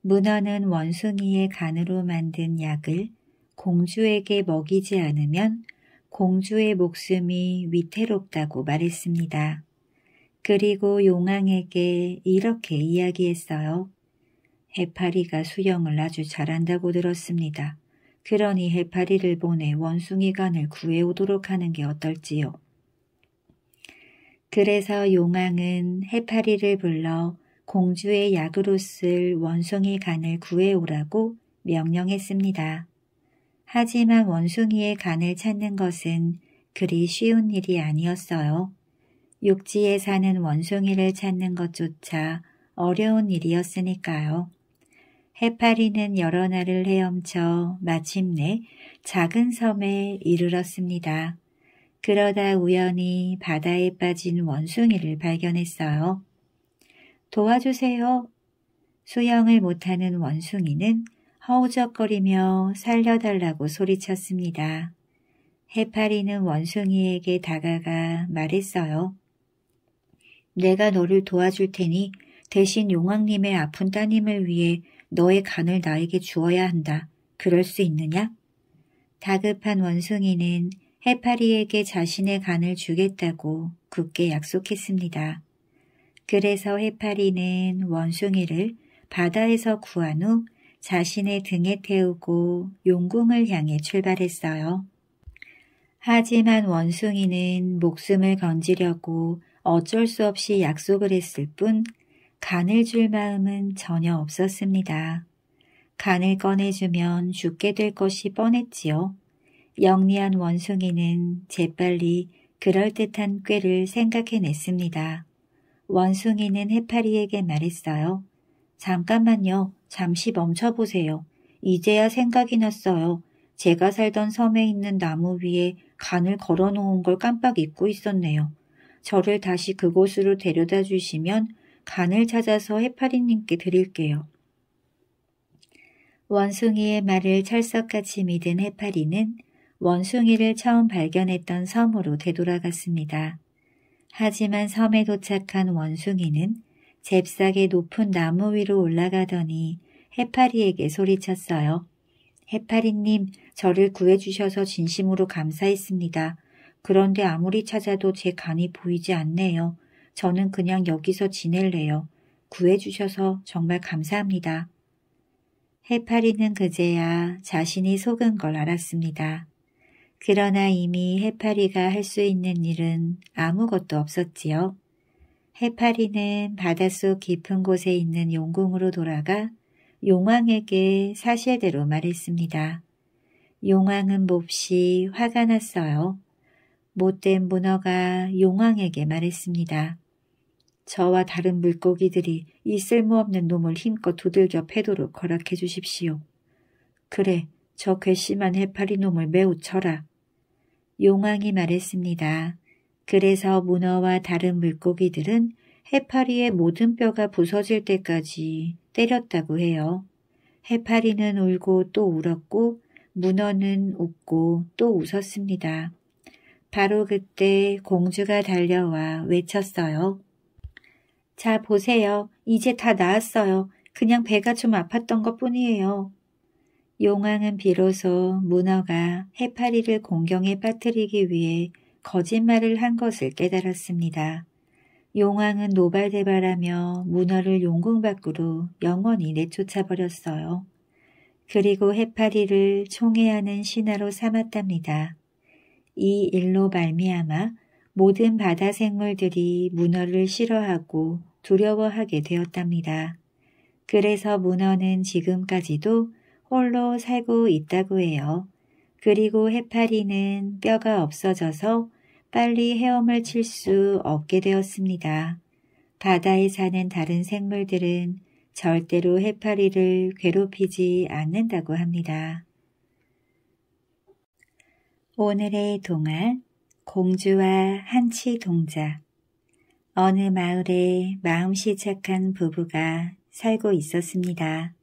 문어는 원숭이의 간으로 만든 약을 공주에게 먹이지 않으면 공주의 목숨이 위태롭다고 말했습니다. 그리고 용왕에게 이렇게 이야기했어요. 해파리가 수영을 아주 잘한다고 들었습니다. 그러니 해파리를 보내 원숭이 간을 구해오도록 하는 게 어떨지요. 그래서 용왕은 해파리를 불러 공주의 약으로 쓸 원숭이 간을 구해오라고 명령했습니다. 하지만 원숭이의 간을 찾는 것은 그리 쉬운 일이 아니었어요. 육지에 사는 원숭이를 찾는 것조차 어려운 일이었으니까요. 해파리는 여러 날을 헤엄쳐 마침내 작은 섬에 이르렀습니다. 그러다 우연히 바다에 빠진 원숭이를 발견했어요. 도와주세요. 수영을 못하는 원숭이는 허우적거리며 살려달라고 소리쳤습니다. 해파리는 원숭이에게 다가가 말했어요. 내가 너를 도와줄 테니 대신 용왕님의 아픈 따님을 위해 너의 간을 나에게 주어야 한다. 그럴 수 있느냐? 다급한 원숭이는 해파리에게 자신의 간을 주겠다고 굳게 약속했습니다. 그래서 해파리는 원숭이를 바다에서 구한 후 자신의 등에 태우고 용궁을 향해 출발했어요. 하지만 원숭이는 목숨을 건지려고 어쩔 수 없이 약속을 했을 뿐 간을 줄 마음은 전혀 없었습니다. 간을 꺼내주면 죽게 될 것이 뻔했지요. 영리한 원숭이는 재빨리 그럴듯한 꾀를 생각해냈습니다. 원숭이는 해파리에게 말했어요. 잠깐만요. 잠시 멈춰보세요. 이제야 생각이 났어요. 제가 살던 섬에 있는 나무 위에 간을 걸어놓은 걸 깜빡 잊고 있었네요. 저를 다시 그곳으로 데려다 주시면 간을 찾아서 해파리님께 드릴게요. 원숭이의 말을 철석같이 믿은 해파리는 원숭이를 처음 발견했던 섬으로 되돌아갔습니다. 하지만 섬에 도착한 원숭이는 잽싸게 높은 나무 위로 올라가더니 해파리에게 소리쳤어요. 해파리님, 저를 구해주셔서 진심으로 감사했습니다. 그런데 아무리 찾아도 제 간이 보이지 않네요. 저는 그냥 여기서 지낼래요. 구해주셔서 정말 감사합니다. 해파리는 그제야 자신이 속은 걸 알았습니다. 그러나 이미 해파리가 할 수 있는 일은 아무것도 없었지요. 해파리는 바닷속 깊은 곳에 있는 용궁으로 돌아가 용왕에게 사실대로 말했습니다. 용왕은 몹시 화가 났어요. 못된 문어가 용왕에게 말했습니다. 저와 다른 물고기들이 이 쓸모없는 놈을 힘껏 두들겨 패도록 허락해 주십시오. 그래, 저 괘씸한 해파리 놈을 매우 쳐라. 용왕이 말했습니다. 그래서 문어와 다른 물고기들은 해파리의 모든 뼈가 부서질 때까지 때렸다고 해요. 해파리는 울고 또 울었고 문어는 웃고 또 웃었습니다. 바로 그때 공주가 달려와 외쳤어요. 자 보세요. 이제 다 나았어요. 그냥 배가 좀 아팠던 것 뿐이에요. 용왕은 비로소 문어가 해파리를 공경에 빠뜨리기 위해 거짓말을 한 것을 깨달았습니다. 용왕은 노발대발하며 문어를 용궁 밖으로 영원히 내쫓아버렸어요. 그리고 해파리를 총애하는 신하로 삼았답니다. 이 일로 말미암아 모든 바다 생물들이 문어를 싫어하고 두려워하게 되었답니다. 그래서 문어는 지금까지도 홀로 살고 있다고 해요. 그리고 해파리는 뼈가 없어져서 빨리 헤엄을 칠 수 없게 되었습니다. 바다에 사는 다른 생물들은 절대로 해파리를 괴롭히지 않는다고 합니다. 오늘의 동화 공주와 한치 동자 어느 마을에 마음씨 착한 부부가 살고 있었습니다.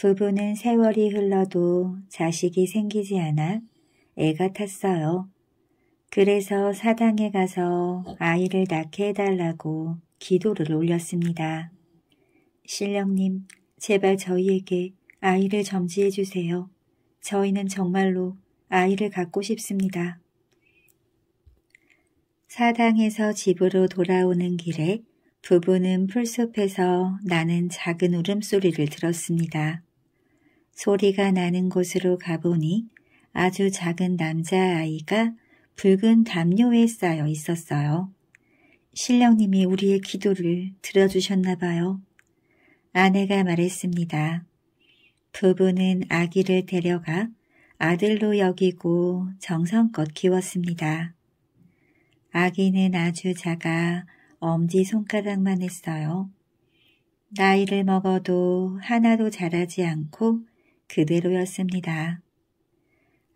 부부는 세월이 흘러도 자식이 생기지 않아 애가 탔어요. 그래서 사당에 가서 아이를 낳게 해달라고 기도를 올렸습니다. 신령님, 제발 저희에게 아이를 점지해주세요. 저희는 정말로 아이를 갖고 싶습니다. 사당에서 집으로 돌아오는 길에 부부는 풀숲에서 나는 작은 울음소리를 들었습니다. 소리가 나는 곳으로 가보니 아주 작은 남자아이가 붉은 담요에 쌓여 있었어요. 신령님이 우리의 기도를 들어주셨나 봐요. 아내가 말했습니다. 부부는 아기를 데려가 아들로 여기고 정성껏 키웠습니다. 아기는 아주 작아 엄지손가락만 했어요. 나이를 먹어도 하나도 자라지 않고 그대로였습니다.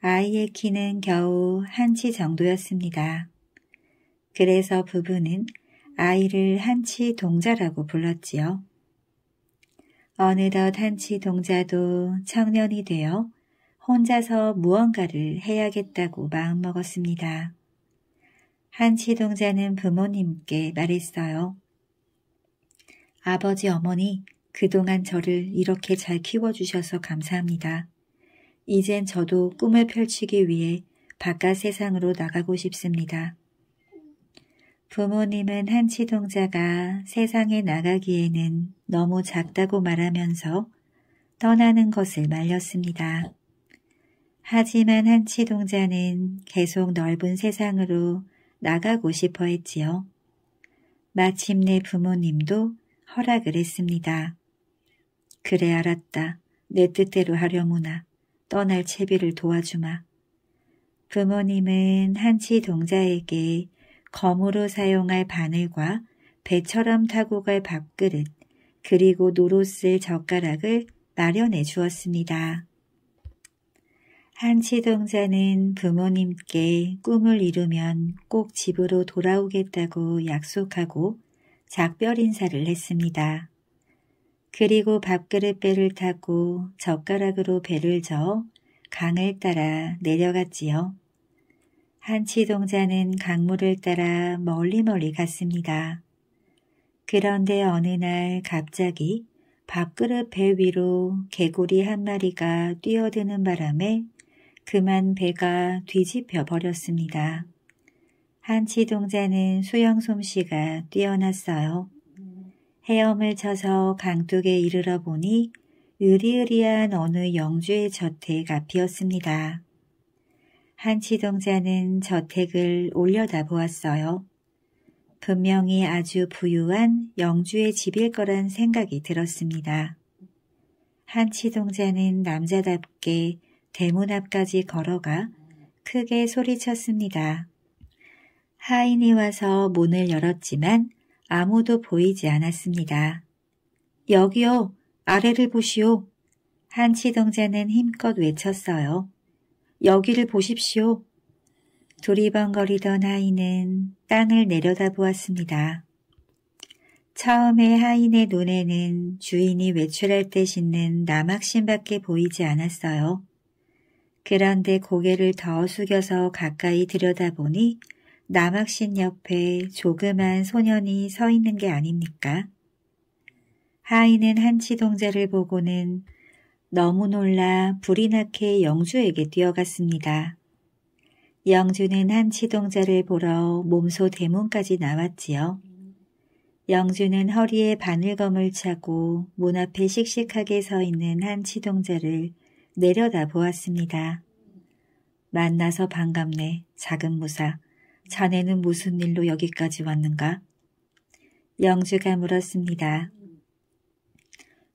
아이의 키는 겨우 한치 정도였습니다. 그래서 부부는 아이를 한치 동자라고 불렀지요. 어느덧 한치 동자도 청년이 되어 혼자서 무언가를 해야겠다고 마음먹었습니다. 한치 동자는 부모님께 말했어요. 아버지 어머니 그동안 저를 이렇게 잘 키워주셔서 감사합니다. 이젠 저도 꿈을 펼치기 위해 바깥 세상으로 나가고 싶습니다. 부모님은 한치동자가 세상에 나가기에는 너무 작다고 말하면서 떠나는 것을 말렸습니다. 하지만 한치동자는 계속 넓은 세상으로 나가고 싶어 했지요. 마침내 부모님도 허락을 했습니다. 그래 알았다. 내 뜻대로 하려무나. 떠날 채비를 도와주마. 부모님은 한치 동자에게 검으로 사용할 바늘과 배처럼 타고 갈 밥그릇 그리고 노로 쓸 젓가락을 마련해 주었습니다. 한치 동자는 부모님께 꿈을 이루면 꼭 집으로 돌아오겠다고 약속하고 작별 인사를 했습니다. 그리고 밥그릇배를 타고 젓가락으로 배를 저 강을 따라 내려갔지요. 한치동자는 강물을 따라 멀리 멀리 갔습니다. 그런데 어느 날 갑자기 밥그릇 배 위로 개구리 한 마리가 뛰어드는 바람에 그만 배가 뒤집혀 버렸습니다. 한치동자는 수영 솜씨가 뛰어났어요. 헤엄을 쳐서 강둑에 이르러 보니 으리으리한 어느 영주의 저택 앞이었습니다. 한치동자는 저택을 올려다보았어요. 분명히 아주 부유한 영주의 집일 거란 생각이 들었습니다. 한치동자는 남자답게 대문 앞까지 걸어가 크게 소리쳤습니다. 하인이 와서 문을 열었지만 아무도 보이지 않았습니다. 여기요. 아래를 보시오. 한치동자는 힘껏 외쳤어요. 여기를 보십시오. 두리번거리던 하인은 땅을 내려다보았습니다. 처음에 하인의 눈에는 주인이 외출할 때 신는 나막신밖에 보이지 않았어요. 그런데 고개를 더 숙여서 가까이 들여다보니 남학신 옆에 조그만 소년이 서 있는 게 아닙니까? 하인은 한치동자를 보고는 너무 놀라 불이 나게 영주에게 뛰어갔습니다. 영주는 한치동자를 보러 몸소 대문까지 나왔지요. 영주는 허리에 바늘검을 차고 문 앞에 씩씩하게 서 있는 한치동자를 내려다 보았습니다. 만나서 반갑네, 작은 무사. 자네는 무슨 일로 여기까지 왔는가? 영주가 물었습니다.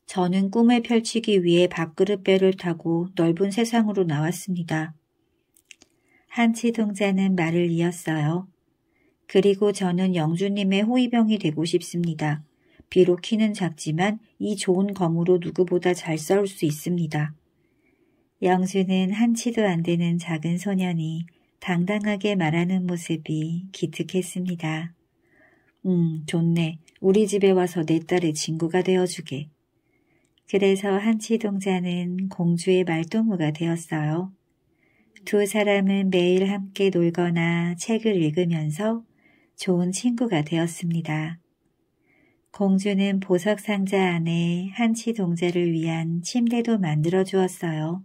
저는 꿈을 펼치기 위해 밥그릇배를 타고 넓은 세상으로 나왔습니다. 한치 동자는 말을 이었어요. 그리고 저는 영주님의 호위병이 되고 싶습니다. 비록 키는 작지만 이 좋은 검으로 누구보다 잘 싸울 수 있습니다. 영주는 한치도 안 되는 작은 소년이 당당하게 말하는 모습이 기특했습니다. 음, 좋네. 우리 집에 와서 내 딸의 친구가 되어주게. 그래서 한치동자는 공주의 말동무가 되었어요. 두 사람은 매일 함께 놀거나 책을 읽으면서 좋은 친구가 되었습니다. 공주는 보석 상자 안에 한치 동자를 위한 침대도 만들어 주었어요.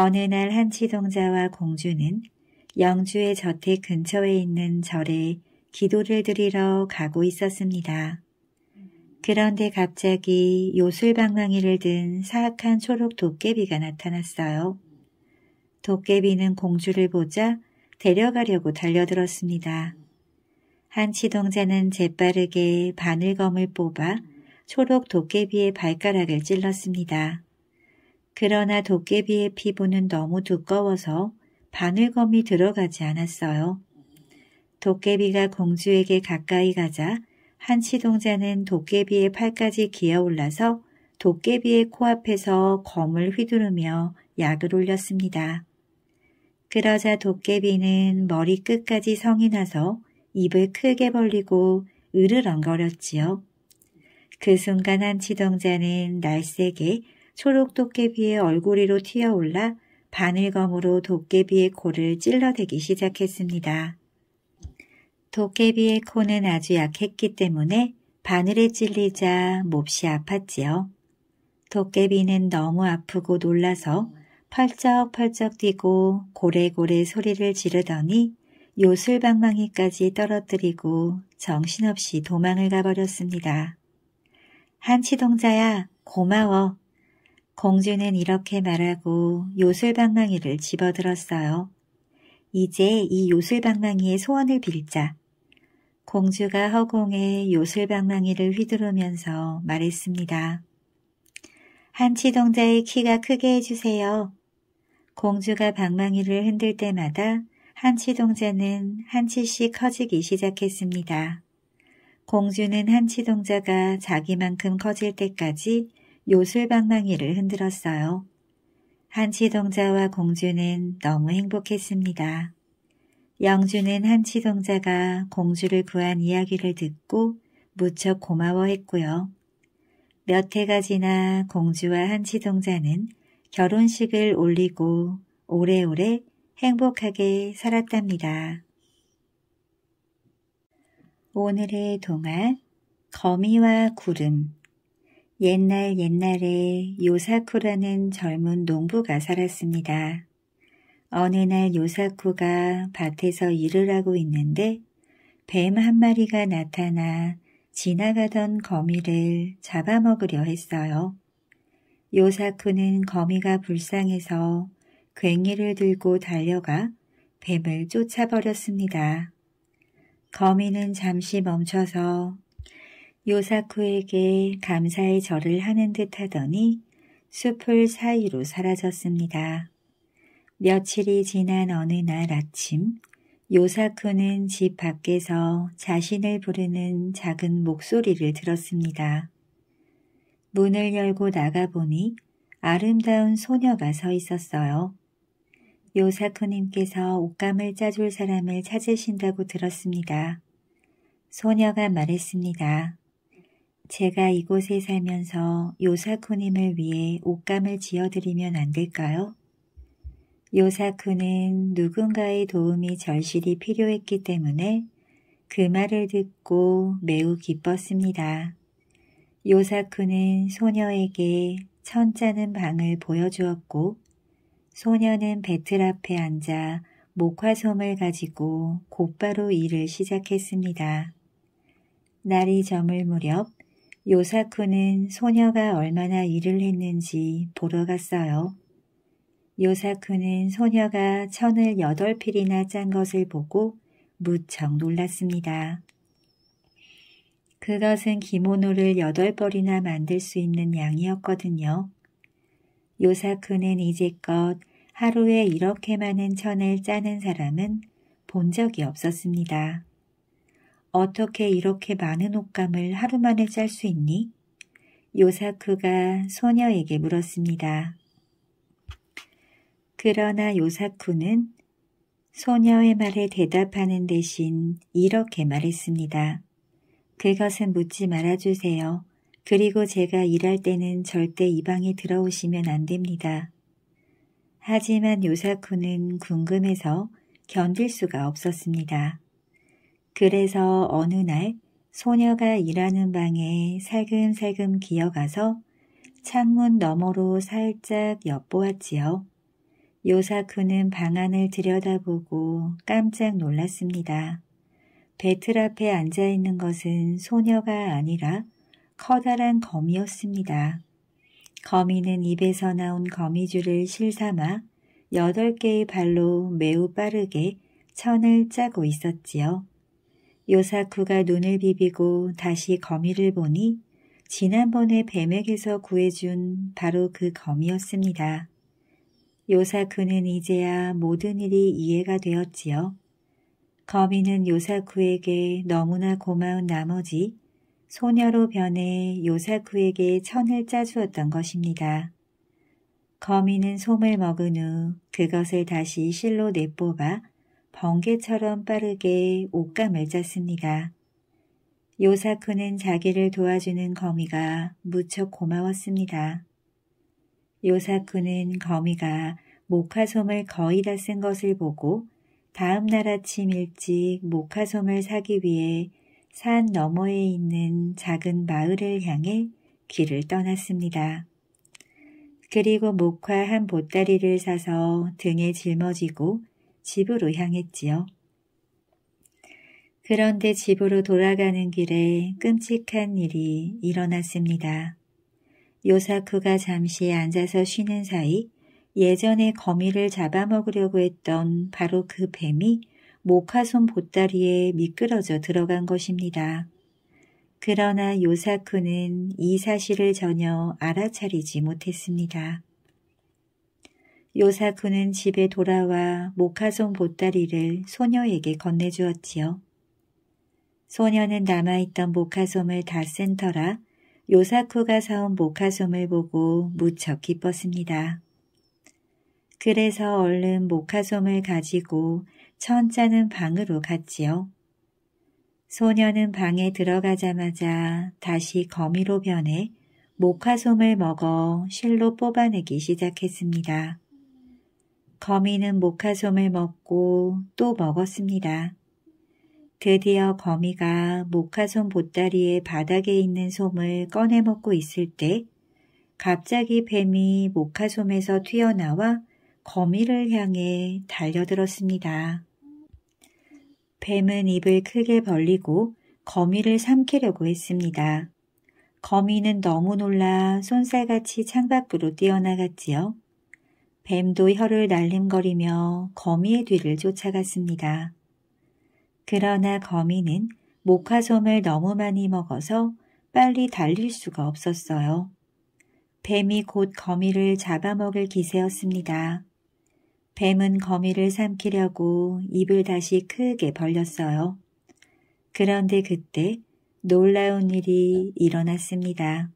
어느 날 한치동자와 공주는 영주의 저택 근처에 있는 절에 기도를 드리러 가고 있었습니다. 그런데 갑자기 요술방망이를 든 사악한 초록 도깨비가 나타났어요. 도깨비는 공주를 보자 데려가려고 달려들었습니다. 한치동자는 재빠르게 바늘검을 뽑아 초록 도깨비의 발가락을 찔렀습니다. 그러나 도깨비의 피부는 너무 두꺼워서 바늘검이 들어가지 않았어요. 도깨비가 공주에게 가까이 가자 한치동자는 도깨비의 팔까지 기어올라서 도깨비의 코앞에서 검을 휘두르며 약을 올렸습니다. 그러자 도깨비는 머리 끝까지 성이 나서 입을 크게 벌리고 으르렁거렸지요. 그 순간 한치동자는 날색게 초록 도깨비의 얼굴이로 튀어올라 바늘검으로 도깨비의 코를 찔러대기 시작했습니다. 도깨비의 코는 아주 약했기 때문에 바늘에 찔리자 몹시 아팠지요. 도깨비는 너무 아프고 놀라서 펄쩍펄쩍 뛰고 고래고래 소리를 지르더니 요술방망이까지 떨어뜨리고 정신없이 도망을 가버렸습니다. 한치동자야 고마워. 공주는 이렇게 말하고 요술방망이를 집어들었어요. 이제 이 요술방망이의 소원을 빌자. 공주가 허공에 요술방망이를 휘두르면서 말했습니다. 한치동자의 키가 크게 해주세요. 공주가 방망이를 흔들 때마다 한치동자는 한치씩 커지기 시작했습니다. 공주는 한치동자가 자기만큼 커질 때까지 요술방망이를 흔들었어요. 한치동자와 공주는 너무 행복했습니다. 영주는 한치동자가 공주를 구한 이야기를 듣고 무척 고마워했고요. 몇 해가 지나 공주와 한치동자는 결혼식을 올리고 오래오래 행복하게 살았답니다. 오늘의 동화 거미와 구름 옛날 옛날에 요사쿠라는 젊은 농부가 살았습니다. 어느 날 요사쿠가 밭에서 일을 하고 있는데 뱀 한 마리가 나타나 지나가던 거미를 잡아먹으려 했어요. 요사쿠는 거미가 불쌍해서 괭이를 들고 달려가 뱀을 쫓아버렸습니다. 거미는 잠시 멈춰서 요사쿠에게 감사의 절을 하는 듯 하더니 숲을 사이로 사라졌습니다. 며칠이 지난 어느 날 아침 요사쿠는 집 밖에서 자신을 부르는 작은 목소리를 들었습니다. 문을 열고 나가보니 아름다운 소녀가 서 있었어요. 요사쿠님께서 옷감을 짜줄 사람을 찾으신다고 들었습니다. 소녀가 말했습니다. 제가 이곳에 살면서 요사쿠님을 위해 옷감을 지어드리면 안 될까요? 요사쿠는 누군가의 도움이 절실히 필요했기 때문에 그 말을 듣고 매우 기뻤습니다. 요사쿠는 소녀에게 천짜는 방을 보여주었고 소녀는 배틀 앞에 앉아 목화솜을 가지고 곧바로 일을 시작했습니다. 날이 저물 무렵 요사쿠는 소녀가 얼마나 일을 했는지 보러 갔어요. 요사쿠는 소녀가 천을 여덟 필이나 짠 것을 보고 무척 놀랐습니다. 그것은 기모노를 여덟 벌이나 만들 수 있는 양이었거든요. 요사쿠는 이제껏 하루에 이렇게 많은 천을 짜는 사람은 본 적이 없었습니다. 어떻게 이렇게 많은 옷감을 하루 만에 짤 수 있니? 요사쿠가 소녀에게 물었습니다. 그러나 요사쿠는 소녀의 말에 대답하는 대신 이렇게 말했습니다. 그것은 묻지 말아주세요. 그리고 제가 일할 때는 절대 이 방에 들어오시면 안 됩니다. 하지만 요사쿠는 궁금해서 견딜 수가 없었습니다. 그래서 어느 날 소녀가 일하는 방에 살금살금 기어가서 창문 너머로 살짝 엿보았지요. 요사쿠는 방 안을 들여다보고 깜짝 놀랐습니다. 배틀 앞에 앉아있는 것은 소녀가 아니라 커다란 거미였습니다. 거미는 입에서 나온 거미줄을 실삼아 여덟 개의 발로 매우 빠르게 천을 짜고 있었지요. 요사쿠가 눈을 비비고 다시 거미를 보니 지난번에 뱀에게서 구해준 바로 그 거미였습니다. 요사쿠는 이제야 모든 일이 이해가 되었지요. 거미는 요사쿠에게 너무나 고마운 나머지 소녀로 변해 요사쿠에게 천을 짜주었던 것입니다. 거미는 솜을 먹은 후 그것을 다시 실로 내뽑아 번개처럼 빠르게 옷감을었습니다 요사쿠는 자기를 도와주는 거미가 무척 고마웠습니다. 요사쿠는 거미가 모카솜을 거의 다 쓴 것을 보고 다음 날 아침 일찍 모카솜을 사기 위해 산 너머에 있는 작은 마을을 향해 길을 떠났습니다. 그리고 목화 한 보따리를 사서 등에 짊어지고 집으로 향했지요. 그런데 집으로 돌아가는 길에 끔찍한 일이 일어났습니다. 요사쿠가 잠시 앉아서 쉬는 사이 예전에 거미를 잡아먹으려고 했던 바로 그 뱀이 모카손 보따리에 미끄러져 들어간 것입니다. 그러나 요사쿠는 이 사실을 전혀 알아차리지 못했습니다. 요사쿠는 집에 돌아와 모카솜 보따리를 소녀에게 건네주었지요. 소녀는 남아있던 모카솜을 다쓴 터라 요사쿠가 사온 모카솜을 보고 무척 기뻤습니다. 그래서 얼른 모카솜을 가지고 천자는 방으로 갔지요. 소녀는 방에 들어가자마자 다시 거미로 변해 모카솜을 먹어 실로 뽑아내기 시작했습니다. 거미는 모카솜을 먹고 또 먹었습니다. 드디어 거미가 모카솜 보따리의 바닥에 있는 솜을 꺼내 먹고 있을 때 갑자기 뱀이 모카솜에서 튀어나와 거미를 향해 달려들었습니다. 뱀은 입을 크게 벌리고 거미를 삼키려고 했습니다. 거미는 너무 놀라 손살같이 창밖으로 뛰어나갔지요. 뱀도 혀를 날름거리며 거미의 뒤를 쫓아갔습니다. 그러나 거미는 목화솜을 너무 많이 먹어서 빨리 달릴 수가 없었어요. 뱀이 곧 거미를 잡아먹을 기세였습니다. 뱀은 거미를 삼키려고 입을 다시 크게 벌렸어요. 그런데 그때 놀라운 일이 일어났습니다.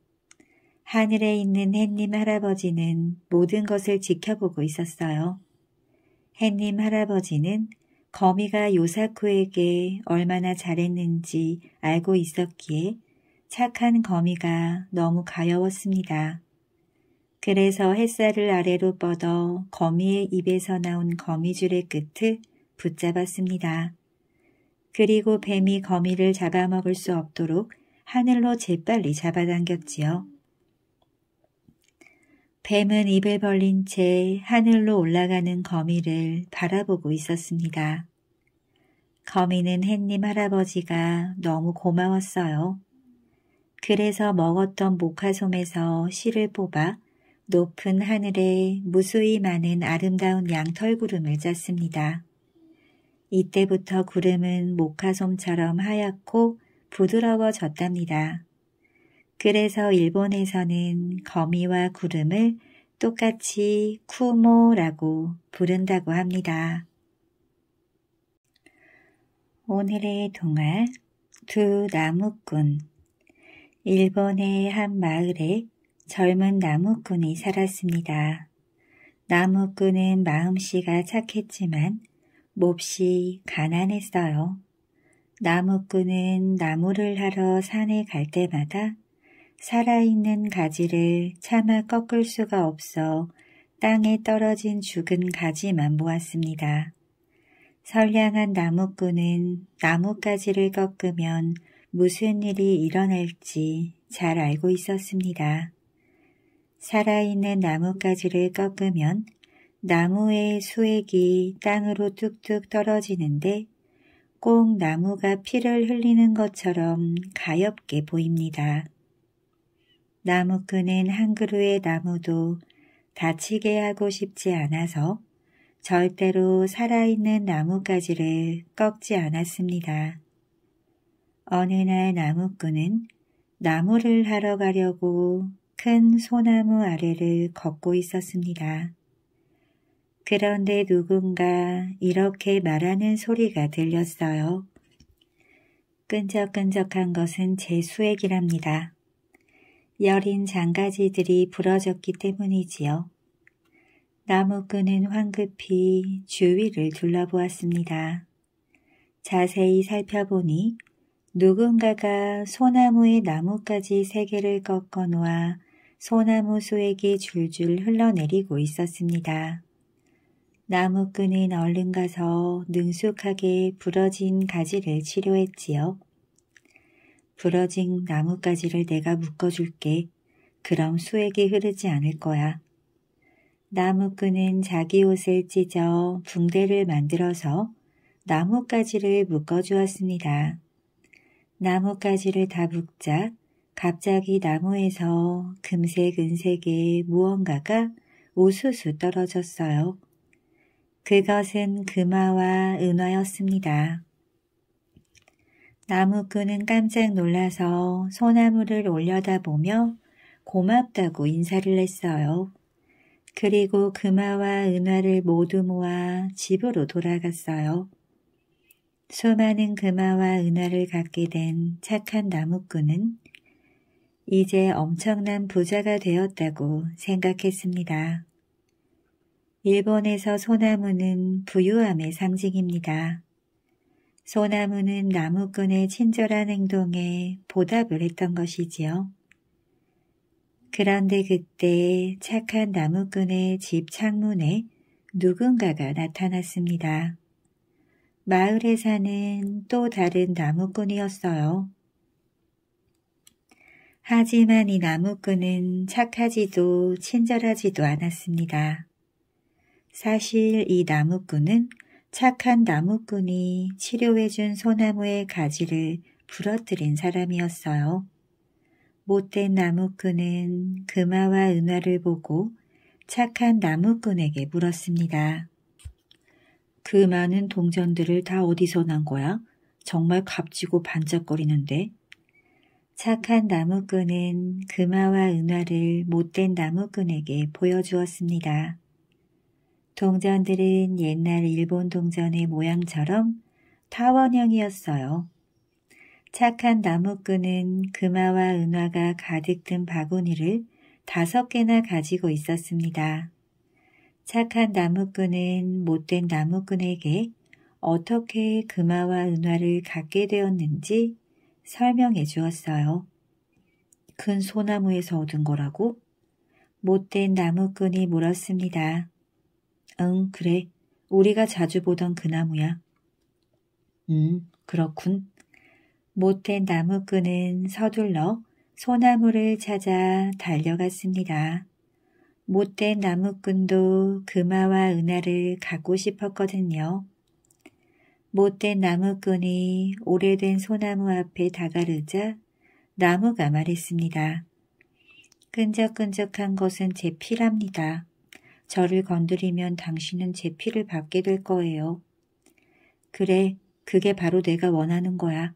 하늘에 있는 햇님 할아버지는 모든 것을 지켜보고 있었어요. 햇님 할아버지는 거미가 요사쿠에게 얼마나 잘했는지 알고 있었기에 착한 거미가 너무 가여웠습니다. 그래서 햇살을 아래로 뻗어 거미의 입에서 나온 거미줄의 끝을 붙잡았습니다. 그리고 뱀이 거미를 잡아먹을 수 없도록 하늘로 재빨리 잡아당겼지요. 뱀은 입을 벌린 채 하늘로 올라가는 거미를 바라보고 있었습니다. 거미는 햇님 할아버지가 너무 고마웠어요. 그래서 먹었던 모카솜에서 실을 뽑아 높은 하늘에 무수히 많은 아름다운 양털구름을 짰습니다. 이때부터 구름은 모카솜처럼 하얗고 부드러워졌답니다. 그래서 일본에서는 거미와 구름을 똑같이 쿠모라고 부른다고 합니다. 오늘의 동화 두 나무꾼 일본의 한 마을에 젊은 나무꾼이 살았습니다. 나무꾼은 마음씨가 착했지만 몹시 가난했어요. 나무꾼은 나무를 하러 산에 갈 때마다 살아있는 가지를 차마 꺾을 수가 없어 땅에 떨어진 죽은 가지만 보았습니다. 선량한 나무꾼은 나뭇가지를 꺾으면 무슨 일이 일어날지 잘 알고 있었습니다. 살아있는 나뭇가지를 꺾으면 나무의 수액이 땅으로 뚝뚝 떨어지는데 꼭 나무가 피를 흘리는 것처럼 가엽게 보입니다. 나무 끄는 한 그루의 나무도 다치게 하고 싶지 않아서 절대로 살아있는 나뭇가지를 꺾지 않았습니다. 어느 날 나무꾼은 나무를 하러 가려고 큰 소나무 아래를 걷고 있었습니다. 그런데 누군가 이렇게 말하는 소리가 들렸어요. 끈적끈적한 것은 제 수액이랍니다. 여린 장가지들이 부러졌기 때문이지요. 나무꾼은 황급히 주위를 둘러보았습니다. 자세히 살펴보니 누군가가 소나무의 나뭇가지 세 개를 꺾어 놓아 소나무 수에게 줄줄 흘러내리고 있었습니다. 나무꾼은 얼른 가서 능숙하게 부러진 가지를 치료했지요. 부러진 나뭇가지를 내가 묶어줄게. 그럼 수액이 흐르지 않을 거야. 나무꾼은 자기 옷을 찢어 붕대를 만들어서 나뭇가지를 묶어주었습니다. 나뭇가지를 다 묶자 갑자기 나무에서 금색 은색의 무언가가 우수수 떨어졌어요. 그것은 금화와 은화였습니다. 나무꾼은 깜짝 놀라서 소나무를 올려다보며 고맙다고 인사를 했어요. 그리고 금화와 은화를 모두 모아 집으로 돌아갔어요. 수많은 금화와 은화를 갖게 된 착한 나무꾼은 이제 엄청난 부자가 되었다고 생각했습니다. 일본에서 소나무는 부유함의 상징입니다. 소나무는 나무꾼의 친절한 행동에 보답을 했던 것이지요. 그런데 그때 착한 나무꾼의 집 창문에 누군가가 나타났습니다. 마을에 사는 또 다른 나무꾼이었어요. 하지만 이 나무꾼은 착하지도 친절하지도 않았습니다. 사실 이 나무꾼은 착한 나무꾼이 치료해준 소나무의 가지를 부러뜨린 사람이었어요. 못된 나무꾼은 금화와 은화를 보고 착한 나무꾼에게 물었습니다. 그 많은 동전들을 다 어디서 난 거야? 정말 값지고 반짝거리는데. 착한 나무꾼은 금화와 은화를 못된 나무꾼에게 보여주었습니다. 동전들은 옛날 일본 동전의 모양처럼 타원형이었어요. 착한 나무꾼은 금화와 은화가 가득 든 바구니를 다섯 개나 가지고 있었습니다. 착한 나무꾼은 못된 나무꾼에게 어떻게 금화와 은화를 갖게 되었는지 설명해 주었어요. 큰 소나무에서 얻은 거라고? 못된 나무꾼이 물었습니다. 응, 그래. 우리가 자주 보던 그 나무야. 음, 그렇군. 못된 나무꾼은 서둘러 소나무를 찾아 달려갔습니다. 못된 나무꾼도 금화와 그 은화를 갖고 싶었거든요. 못된 나무꾼이 오래된 소나무 앞에 다가르자 나무가 말했습니다. 끈적끈적한 것은 제 피랍니다. 저를 건드리면 당신은 제 피를 받게 될 거예요. 그래, 그게 바로 내가 원하는 거야.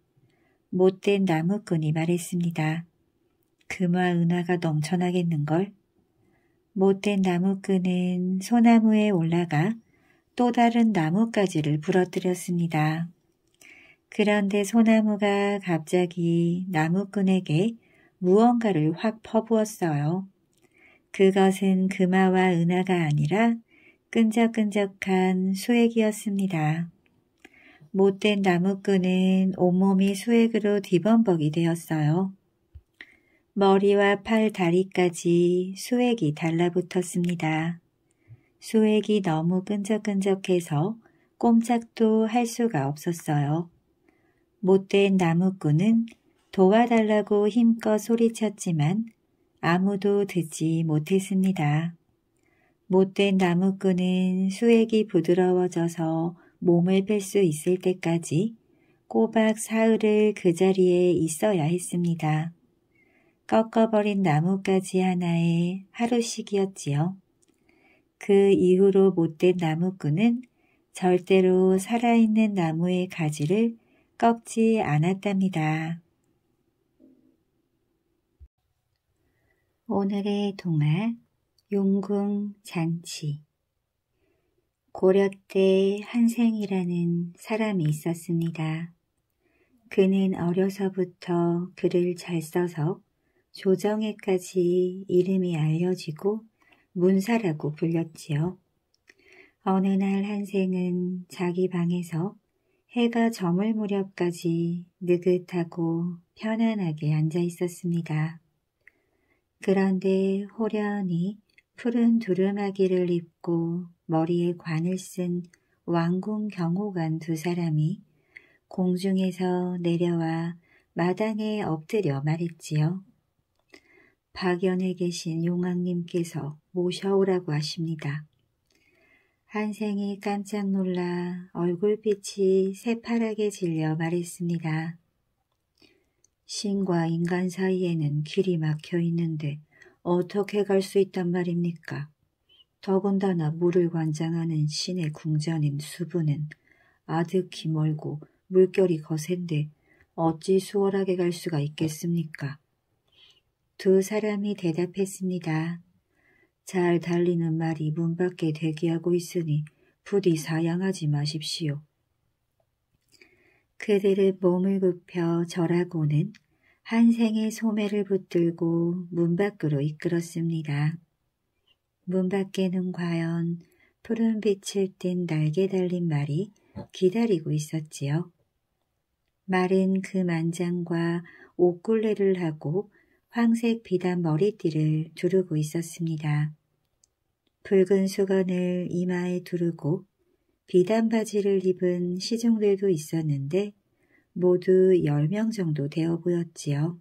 못된 나무꾼이 말했습니다. 금화 그 은화가 넘쳐나겠는걸? 못된 나무꾼은 소나무에 올라가 또 다른 나뭇가지를 부러뜨렸습니다. 그런데 소나무가 갑자기 나무꾼에게 무언가를 확 퍼부었어요. 그것은 금화와 은화가 아니라 끈적끈적한 소액이었습니다. 못된 나무꾼은 온몸이 소액으로 뒤범벅이 되었어요. 머리와 팔, 다리까지 소액이 달라붙었습니다. 소액이 너무 끈적끈적해서 꼼짝도 할 수가 없었어요. 못된 나무꾼은 도와달라고 힘껏 소리쳤지만 아무도 듣지 못했습니다. 못된 나무꾼은 수액이 부드러워져서 몸을 뺄 수 있을 때까지 꼬박 사흘을 그 자리에 있어야 했습니다. 꺾어버린 나뭇가지 하나에 하루씩이었지요. 그 이후로 못된 나무꾼은 절대로 살아있는 나무의 가지를 꺾지 않았답니다. 오늘의 동화 용궁 잔치 고려 때 한생이라는 사람이 있었습니다. 그는 어려서부터 글을 잘 써서 조정에까지 이름이 알려지고 문사라고 불렸지요. 어느 날 한생은 자기 방에서 해가 저물 무렵까지 느긋하고 편안하게 앉아 있었습니다. 그런데 호련히 푸른 두루마기를 입고 머리에 관을 쓴 왕궁 경호관 두 사람이 공중에서 내려와 마당에 엎드려 말했지요. 박연에 계신 용왕님께서 모셔오라고 하십니다. 한생이 깜짝 놀라 얼굴빛이 새파랗게 질려 말했습니다. 신과 인간 사이에는 길이 막혀 있는데 어떻게 갈 수 있단 말입니까? 더군다나 물을 관장하는 신의 궁전인 수부는 아득히 멀고 물결이 거센데 어찌 수월하게 갈 수가 있겠습니까? 두 사람이 대답했습니다. 잘 달리는 말이 문 밖에 대기하고 있으니 부디 사양하지 마십시오. 그들은 몸을 굽혀 절하고는 한생의 소매를 붙들고 문 밖으로 이끌었습니다. 문 밖에는 과연 푸른 빛을 띤 날개 달린 말이 기다리고 있었지요. 말은 그 만장과 옷굴레를 하고 황색 비단 머리띠를 두르고 있었습니다. 붉은 수건을 이마에 두르고 비단 바지를 입은 시종들도 있었는데 모두 10명 정도 되어 보였지요.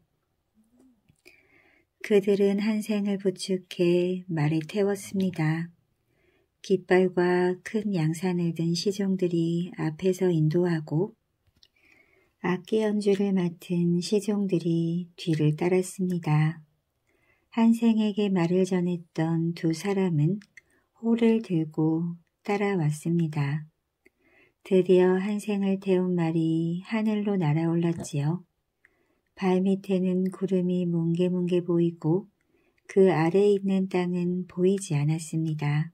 그들은 한 생을 부축해 말을 태웠습니다. 깃발과 큰 양산을 든 시종들이 앞에서 인도하고 악기 연주를 맡은 시종들이 뒤를 따랐습니다. 한생에게 말을 전했던 두 사람은 홀을 들고 따라왔습니다. 드디어 한 생을 태운 말이 하늘로 날아올랐지요. 발밑에는 구름이 뭉게뭉게 보이고 그 아래에 있는 땅은 보이지 않았습니다.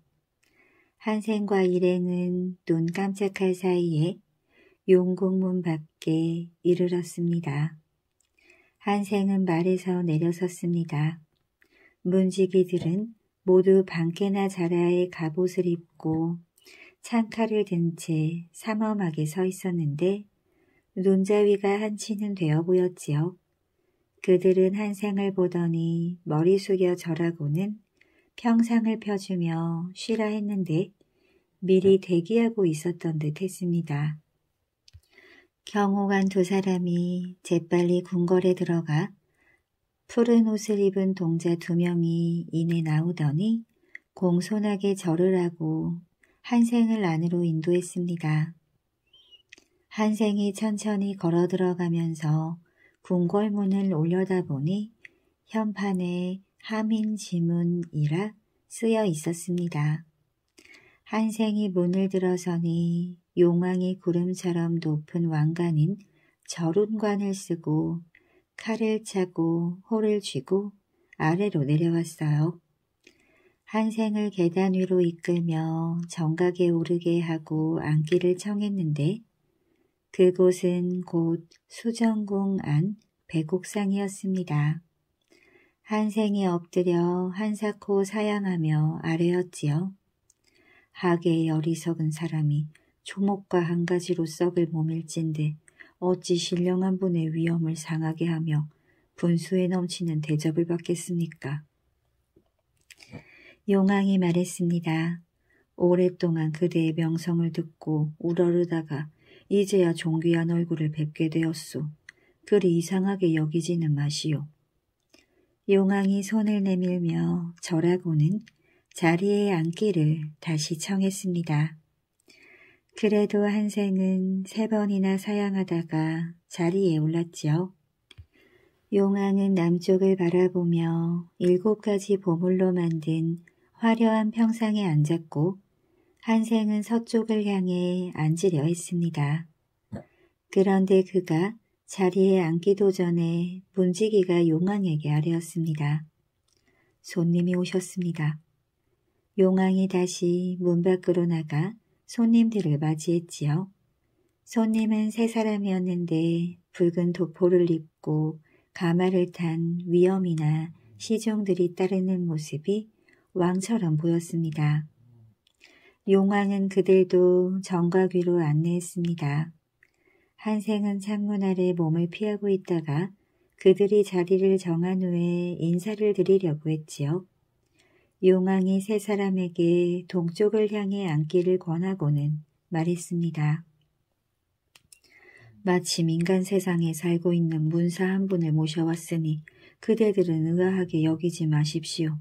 한생과 일행은 눈 깜짝할 사이에 용궁문 밖에 이르렀습니다. 한생은 말에서 내려섰습니다. 문지기들은 모두 방깨나 자라의 갑옷을 입고 창칼을 든 채 삼엄하게 서 있었는데 논자위가 한치는 되어 보였지요. 그들은 한생을 보더니 머리 숙여 절하고는 평상을 펴주며 쉬라 했는데 미리 대기하고 있었던 듯 했습니다. 경호관 두 사람이 재빨리 궁궐에 들어가 푸른 옷을 입은 동자 두 명이 이내 나오더니 공손하게 절을 하고 한생을 안으로 인도했습니다. 한생이 천천히 걸어 들어가면서 궁궐문을 올려다보니 현판에 하민지문이라 쓰여 있었습니다. 한생이 문을 들어서니 용왕이 구름처럼 높은 왕관인 절운관을 쓰고 칼을 차고 호를 쥐고 아래로 내려왔어요. 한생을 계단 위로 이끌며 정각에 오르게 하고 앉기를 청했는데 그곳은 곧 수정궁 안백옥상이었습니다 한생이 엎드려 한사코 사양하며 아래였지요. 하계의 어리석은 사람이 조목과한 가지로 썩을 몸일진데 어찌 신령한 분의 위엄을 상하게 하며 분수에 넘치는 대접을 받겠습니까? 용왕이 말했습니다. 오랫동안 그대의 명성을 듣고 우러르다가 이제야 종귀한 얼굴을 뵙게 되었소. 그리 이상하게 여기지는 마시오. 용왕이 손을 내밀며 절하고는 자리에 앉기를 다시 청했습니다. 그래도 한생은 세 번이나 사양하다가 자리에 올랐지요. 용왕은 남쪽을 바라보며 일곱 가지 보물로 만든 화려한 평상에 앉았고 한생은 서쪽을 향해 앉으려 했습니다. 그런데 그가 자리에 앉기도 전에 문지기가 용왕에게 아뢰었습니다. 손님이 오셨습니다. 용왕이 다시 문 밖으로 나가 손님들을 맞이했지요. 손님은 세 사람이었는데 붉은 도포를 입고 가마를 탄 위엄이나 시종들이 따르는 모습이 왕처럼 보였습니다. 용왕은 그들도 정각위로 안내했습니다. 한생은 창문 아래 몸을 피하고 있다가 그들이 자리를 정한 후에 인사를 드리려고 했지요. 용왕이 세 사람에게 동쪽을 향해 앉기를 권하고는 말했습니다. 마침 인간 세상에 살고 있는 문사 한 분을 모셔왔으니 그대들은 의아하게 여기지 마십시오.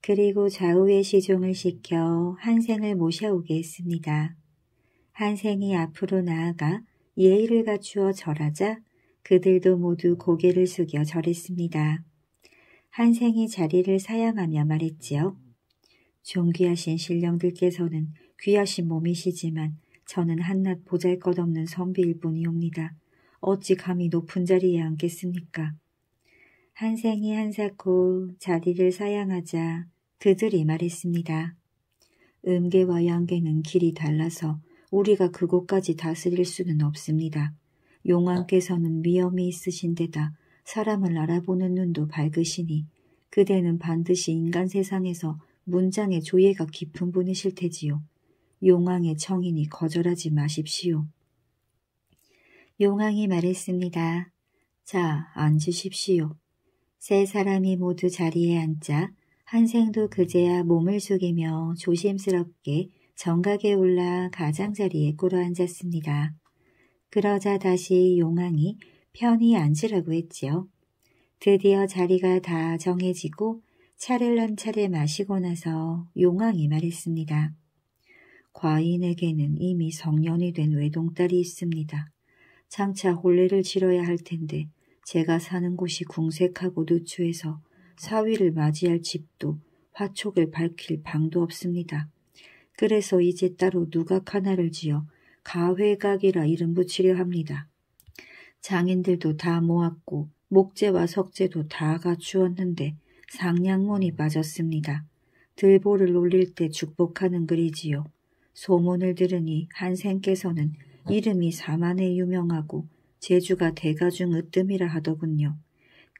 그리고 좌우의 시종을 시켜 한생을 모셔오게 했습니다. 한생이 앞으로 나아가 예의를 갖추어 절하자 그들도 모두 고개를 숙여 절했습니다. 한생이 자리를 사양하며 말했지요. 존귀하신 신령들께서는 귀하신 몸이시지만 저는 한낱 보잘것없는 선비일 뿐이옵니다. 어찌 감히 높은 자리에 앉겠습니까? 한생이 한사코 자리를 사양하자 그들이 말했습니다. 음계와 양계는 길이 달라서 우리가 그곳까지 다스릴 수는 없습니다. 용왕께서는 위험이 있으신 데다 사람을 알아보는 눈도 밝으시니 그대는 반드시 인간 세상에서 문장의 조예가 깊은 분이실 테지요. 용왕의 청인이 거절하지 마십시오. 용왕이 말했습니다. 자, 앉으십시오. 세 사람이 모두 자리에 앉자 한생도 그제야 몸을 숙이며 조심스럽게 정각에 올라 가장자리에 꿇어 앉았습니다. 그러자 다시 용왕이 편히 앉으라고 했지요. 드디어 자리가 다 정해지고 차를 한 차례 마시고 나서 용왕이 말했습니다. 과인에게는 이미 성년이 된 외동딸이 있습니다. 장차 혼례를 치러야 할 텐데 제가 사는 곳이 궁색하고 누추해서 사위를 맞이할 집도 화촉을 밝힐 방도 없습니다. 그래서 이제 따로 누각 하나를 지어 가회각이라 이름 붙이려 합니다. 장인들도 다 모았고 목재와 석재도 다 갖추었는데 상냥문이 빠졌습니다. 들보를 올릴 때 축복하는 글이지요. 소문을 들으니 한생께서는 이름이 사만에 유명하고 제주가 대가중 으뜸이라 하더군요.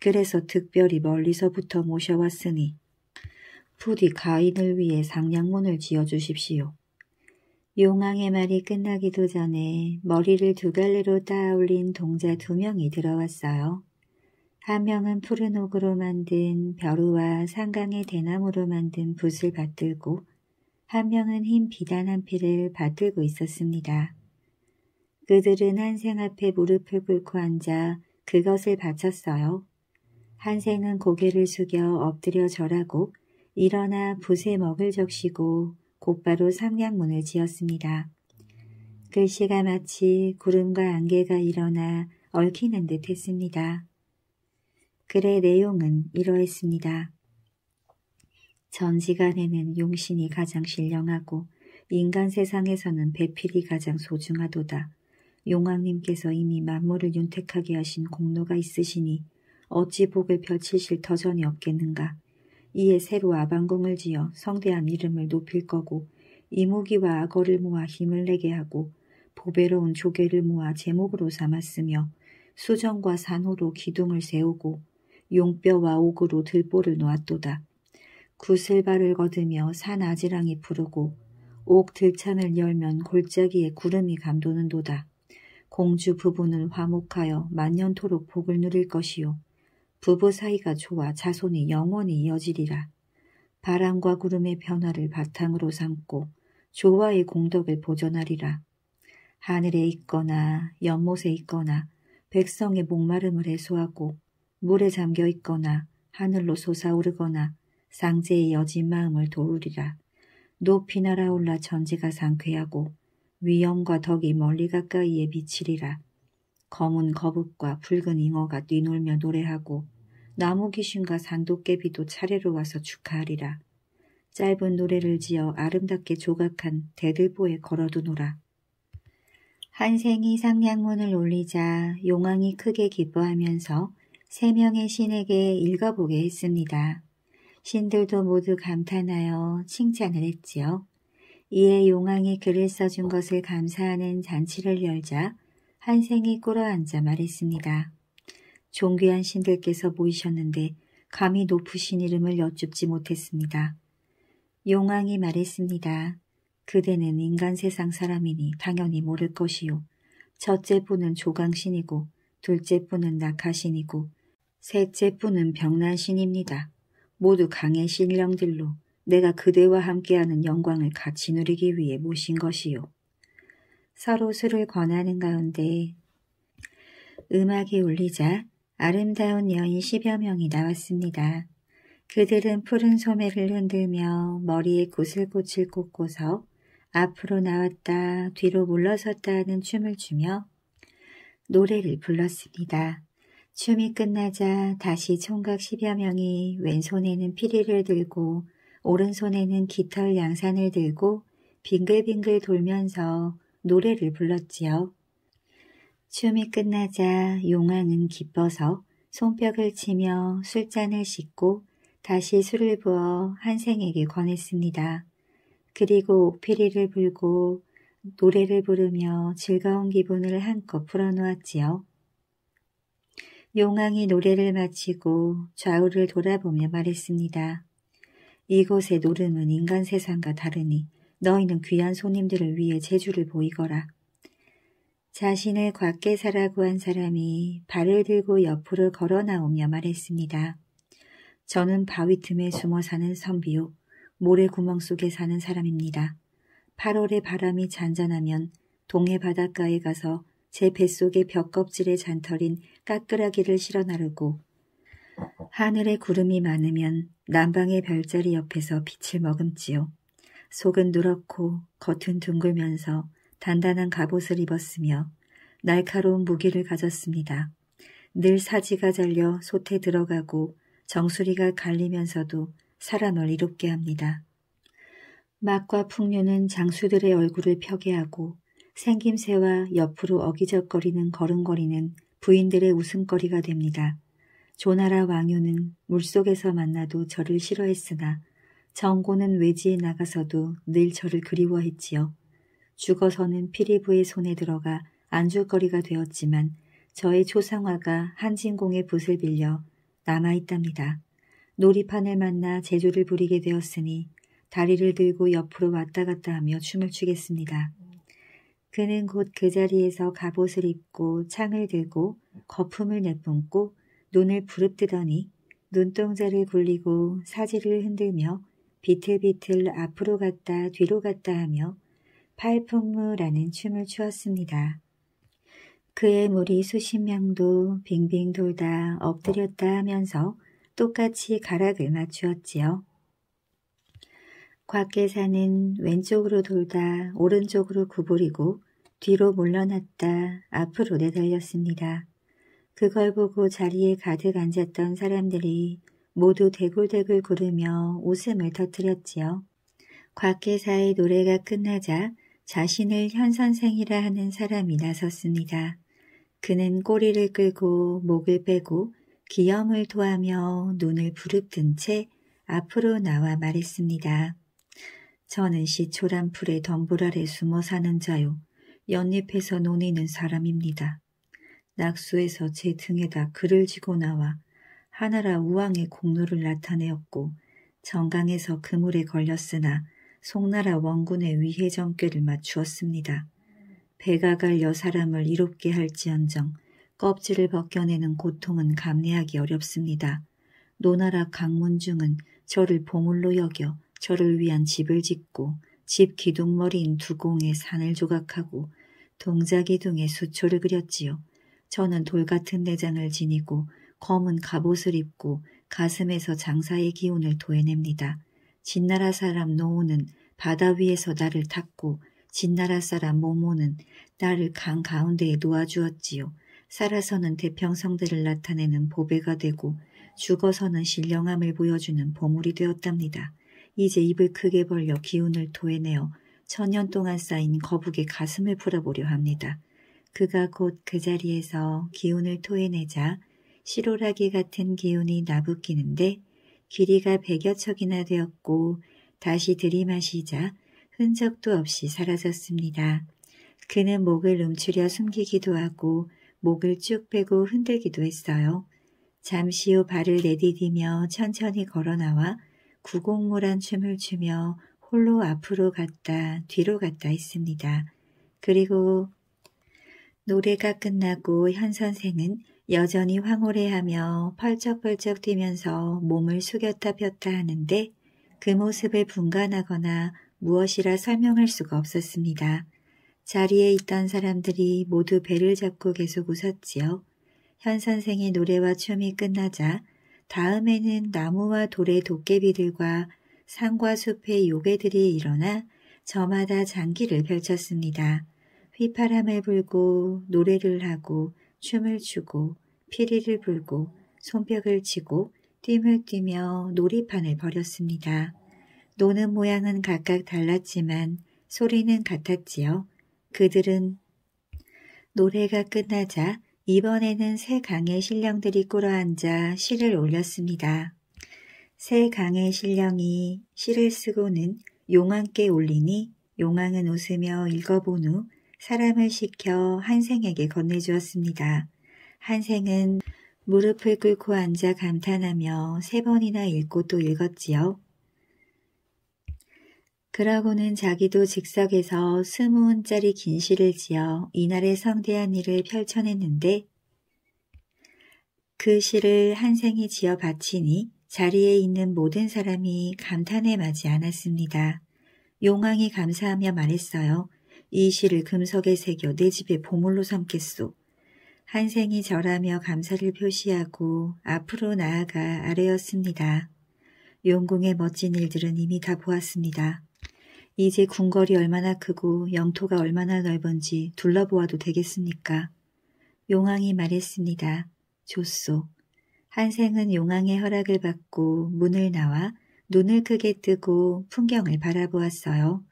그래서 특별히 멀리서부터 모셔왔으니 부디 가인을 위해 상냥문을 지어주십시오. 용왕의 말이 끝나기도 전에 머리를 두 갈래로 따 올린 동자 두 명이 들어왔어요. 한 명은 푸른 옥으로 만든 벼루와 상강의 대나무로 만든 붓을 받들고 한 명은 흰 비단 한 피를 받들고 있었습니다. 그들은 한생 앞에 무릎을 꿇고 앉아 그것을 바쳤어요. 한생은 고개를 숙여 엎드려 절하고 일어나 붓에 먹을 적시고 곧바로 상양문을 지었습니다. 글씨가 그 마치 구름과 안개가 일어나 얽히는 듯 했습니다. 글의 내용은 이러했습니다. 전 시간에는 용신이 가장 신령하고 인간 세상에서는 배필이 가장 소중하도다. 용왕님께서 이미 만물을 윤택하게 하신 공로가 있으시니 어찌 복을 펼치실 터전이 없겠는가. 이에 새로 아방궁을 지어 성대한 이름을 높일 거고 이모기와 악어를 모아 힘을 내게 하고 보배로운 조개를 모아 제목으로 삼았으며 수정과 산호로 기둥을 세우고 용뼈와 옥으로 들보를 놓았도다. 구슬발을 거으며산 아지랑이 부르고옥 들찬을 열면 골짜기에 구름이 감도는도다. 공주 부부는 화목하여 만년토록 복을 누릴 것이요. 부부 사이가 좋아 자손이 영원히 이어지리라. 바람과 구름의 변화를 바탕으로 삼고 조화의 공덕을 보존하리라. 하늘에 있거나 연못에 있거나 백성의 목마름을 해소하고 물에 잠겨 있거나 하늘로 솟아오르거나 상제의 여진 마음을 도우리라. 높이 날아올라 전지가 상쾌하고 위엄과 덕이 멀리 가까이에 비치리라. 검은 거북과 붉은 잉어가 뛰놀며 노래하고 나무 귀신과 산도깨비도 차례로 와서 축하하리라. 짧은 노래를 지어 아름답게 조각한 대들보에 걸어두노라. 한생이 상냥문을 올리자 용왕이 크게 기뻐하면서 세 명의 신에게 읽어보게 했습니다. 신들도 모두 감탄하여 칭찬을 했지요. 이에 용왕이 글을 써준 것을 감사하는 잔치를 열자 한생이 꿇어앉아 말했습니다. 존귀한 신들께서 모이셨는데 감히 높으신 이름을 여쭙지 못했습니다. 용왕이 말했습니다. 그대는 인간 세상 사람이니 당연히 모를 것이요. 첫째 분은 조강신이고 둘째 분은 낙하신이고 셋째 분은 병난신입니다. 모두 강의 신령들로 내가 그대와 함께하는 영광을 같이 누리기 위해 모신 것이요. 서로 술을 권하는 가운데 음악이 울리자 아름다운 여인 10여 명이 나왔습니다. 그들은 푸른 소매를 흔들며 머리에 구슬꽃을 꽂고서 앞으로 나왔다 뒤로 물러섰다 하는 춤을 추며 노래를 불렀습니다. 춤이 끝나자 다시 총각 10여 명이 왼손에는 피리를 들고 오른손에는 깃털 양산을 들고 빙글빙글 돌면서 노래를 불렀지요. 춤이 끝나자 용왕은 기뻐서 손뼉을 치며 술잔을 씻고 다시 술을 부어 한생에게 권했습니다. 그리고 옥피리를 불고 노래를 부르며 즐거운 기분을 한껏 풀어놓았지요. 용왕이 노래를 마치고 좌우를 돌아보며 말했습니다. 이곳의 노름은 인간 세상과 다르니 너희는 귀한 손님들을 위해 재주를 보이거라. 자신을 곽계사라고 한 사람이 발을 들고 옆으로 걸어 나오며 말했습니다. 저는 바위 틈에 숨어 사는 선비요. 모래구멍 속에 사는 사람입니다. 8월의 바람이 잔잔하면 동해 바닷가에 가서 제 뱃속의 벽껍질에 잔털인 까끄라기를 실어 나르고 하늘에 구름이 많으면 난방의 별자리 옆에서 빛을 머금지요. 속은 누렇고 겉은 둥글면서 단단한 갑옷을 입었으며 날카로운 무기를 가졌습니다. 늘 사지가 잘려 솥에 들어가고 정수리가 갈리면서도 사람을 이롭게 합니다. 막과 풍류는 장수들의 얼굴을 펴게 하고 생김새와 옆으로 어기적거리는 걸음걸이는 부인들의 웃음거리가 됩니다. 조나라 왕유는 물속에서 만나도 저를 싫어했으나 정고는 외지에 나가서도 늘 저를 그리워했지요. 죽어서는 피리부의 손에 들어가 안줄거리가 되었지만 저의 초상화가 한진공의 붓을 빌려 남아있답니다. 놀이판을 만나 제주를 부리게 되었으니 다리를 들고 옆으로 왔다 갔다 하며 춤을 추겠습니다. 그는 곧 그 자리에서 갑옷을 입고 창을 들고 거품을 내뿜고 눈을 부릅뜨더니 눈동자를 굴리고 사지를 흔들며 비틀비틀 앞으로 갔다 뒤로 갔다 하며 팔풍무라는 춤을 추었습니다. 그의 물이 수십 명도 빙빙 돌다 엎드렸다 하면서 똑같이 가락을 맞추었지요. 곽계사는 왼쪽으로 돌다 오른쪽으로 구부리고 뒤로 물러났다 앞으로 내달렸습니다. 그걸 보고 자리에 가득 앉았던 사람들이 모두 대굴대굴 구르며 웃음을 터뜨렸지요. 곽계사의 노래가 끝나자 자신을 현 선생이라 하는 사람이 나섰습니다. 그는 꼬리를 끌고 목을 빼고 기염을 토하며 눈을 부릅뜬 채 앞으로 나와 말했습니다. 저는 시초란 풀의 덤불 아래 숨어 사는 자요. 연잎에서 논이는 사람입니다. 낙수에서 제 등에다 글을 쥐고 나와 하나라 우왕의 공로를 나타내었고 정강에서 그물에 걸렸으나 송나라 원군의 위해 정궤를 맞추었습니다. 배가 갈 여사람을 이롭게 할지언정 껍질을 벗겨내는 고통은 감내하기 어렵습니다. 노나라 강문중은 저를 보물로 여겨 저를 위한 집을 짓고 집 기둥머리인 두공에 산을 조각하고 동자기둥에 수초를 그렸지요. 저는 돌 같은 내장을 지니고 검은 갑옷을 입고 가슴에서 장사의 기운을 도해냅니다. 진나라 사람 노우는 바다 위에서 나를 탔고 진나라 사람 모모는 나를 강 가운데에 놓아주었지요. 살아서는 대평성들을 나타내는 보배가 되고 죽어서는 신령함을 보여주는 보물이 되었답니다. 이제 입을 크게 벌려 기운을 토해내어 천 년 동안 쌓인 거북의 가슴을 풀어보려 합니다. 그가 곧 그 자리에서 기운을 토해내자 시로라기 같은 기운이 나부끼는데 길이가 백여 척이나 되었고 다시 들이마시자 흔적도 없이 사라졌습니다. 그는 목을 움츠려 숨기기도 하고 목을 쭉 빼고 흔들기도 했어요. 잠시 후 발을 내디디며 천천히 걸어나와 구곡물한 춤을 추며 홀로 앞으로 갔다 뒤로 갔다 했습니다. 그리고 노래가 끝나고 현 선생은 여전히 황홀해하며 펄쩍펄쩍 뛰면서 몸을 숙였다 폈다 하는데 그 모습을 분간하거나 무엇이라 설명할 수가 없었습니다. 자리에 있던 사람들이 모두 배를 잡고 계속 웃었지요. 현 선생의 노래와 춤이 끝나자 다음에는 나무와 돌의 도깨비들과 산과 숲의 요괴들이 일어나 저마다 장기를 펼쳤습니다. 휘파람을 불고 노래를 하고 춤을 추고 피리를 불고 손뼉을 치고 뛰을 뛰며 놀이판을 벌였습니다. 노는 모양은 각각 달랐지만 소리는 같았지요. 그들은 노래가 끝나자 이번에는 새 강의 신령들이 꿇어앉아 시를 올렸습니다. 새 강의 신령이 시를 쓰고는 용왕께 올리니 용왕은 웃으며 읽어본 후 사람을 시켜 한생에게 건네주었습니다. 한생은 무릎을 꿇고 앉아 감탄하며 세 번이나 읽고 또 읽었지요. 그러고는 자기도 즉석에서 스무 원짜리 긴 시를 지어 이날의 성대한 일을 펼쳐냈는데 그 시를 한생이 지어 바치니 자리에 있는 모든 사람이 감탄에 마지 않았습니다. 용왕이 감사하며 말했어요. 이 시를 금석에 새겨 내 집에 보물로 삼겠소. 한생이 절하며 감사를 표시하고 앞으로 나아가 아래였습니다. 용궁의 멋진 일들은 이미 다 보았습니다. 이제 궁궐이 얼마나 크고 영토가 얼마나 넓은지 둘러보아도 되겠습니까? 용왕이 말했습니다. 좋소. 한생은 용왕의 허락을 받고 문을 나와 눈을 크게 뜨고 풍경을 바라보았어요.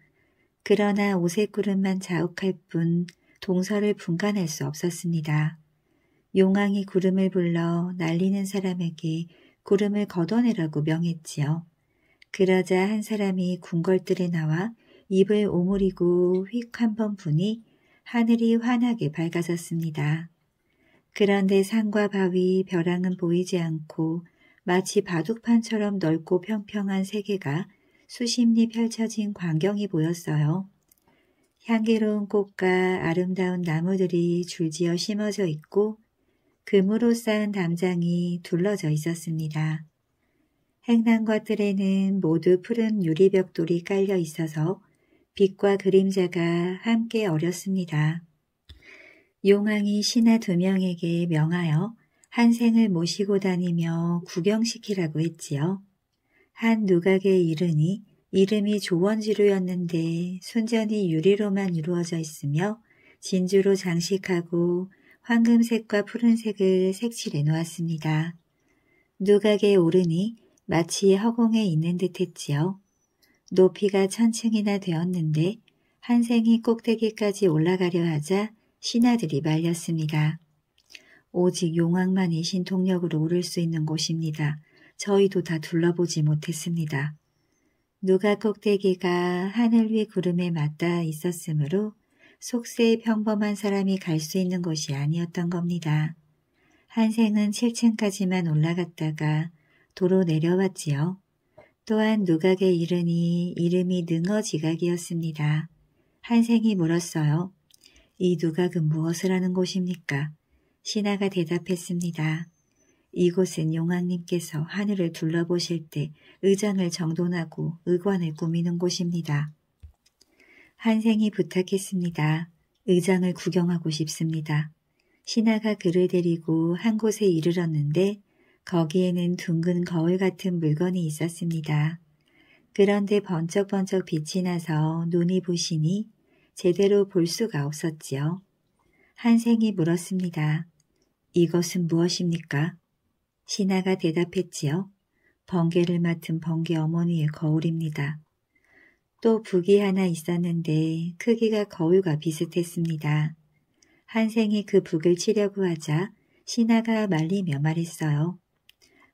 그러나 오색 구름만 자욱할 뿐 동서를 분간할 수 없었습니다. 용왕이 구름을 불러 날리는 사람에게 구름을 걷어내라고 명했지요. 그러자 한 사람이 궁궐뜰에 나와 입을 오므리고 휙 한 번 부니 하늘이 환하게 밝아졌습니다. 그런데 산과 바위, 벼랑은 보이지 않고 마치 바둑판처럼 넓고 평평한 세계가 수십리 펼쳐진 광경이 보였어요. 향기로운 꽃과 아름다운 나무들이 줄지어 심어져 있고 금으로 쌓은 담장이 둘러져 있었습니다. 행랑과 뜰에는 모두 푸른 유리벽돌이 깔려 있어서 빛과 그림자가 함께 어렸습니다. 용왕이 신하 두 명에게 명하여 한생을 모시고 다니며 구경시키라고 했지요. 한 누각에 이르니 이름이 조원지루였는데 순전히 유리로만 이루어져 있으며 진주로 장식하고 황금색과 푸른색을 색칠해 놓았습니다. 누각에 오르니 마치 허공에 있는 듯했지요. 높이가 천층이나 되었는데 한생이 꼭대기까지 올라가려 하자 신하들이 말렸습니다. 오직 용왕만이 신통력으로 오를 수 있는 곳입니다. 저희도 다 둘러보지 못했습니다. 누가 꼭대기가 하늘 위 구름에 맞닿아 있었으므로 속세의 평범한 사람이 갈 수 있는 곳이 아니었던 겁니다. 한생은 7층까지만 올라갔다가 도로 내려왔지요. 또한 누각에 이르니 이름이 능어지각이었습니다. 한생이 물었어요. 이 누각은 무엇을 하는 곳입니까? 신하가 대답했습니다. 이곳은 용왕님께서 하늘을 둘러보실 때 의장을 정돈하고 의관을 꾸미는 곳입니다. 한생이 부탁했습니다. 의장을 구경하고 싶습니다. 신하가 그를 데리고 한 곳에 이르렀는데 거기에는 둥근 거울 같은 물건이 있었습니다. 그런데 번쩍번쩍 빛이 나서 눈이 부시니 제대로 볼 수가 없었지요. 한생이 물었습니다. 이것은 무엇입니까? 신하가 대답했지요. 번개를 맡은 번개 어머니의 거울입니다. 또 북이 하나 있었는데 크기가 거울과 비슷했습니다. 한생이 그 북을 치려고 하자 신하가 말리며 말했어요.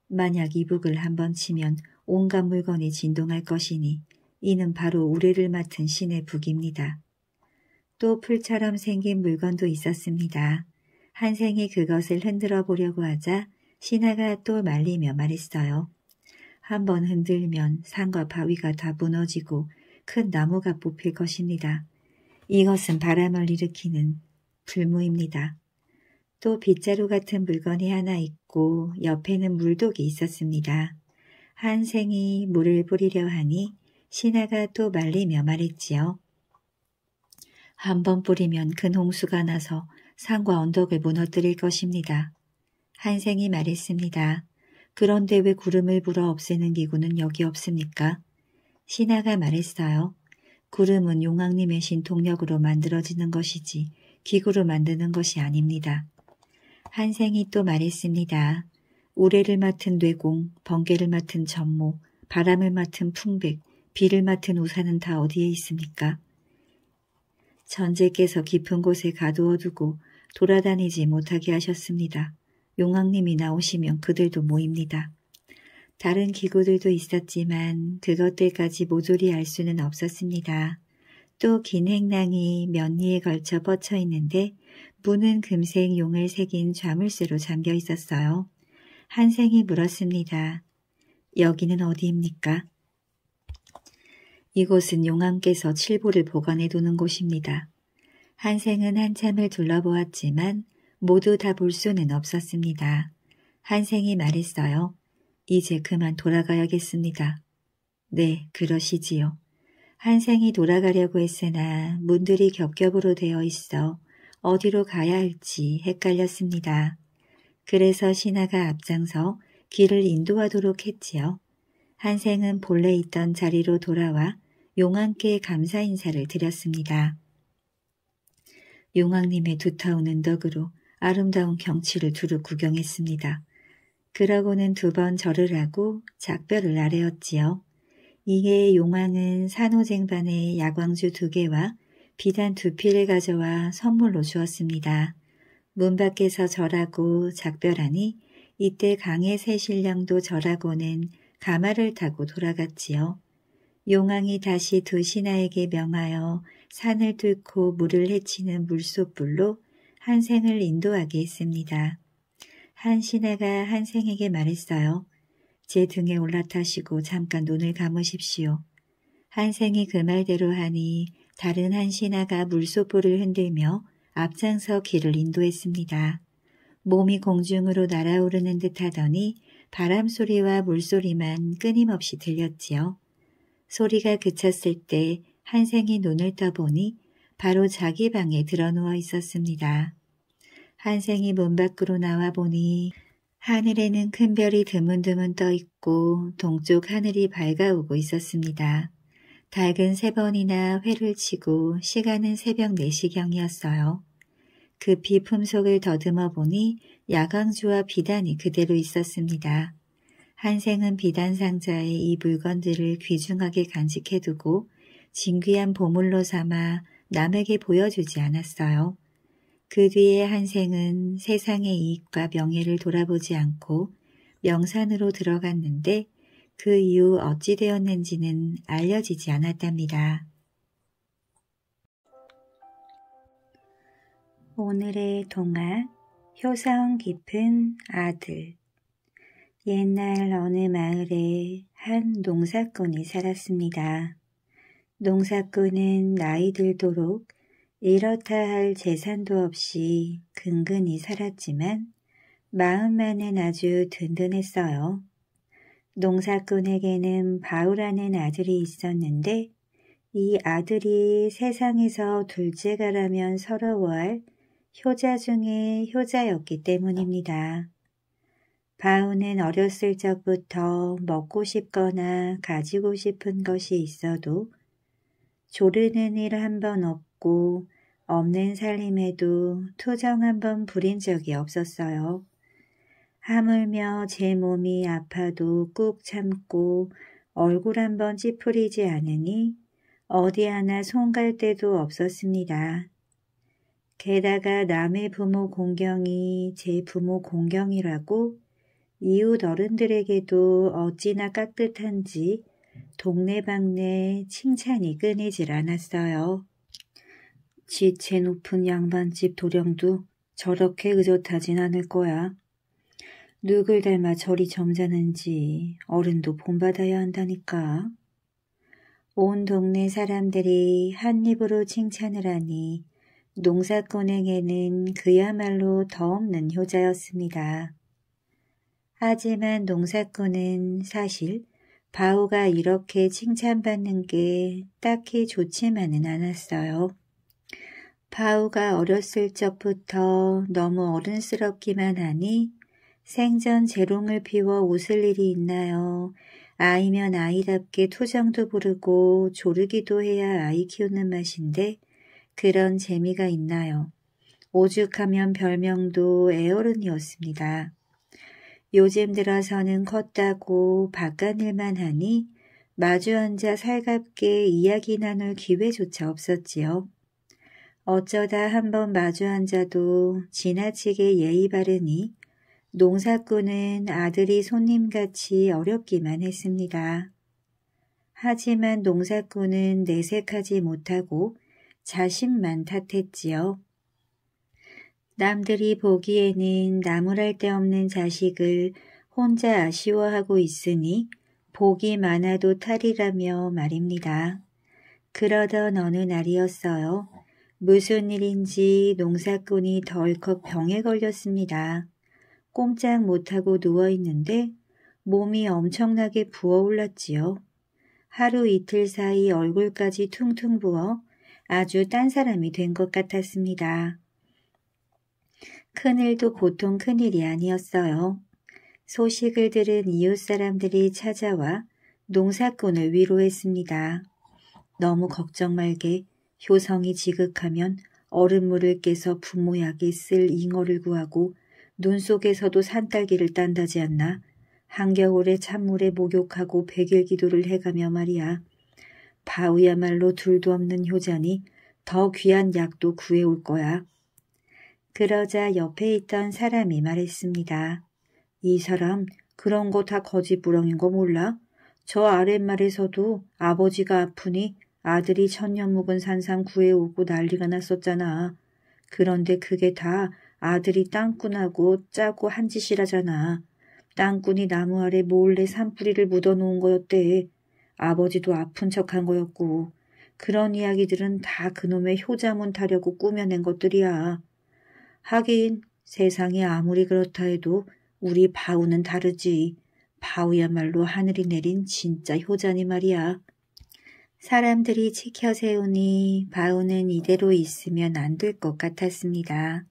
만약 이 북을 한번 치면 온갖 물건이 진동할 것이니 이는 바로 우레를 맡은 신의 북입니다. 또 풀처럼 생긴 물건도 있었습니다. 한생이 그것을 흔들어 보려고 하자 신하가 또 말리며 말했어요. 한번 흔들면 산과 바위가 다 무너지고 큰 나무가 뽑힐 것입니다. 이것은 바람을 일으키는 불무입니다또 빗자루 같은 물건이 하나 있고 옆에는 물독이 있었습니다. 한생이 물을 뿌리려 하니 신하가 또 말리며 말했지요. 한 번 뿌리면 큰 홍수가 나서 산과 언덕을 무너뜨릴 것입니다. 한생이 말했습니다. 그런데 왜 구름을 불어 없애는 기구는 여기 없습니까? 신하가 말했어요. 구름은 용왕님의 신통력으로 만들어지는 것이지 기구로 만드는 것이 아닙니다. 한생이 또 말했습니다. 우레를 맡은 뇌공, 번개를 맡은 전모, 바람을 맡은 풍백, 비를 맡은 우산은 다 어디에 있습니까? 전제께서 깊은 곳에 가두어두고 돌아다니지 못하게 하셨습니다. 용왕님이 나오시면 그들도 모입니다. 다른 기구들도 있었지만 그것들까지 모조리 알 수는 없었습니다. 또 긴 행랑이 몇 리에 걸쳐 뻗쳐 있는데 문은 금색 용을 새긴 좌물쇠로 잠겨 있었어요. 한생이 물었습니다. 여기는 어디입니까? 이곳은 용왕께서 칠보를 보관해 두는 곳입니다. 한생은 한참을 둘러보았지만 모두 다 볼 수는 없었습니다. 한생이 말했어요. 이제 그만 돌아가야겠습니다. 네, 그러시지요. 한생이 돌아가려고 했으나 문들이 겹겹으로 되어 있어 어디로 가야 할지 헷갈렸습니다. 그래서 신하가 앞장서 길을 인도하도록 했지요. 한생은 본래 있던 자리로 돌아와 용왕께 감사 인사를 드렸습니다. 용왕님의 두터운 은덕으로 아름다운 경치를 두루 구경했습니다. 그러고는 두 번 절을 하고 작별을 아래었지요 이에 용왕은 산호쟁반에 야광주 두 개와 비단 두 피를 가져와 선물로 주었습니다. 문 밖에서 절하고 작별하니 이때 강의 새 신령도 절하고는 가마를 타고 돌아갔지요. 용왕이 다시 두 신하에게 명하여 산을 뚫고 물을 헤치는 물소불로 한생을 인도하게 했습니다. 한 신하가 한 생에게 말했어요. 제 등에 올라타시고 잠깐 눈을 감으십시오. 한 생이 그 말대로 하니 다른 한 신하가 물소포를 흔들며 앞장서 길을 인도했습니다. 몸이 공중으로 날아오르는 듯 하더니 바람 소리와 물소리만 끊임없이 들렸지요. 소리가 그쳤을 때 한생이 눈을 떠보니 바로 자기 방에 드러누워 있었습니다. 한생이 문 밖으로 나와 보니 하늘에는 큰 별이 드문드문 떠 있고 동쪽 하늘이 밝아오고 있었습니다. 닭은 세 번이나 회를 치고 시간은 새벽 4시경이었어요. 급히 그 품속을 더듬어 보니 야광주와 비단이 그대로 있었습니다. 한생은 비단 상자에 이 물건들을 귀중하게 간직해두고 진귀한 보물로 삼아 남에게 보여주지 않았어요. 그뒤에한 생은 세상의 이익과 명예를 돌아보지 않고 명산으로 들어갔는데 그 이후 어찌 되었는지는 알려지지 않았답니다. 오늘의 동화 효성 깊은 아들 옛날 어느 마을에 한 농사꾼이 살았습니다. 농사꾼은 나이 들도록 이렇다 할 재산도 없이 근근히 살았지만 마음만은 아주 든든했어요. 농사꾼에게는 바우라는 아들이 있었는데 이 아들이 세상에서 둘째가라면 서러워할 효자 중의 효자였기 때문입니다. 바우는 어렸을 적부터 먹고 싶거나 가지고 싶은 것이 있어도 조르는 일 한 번 없고 없는 살림에도 투정 한번 부린 적이 없었어요. 하물며 제 몸이 아파도 꾹 참고 얼굴 한번 찌푸리지 않으니 어디 하나 손갈 데도 없었습니다. 게다가 남의 부모 공경이 제 부모 공경이라고 이웃 어른들에게도 어찌나 깍듯한지 동네방네 칭찬이 끊이질 않았어요. 지체 높은 양반집 도령도 저렇게 의젓하진 않을 거야. 누굴 닮아 저리 점잖은지 어른도 본받아야 한다니까. 온 동네 사람들이 한 입으로 칭찬을 하니 농사꾼에게는 그야말로 더없는 효자였습니다. 하지만 농사꾼은 사실 바오가 이렇게 칭찬받는 게 딱히 좋지만은 않았어요. 파우가 어렸을 적부터 너무 어른스럽기만 하니 생전 재롱을 피워 웃을 일이 있나요? 아이면 아이답게 투정도 부르고 조르기도 해야 아이 키우는 맛인데 그런 재미가 있나요? 오죽하면 별명도 애어른이었습니다. 요즘 들어서는 컸다고 바깥일만 하니 마주 앉아 살갑게 이야기 나눌 기회조차 없었지요. 어쩌다 한번 마주 앉아도 지나치게 예의 바르니 농사꾼은 아들이 손님같이 어렵기만 했습니다. 하지만 농사꾼은 내색하지 못하고 자신만 탓했지요. 남들이 보기에는 나무랄 데 없는 자식을 혼자 아쉬워하고 있으니 복이 많아도 탈이라며 말입니다. 그러던 어느 날이었어요. 무슨 일인지 농사꾼이 덜컥 병에 걸렸습니다. 꼼짝 못하고 누워있는데 몸이 엄청나게 부어올랐지요. 하루 이틀 사이 얼굴까지 퉁퉁 부어 아주 딴 사람이 된 것 같았습니다. 큰일도 보통 큰일이 아니었어요. 소식을 들은 이웃 사람들이 찾아와 농사꾼을 위로했습니다. 너무 걱정 말게 효성이 지극하면 얼음물을 깨서 부모약에 쓸 잉어를 구하고 눈 속에서도 산딸기를 딴다지 않나 한겨울에 찬물에 목욕하고 백일 기도를 해가며 말이야. 바우야말로 둘도 없는 효자니 더 귀한 약도 구해올 거야. 그러자 옆에 있던 사람이 말했습니다. 이 사람 그런 거 다 거짓부렁인 거 몰라? 저 아랫말에서도 아버지가 아프니 아들이 천년 묵은 산삼 구해오고 난리가 났었잖아. 그런데 그게 다 아들이 땅꾼하고 짜고 한 짓이라잖아. 땅꾼이 나무 아래 몰래 산뿌리를 묻어놓은 거였대. 아버지도 아픈 척한 거였고. 그런 이야기들은 다 그놈의 효자문 타려고 꾸며낸 것들이야. 하긴 세상이 아무리 그렇다 해도 우리 바우는 다르지. 바우야말로 하늘이 내린 진짜 효자니 말이야. 사람들이 지켜 세우니 바오는 이대로 있으면 안 될 것 같았습니다.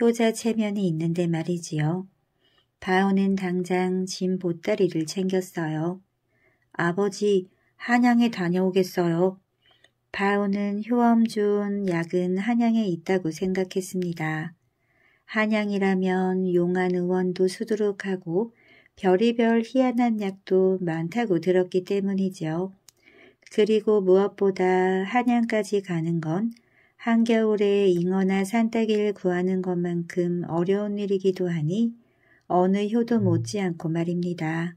효자 체면이 있는데 말이지요. 바오는 당장 짐 보따리를 챙겼어요. 아버지, 한양에 다녀오겠어요. 바오는 효엄준 약은 한양에 있다고 생각했습니다. 한양이라면 용한 의원도 수두룩하고 별의별 희한한 약도 많다고 들었기 때문이죠. 그리고 무엇보다 한양까지 가는 건 한겨울에 잉어나 산딸기를 구하는 것만큼 어려운 일이기도 하니 어느 효도 음. 못지않고 말입니다.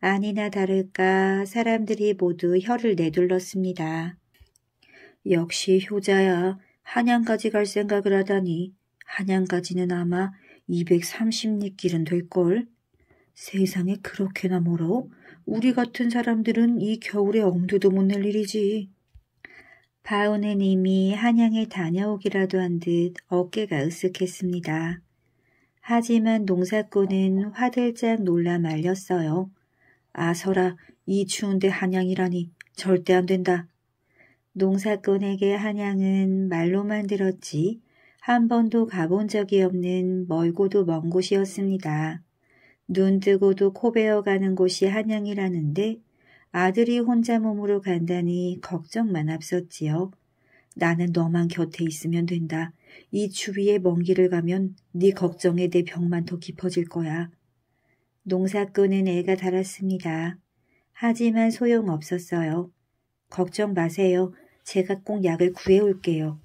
아니나 다를까 사람들이 모두 혀를 내둘렀습니다. 역시 효자야 한양까지 갈 생각을 하다니 한양까지는 아마 230리길은 될걸. 세상에 그렇게나 멀어? 우리 같은 사람들은 이 겨울에 엄두도 못 낼 일이지. 바오는 이미 한양에 다녀오기라도 한 듯 어깨가 으쓱했습니다. 하지만 농사꾼은 화들짝 놀라 말렸어요. 아서라, 이 추운데 한양이라니 절대 안 된다. 농사꾼에게 한양은 말로만 들었지 한 번도 가본 적이 없는 멀고도 먼 곳이었습니다. 눈 뜨고도 코베어 가는 곳이 한양이라는데 아들이 혼자 몸으로 간다니 걱정만 앞섰지요. 나는 너만 곁에 있으면 된다. 이 추위에 먼 길을 가면 네 걱정에 내 병만 더 깊어질 거야. 농사꾼은 애가 달았습니다. 하지만 소용없었어요. 걱정 마세요. 제가 꼭 약을 구해올게요.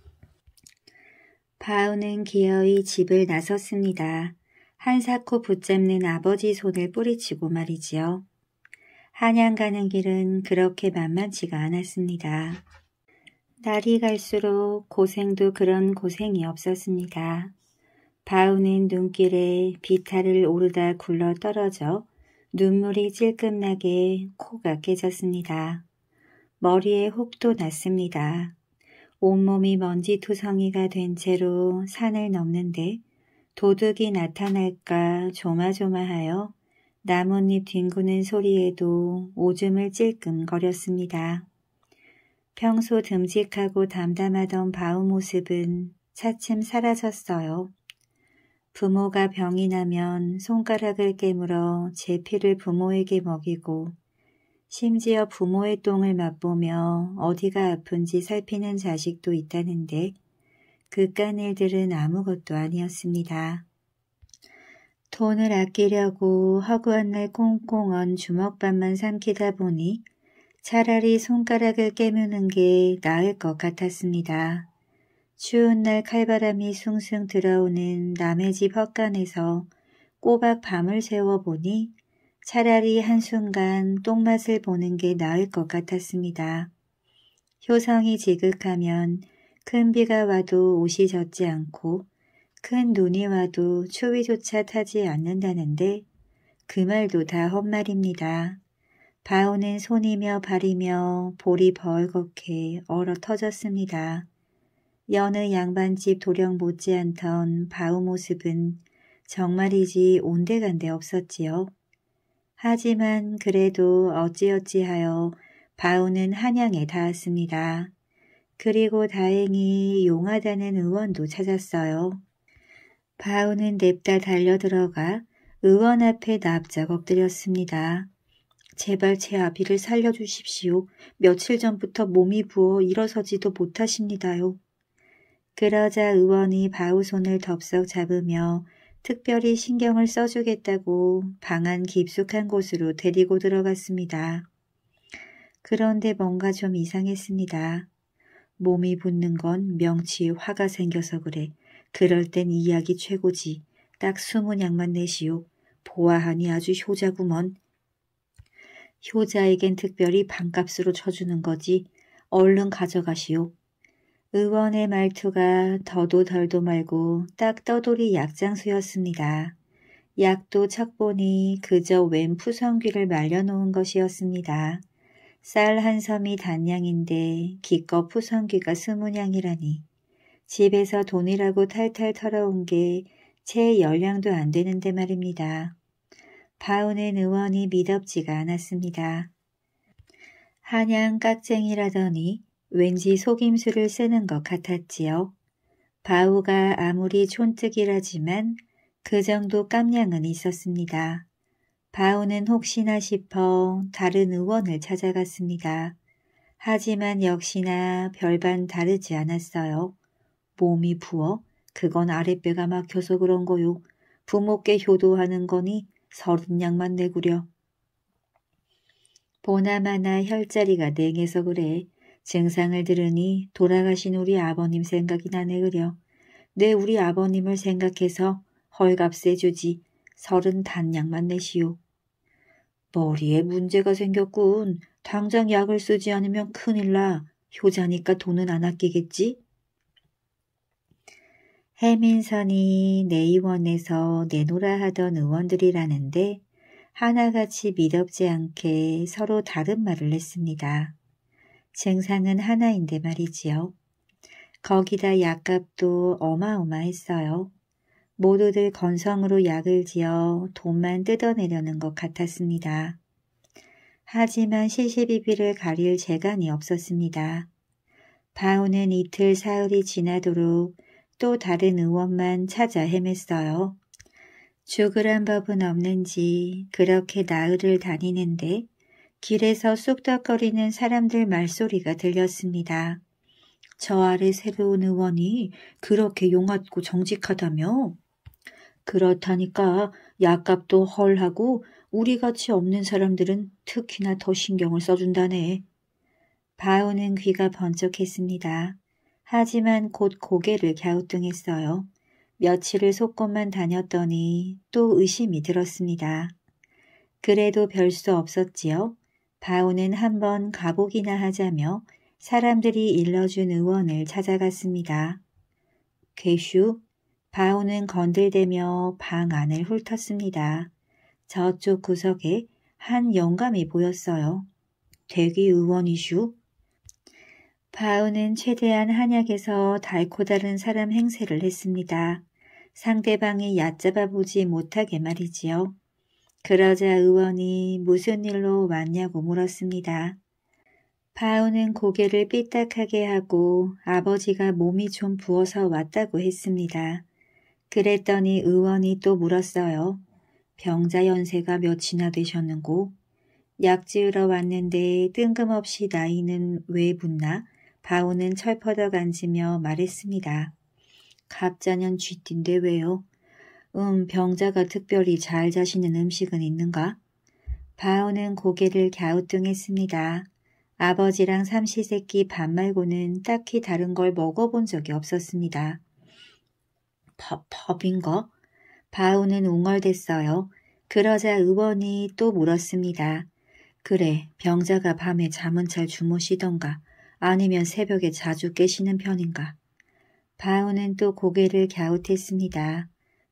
바우는 기어이 집을 나섰습니다. 한사코 붙잡는 아버지 손을 뿌리치고 말이지요. 한양 가는 길은 그렇게 만만치가 않았습니다. 날이 갈수록 고생도 그런 고생이 없었습니다. 바우는 눈길에 비탈을 오르다 굴러 떨어져 눈물이 찔끔나게 코가 깨졌습니다. 머리에 혹도 났습니다. 온몸이 먼지 투성이가 된 채로 산을 넘는데 도둑이 나타날까 조마조마하여 나뭇잎 뒹구는 소리에도 오줌을 찔끔거렸습니다. 평소 듬직하고 담담하던 바우 모습은 차츰 사라졌어요. 부모가 병이 나면 손가락을 깨물어 제 피를 부모에게 먹이고 심지어 부모의 똥을 맛보며 어디가 아픈지 살피는 자식도 있다는데 그깟 일들은 아무것도 아니었습니다. 돈을 아끼려고 허구한 날 꽁꽁 언 주먹밥만 삼키다 보니 차라리 손가락을 깨무는 게 나을 것 같았습니다. 추운 날 칼바람이 숭숭 들어오는 남의 집 헛간에서 꼬박 밤을 세워보니 차라리 한순간 똥맛을 보는 게 나을 것 같았습니다. 효성이 지극하면 큰 비가 와도 옷이 젖지 않고 큰 눈이 와도 추위조차 타지 않는다는데 그 말도 다 헛말입니다. 바오는 손이며 발이며 볼이 벌겋게 얼어 터졌습니다. 여느 양반집 도령 못지않던 바우 모습은 정말이지 온데간데 없었지요. 하지만 그래도 어찌어찌하여 바우는 한양에 닿았습니다. 그리고 다행히 용하다는 의원도 찾았어요. 바우는 냅다 달려들어가 의원 앞에 납작 엎드렸습니다. 제발 제 아비를 살려주십시오. 며칠 전부터 몸이 부어 일어서지도 못하십니다요. 그러자 의원이 바우 손을 덥석 잡으며 특별히 신경을 써주겠다고 방 안 깊숙한 곳으로 데리고 들어갔습니다. 그런데 뭔가 좀 이상했습니다. 몸이 붓는 건 명치에 화가 생겨서 그래. 그럴 땐 이야기 최고지. 딱 숨은 양만 내시오. 보아하니 아주 효자구먼. 효자에겐 특별히 반값으로 쳐주는 거지. 얼른 가져가시오. 의원의 말투가 더도 덜도 말고 딱 떠돌이 약장수였습니다. 약도 착보니 그저 웬 푸성귀를 말려놓은 것이었습니다. 쌀한 섬이 단양인데 기껏 푸성귀가 스무냥이라니 집에서 돈이라고 탈탈 털어온 게 채 열량도 안 되는데 말입니다. 바우는 의원이 미덥지가 않았습니다. 한양 깍쟁이라더니 왠지 속임수를 쓰는 것 같았지요. 바우가 아무리 촌뜨기라지만 그 정도 깜냥은 있었습니다. 바오는 혹시나 싶어 다른 의원을 찾아갔습니다. 하지만 역시나 별반 다르지 않았어요. 몸이 부어 그건 아랫배가 막혀서 그런 거요. 부모께 효도하는 거니 서른 양만 내구려. 보나마나 혈자리가 냉해서 그래. 증상을 들으니 돌아가신 우리 아버님 생각이 나네 그려. 내 네, 우리 아버님을 생각해서 헐값 세주지 서른 단약만 내시오. 머리에 문제가 생겼군. 당장 약을 쓰지 않으면 큰일 나. 효자니까 돈은 안 아끼겠지? 해민선이 내의원에서 내노라 하던 의원들이라는데 하나같이 미덥지 않게 서로 다른 말을 했습니다. 증상은 하나인데 말이지요. 거기다 약값도 어마어마했어요. 모두들 건성으로 약을 지어 돈만 뜯어내려는 것 같았습니다. 하지만 시시비비를 가릴 재간이 없었습니다. 바오는 이틀 사흘이 지나도록 또 다른 의원만 찾아 헤맸어요. 죽으란 법은 없는지 그렇게 나흘을 다니는데 길에서 쑥덕거리는 사람들 말소리가 들렸습니다. 저 아래 새로운 의원이 그렇게 용하고 정직하다며 그렇다니까 약값도 헐하고 우리같이 없는 사람들은 특히나 더 신경을 써준다네. 바오는 귀가 번쩍했습니다. 하지만 곧 고개를 갸우뚱했어요. 며칠을 속고만 다녔더니 또 의심이 들었습니다. 그래도 별 수 없었지요. 바오는 한번 가보기나 하자며 사람들이 일러준 의원을 찾아갔습니다. 괴슈, 바오는 건들대며 방 안을 훑었습니다. 저쪽 구석에 한 영감이 보였어요. 대기 의원이슈. 바우는 최대한 한약에서 달코 다른 사람 행세를 했습니다. 상대방이 얕잡아 보지 못하게 말이지요. 그러자 의원이 무슨 일로 왔냐고 물었습니다. 바우는 고개를 삐딱하게 하고 아버지가 몸이 좀 부어서 왔다고 했습니다. 그랬더니 의원이 또 물었어요. 병자 연세가 몇이나 되셨는고? 약 지으러 왔는데 뜬금없이 나이는 왜붙나 바오는 철퍼덕 앉으며 말했습니다. 갑자년 쥐띠인데 왜요? 음, 병자가 특별히 잘 자시는 음식은 있는가? 바오는 고개를 갸우뚱했습니다. 아버지랑 삼시세끼 밥 말고는 딱히 다른 걸 먹어본 적이 없었습니다. 법, 법인가? 바오는 웅얼댔어요. 그러자 의원이 또 물었습니다. 그래, 병자가 밤에 잠은 잘 주무시던가, 아니면 새벽에 자주 깨시는 편인가. 바오는 또 고개를 갸웃했습니다.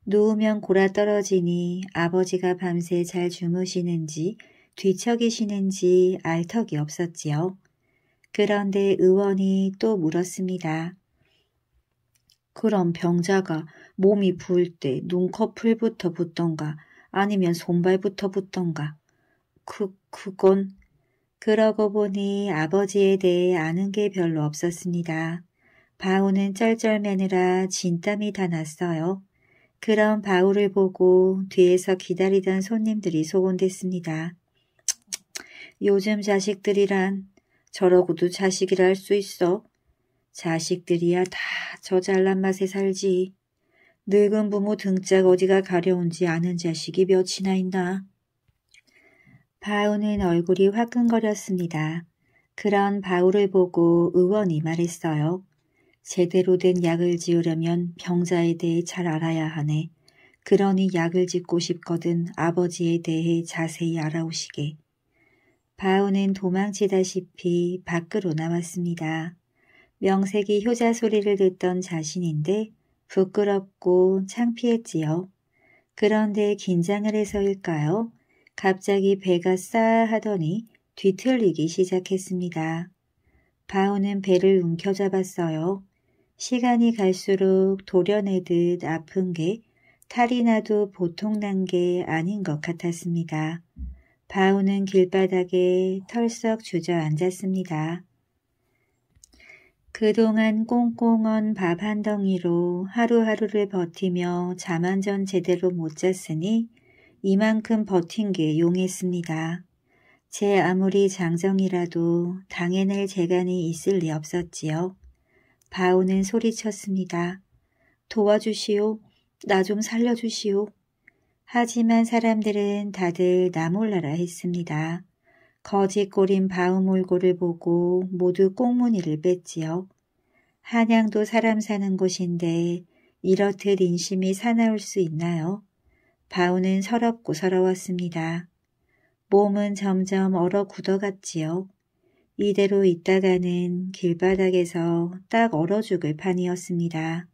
누우면 골아 떨어지니 아버지가 밤새 잘 주무시는지 뒤척이시는지 알 턱이 없었지요. 그런데 의원이 또 물었습니다. 그럼 병자가 몸이 부을 때 눈꺼풀부터 붙던가 아니면 손발부터 붙던가. 그, 그건 그러고 보니 아버지에 대해 아는 게 별로 없었습니다. 바우는 쩔쩔매느라 진땀이 다 났어요. 그런 바우를 보고 뒤에서 기다리던 손님들이 소곤댔습니다. 요즘 자식들이란 저러고도 자식이라 할 수 있어. 자식들이야 다 저 잘난 맛에 살지. 늙은 부모 등짝 어디가 가려운지 아는 자식이 몇이나 있나. 바우는 얼굴이 화끈거렸습니다. 그런 바울를 보고 의원이 말했어요. 제대로 된 약을 지으려면 병자에 대해 잘 알아야 하네. 그러니 약을 짓고 싶거든 아버지에 대해 자세히 알아오시게. 바오는 도망치다시피 밖으로 나왔습니다. 명색이 효자 소리를 듣던 자신인데 부끄럽고 창피했지요. 그런데 긴장을 해서일까요? 갑자기 배가 싸 하더니 뒤틀리기 시작했습니다. 바오는 배를 움켜잡았어요. 시간이 갈수록 도려내듯 아픈 게 탈이 나도 보통 난 게 아닌 것 같았습니다. 바우는 길바닥에 털썩 주저앉았습니다. 그동안 꽁꽁 언 밥 한 덩이로 하루하루를 버티며 잠한전 제대로 못 잤으니 이만큼 버틴 게 용했습니다. 제 아무리 장정이라도 당해낼 재간이 있을 리 없었지요. 바오는 소리쳤습니다. 도와주시오. 나 좀 살려주시오. 하지만 사람들은 다들 나몰라라 했습니다. 거짓 꼬린 바우몰골을 보고 모두 꽁무니를 뺐지요. 한양도 사람 사는 곳인데 이렇듯 인심이 사나울 수 있나요? 바우는 서럽고 서러웠습니다. 몸은 점점 얼어 굳어갔지요. 이대로 있다가는 길바닥에서 딱 얼어 죽을 판이었습니다.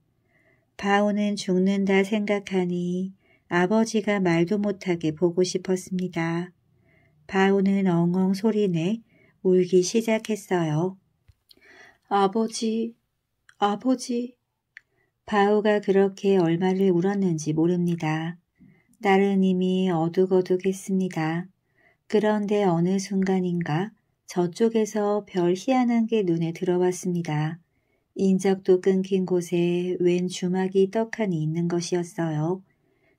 바우는 죽는다 생각하니 아버지가 말도 못하게 보고 싶었습니다. 바우는 엉엉 소리내 울기 시작했어요. 아버지, 아버지. 바우가 그렇게 얼마를 울었는지 모릅니다. 딸은 이미 어둑어둑했습니다. 그런데 어느 순간인가 저쪽에서 별 희한한 게 눈에 들어왔습니다. 인적도 끊긴 곳에 웬 주막이 떡하니 있는 것이었어요.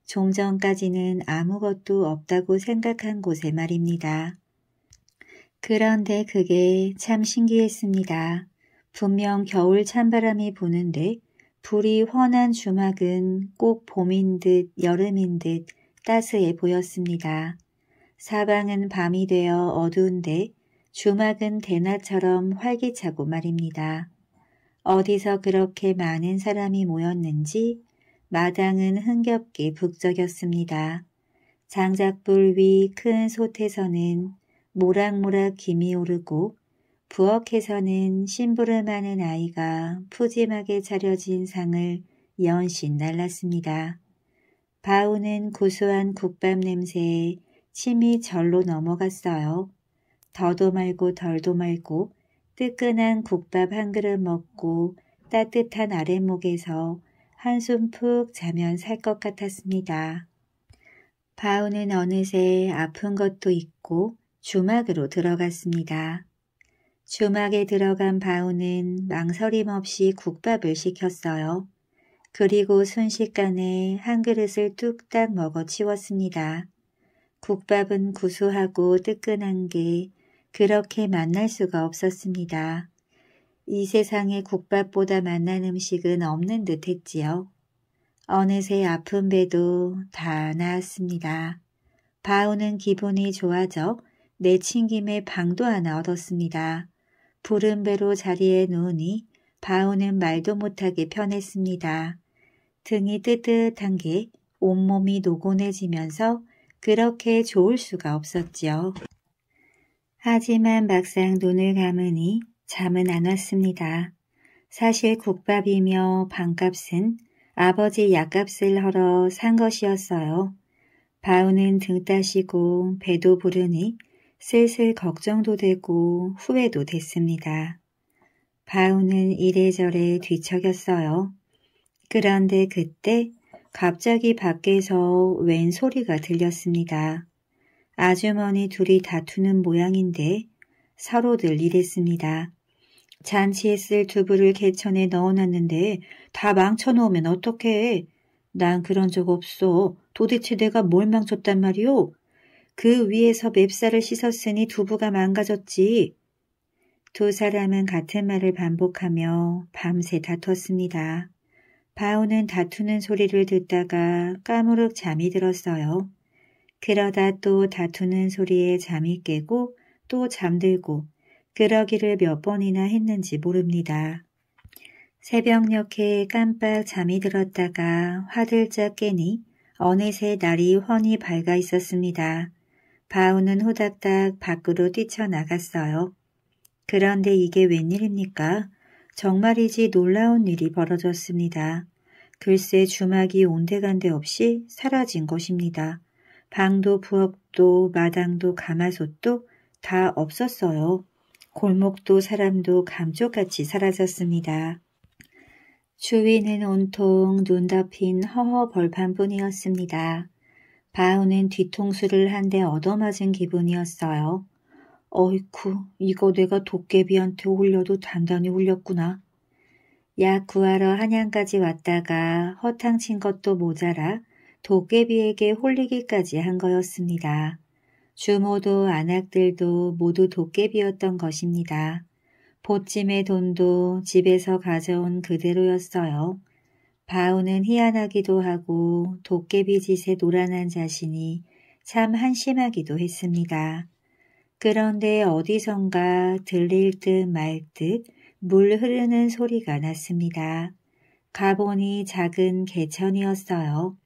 종전까지는 아무것도 없다고 생각한 곳에 말입니다. 그런데 그게 참 신기했습니다. 분명 겨울 찬바람이 부는데 불이 훤한 주막은 꼭 봄인 듯 여름인 듯 따스해 보였습니다. 사방은 밤이 되어 어두운데 주막은 대낮처럼 활기차고 말입니다. 어디서 그렇게 많은 사람이 모였는지 마당은 흥겹게 북적였습니다. 장작불 위 큰 솥에서는 모락모락 김이 오르고 부엌에서는 심부름하는 아이가 푸짐하게 차려진 상을 연신 날랐습니다. 바우는 고소한 국밥 냄새에 침이 절로 넘어갔어요. 더도 말고 덜도 말고 뜨끈한 국밥 한 그릇 먹고 따뜻한 아랫목에서 한숨 푹 자면 살 것 같았습니다. 바우는 어느새 아픈 것도 있고 주막으로 들어갔습니다. 주막에 들어간 바우는 망설임 없이 국밥을 시켰어요. 그리고 순식간에 한 그릇을 뚝딱 먹어 치웠습니다. 국밥은 구수하고 뜨끈한 게 그렇게 만날 수가 없었습니다. 이세상에 국밥보다 만난 음식은 없는 듯 했지요. 어느새 아픈 배도 다 나았습니다. 바우는 기분이 좋아져 내친김에 방도 하나 얻었습니다. 부른 배로 자리에 누우니 바우는 말도 못하게 편했습니다. 등이 뜨뜻한 게 온몸이 노곤해지면서 그렇게 좋을 수가 없었지요. 하지만 막상 눈을 감으니 잠은 안 왔습니다. 사실 국밥이며 반값은 아버지 약값을 헐어 산 것이었어요. 바우는 등 따시고 배도 부르니 슬슬 걱정도 되고 후회도 됐습니다. 바우는 이래저래 뒤척였어요. 그런데 그때 갑자기 밖에서 웬 소리가 들렸습니다. 아주머니 둘이 다투는 모양인데 서로들 일했습니다. 잔치에 쓸 두부를 개천에 넣어놨는데 다 망쳐놓으면 어떡해. 난 그런 적 없어. 도대체 내가 뭘 망쳤단 말이오? 그 위에서 맵쌀을 씻었으니 두부가 망가졌지. 두 사람은 같은 말을 반복하며 밤새 다퉜습니다. 바오는 다투는 소리를 듣다가 까무룩 잠이 들었어요. 그러다 또 다투는 소리에 잠이 깨고 또 잠들고 그러기를 몇 번이나 했는지 모릅니다. 새벽녘에 깜빡 잠이 들었다가 화들짝 깨니 어느새 날이 훤히 밝아 있었습니다. 바우는 호닥닥 밖으로 뛰쳐나갔어요. 그런데 이게 웬일입니까? 정말이지 놀라운 일이 벌어졌습니다. 글쎄 주막이 온데간데 없이 사라진 것입니다. 방도 부엌도 마당도 가마솥도 다 없었어요. 골목도 사람도 감쪽같이 사라졌습니다. 주위는 온통 눈 덮인 허허벌판뿐이었습니다. 바우는 뒤통수를 한 대 얻어맞은 기분이었어요. 어이쿠, 이거 내가 도깨비한테 올려도 단단히 홀렸구나. 약 구하러 한양까지 왔다가 허탕친 것도 모자라 도깨비에게 홀리기까지 한 거였습니다. 주모도 안악들도 모두 도깨비였던 것입니다. 보찜의 돈도 집에서 가져온 그대로였어요. 바우는 희한하기도 하고 도깨비 짓에 노란한 자신이 참 한심하기도 했습니다. 그런데 어디선가 들릴 듯 말듯 듯물 흐르는 소리가 났습니다. 가보니 작은 개천이었어요.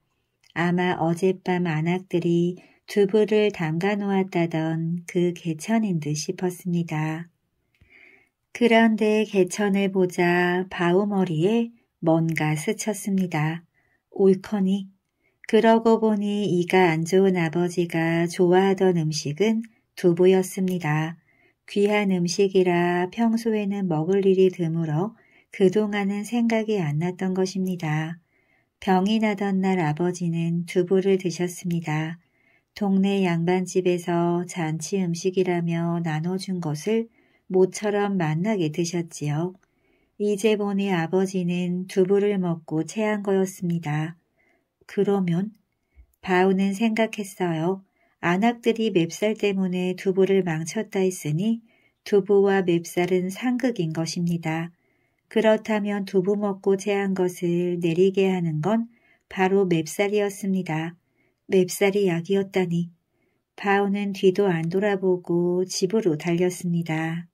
아마 어젯밤 안악들이 두부를 담가 놓았다던 그 개천인 듯 싶었습니다. 그런데 개천을 보자 바우머리에 뭔가 스쳤습니다. 옳거니. 그러고 보니 이가 안 좋은 아버지가 좋아하던 음식은 두부였습니다. 귀한 음식이라 평소에는 먹을 일이 드물어 그동안은 생각이 안 났던 것입니다. 병이 나던 날 아버지는 두부를 드셨습니다. 동네 양반집에서 잔치 음식이라며 나눠준 것을 모처럼 만나게 드셨지요. 이제 보니 아버지는 두부를 먹고 체한 거였습니다. 그러면? 바우는 생각했어요. 안악들이 맵살 때문에 두부를 망쳤다 했으니 두부와 맵살은 상극인 것입니다. 그렇다면 두부 먹고 체한 것을 내리게 하는 건 바로 맵살이었습니다. 맵살이 약이었다니. 바오는 뒤도 안 돌아보고 집으로 달렸습니다.